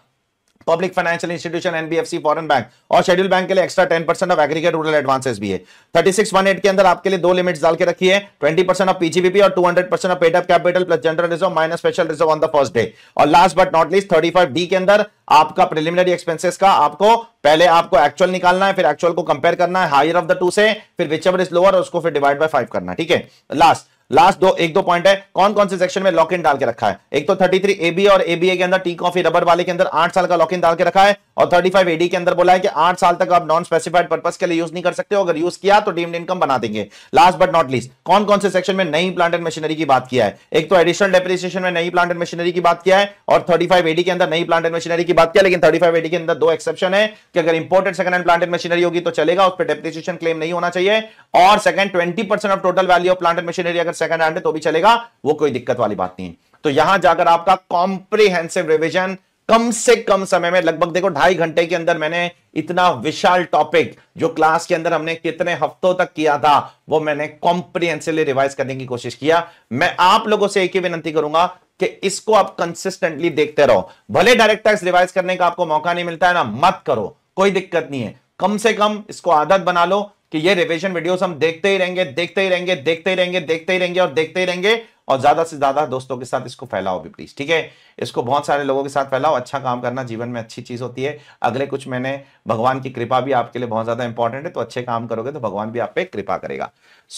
public financial institution NBFC foreign bank और शेड्यूल बैंक के लिए extra ten percent of aggregate rural advances भी है थर्टी सिक्स वन एट के अंदर आपके लिए दो लिमिट्स डाल के रखी है ट्वेंटी परसेंट ऑफ पीजीबीपी और two hundred percent of paid up capital plus general reserve minus special reserve on the first day और last but not least thirty five D के अंदर आपका प्रिलिमिनरी एक्सपेंसेस का आपको पहले आपको एक्चुअल निकालना है फिर एक्चुअल को कंपेयर करना है हायर ऑफ द टू से फिर विच एवर इज लोअर उसको फिर डिवाइड बाय फाइव करना ठीक है लास्ट लास्ट दो एक दो पॉइंट है कौन कौन से सेक्शन में लॉक इन डाल के रखा है एक तो 33 एबी और एबीए के अंदर टी कॉफी रबर वाले के अंदर आठ साल का लॉक इन डाल के रखा है और 35 एडी के अंदर बोला है कि आठ साल तक आप नॉन स्पेसिफाइड पर्पज के लिए यूज नहीं कर सकते हो अगर यूज किया तो डीम्ड इनकम बना देंगे लास्ट बट नॉट लीस्ट कौन कौन से सेक्शन में नई प्लांट एंड मशीनरी की बात किया है एक तो एडिशनल डेप्रिसिएशन में नई प्लांट एंड मशीनरी की बात किया है और थर्टी एडी के अंदर नई प्लांट एंड मशीनरी की बात किया लेकिन थर्टी एडी के अंदर दो एक्सेप्शन है कि अगर imported second hand plant and machinery होगी तो चलेगा उस पर डेप्रिसिएशन क्लेम नहीं होना चाहिए और second twenty of total value of plant and machinery अगर सेकंड हैंड है तो भी चलेगा वो कोई दिक्कत वाली बात नहीं तो यहां जाकर आपका कॉम्प्रिहेंसिव रिविजन कम से कम समय में लगभग देखो ढाई घंटे के अंदर मैंने इतना विशाल टॉपिक जो क्लास के अंदर हमने कितने हफ्तों तक किया था वो मैंने कॉम्प्रिहेंसिवली रिवाइज करने की कोशिश किया मैं आप लोगों से एक ही विनती करूंगा कि इसको आप कंसिस्टेंटली देखते रहो भले डायरेक्ट टैक्स रिवाइज करने का आपको मौका नहीं मिलता है ना मत करो कोई दिक्कत नहीं है कम से कम इसको आदत बना लो कि ये रिविजन वीडियोस हम देखते ही रहेंगे देखते ही रहेंगे देखते ही रहेंगे देखते ही रहेंगे और देखते ही रहेंगे और ज्यादा से ज्यादा दोस्तों के साथ इसको फैलाओ भी प्लीज ठीक है इसको बहुत सारे लोगों के साथ फैलाओ अच्छा काम करना जीवन में अच्छी चीज होती है अगले कुछ महीने भगवान की कृपा भी आपके लिए बहुत ज्यादा इंपॉर्टेंट है तो अच्छे काम करोगे तो भगवान भी आप पे कृपा करेगा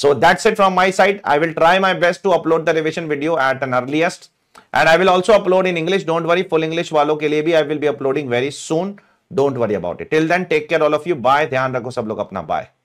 so that's it from my side I will try my best to upload the revision video at an earliest and I will also upload in English don't worry full English वालों के लिए भी आई विल भी uploading very soon don't worry about it till then take care all of you bye ध्यान रखो सब लोग अपना बाय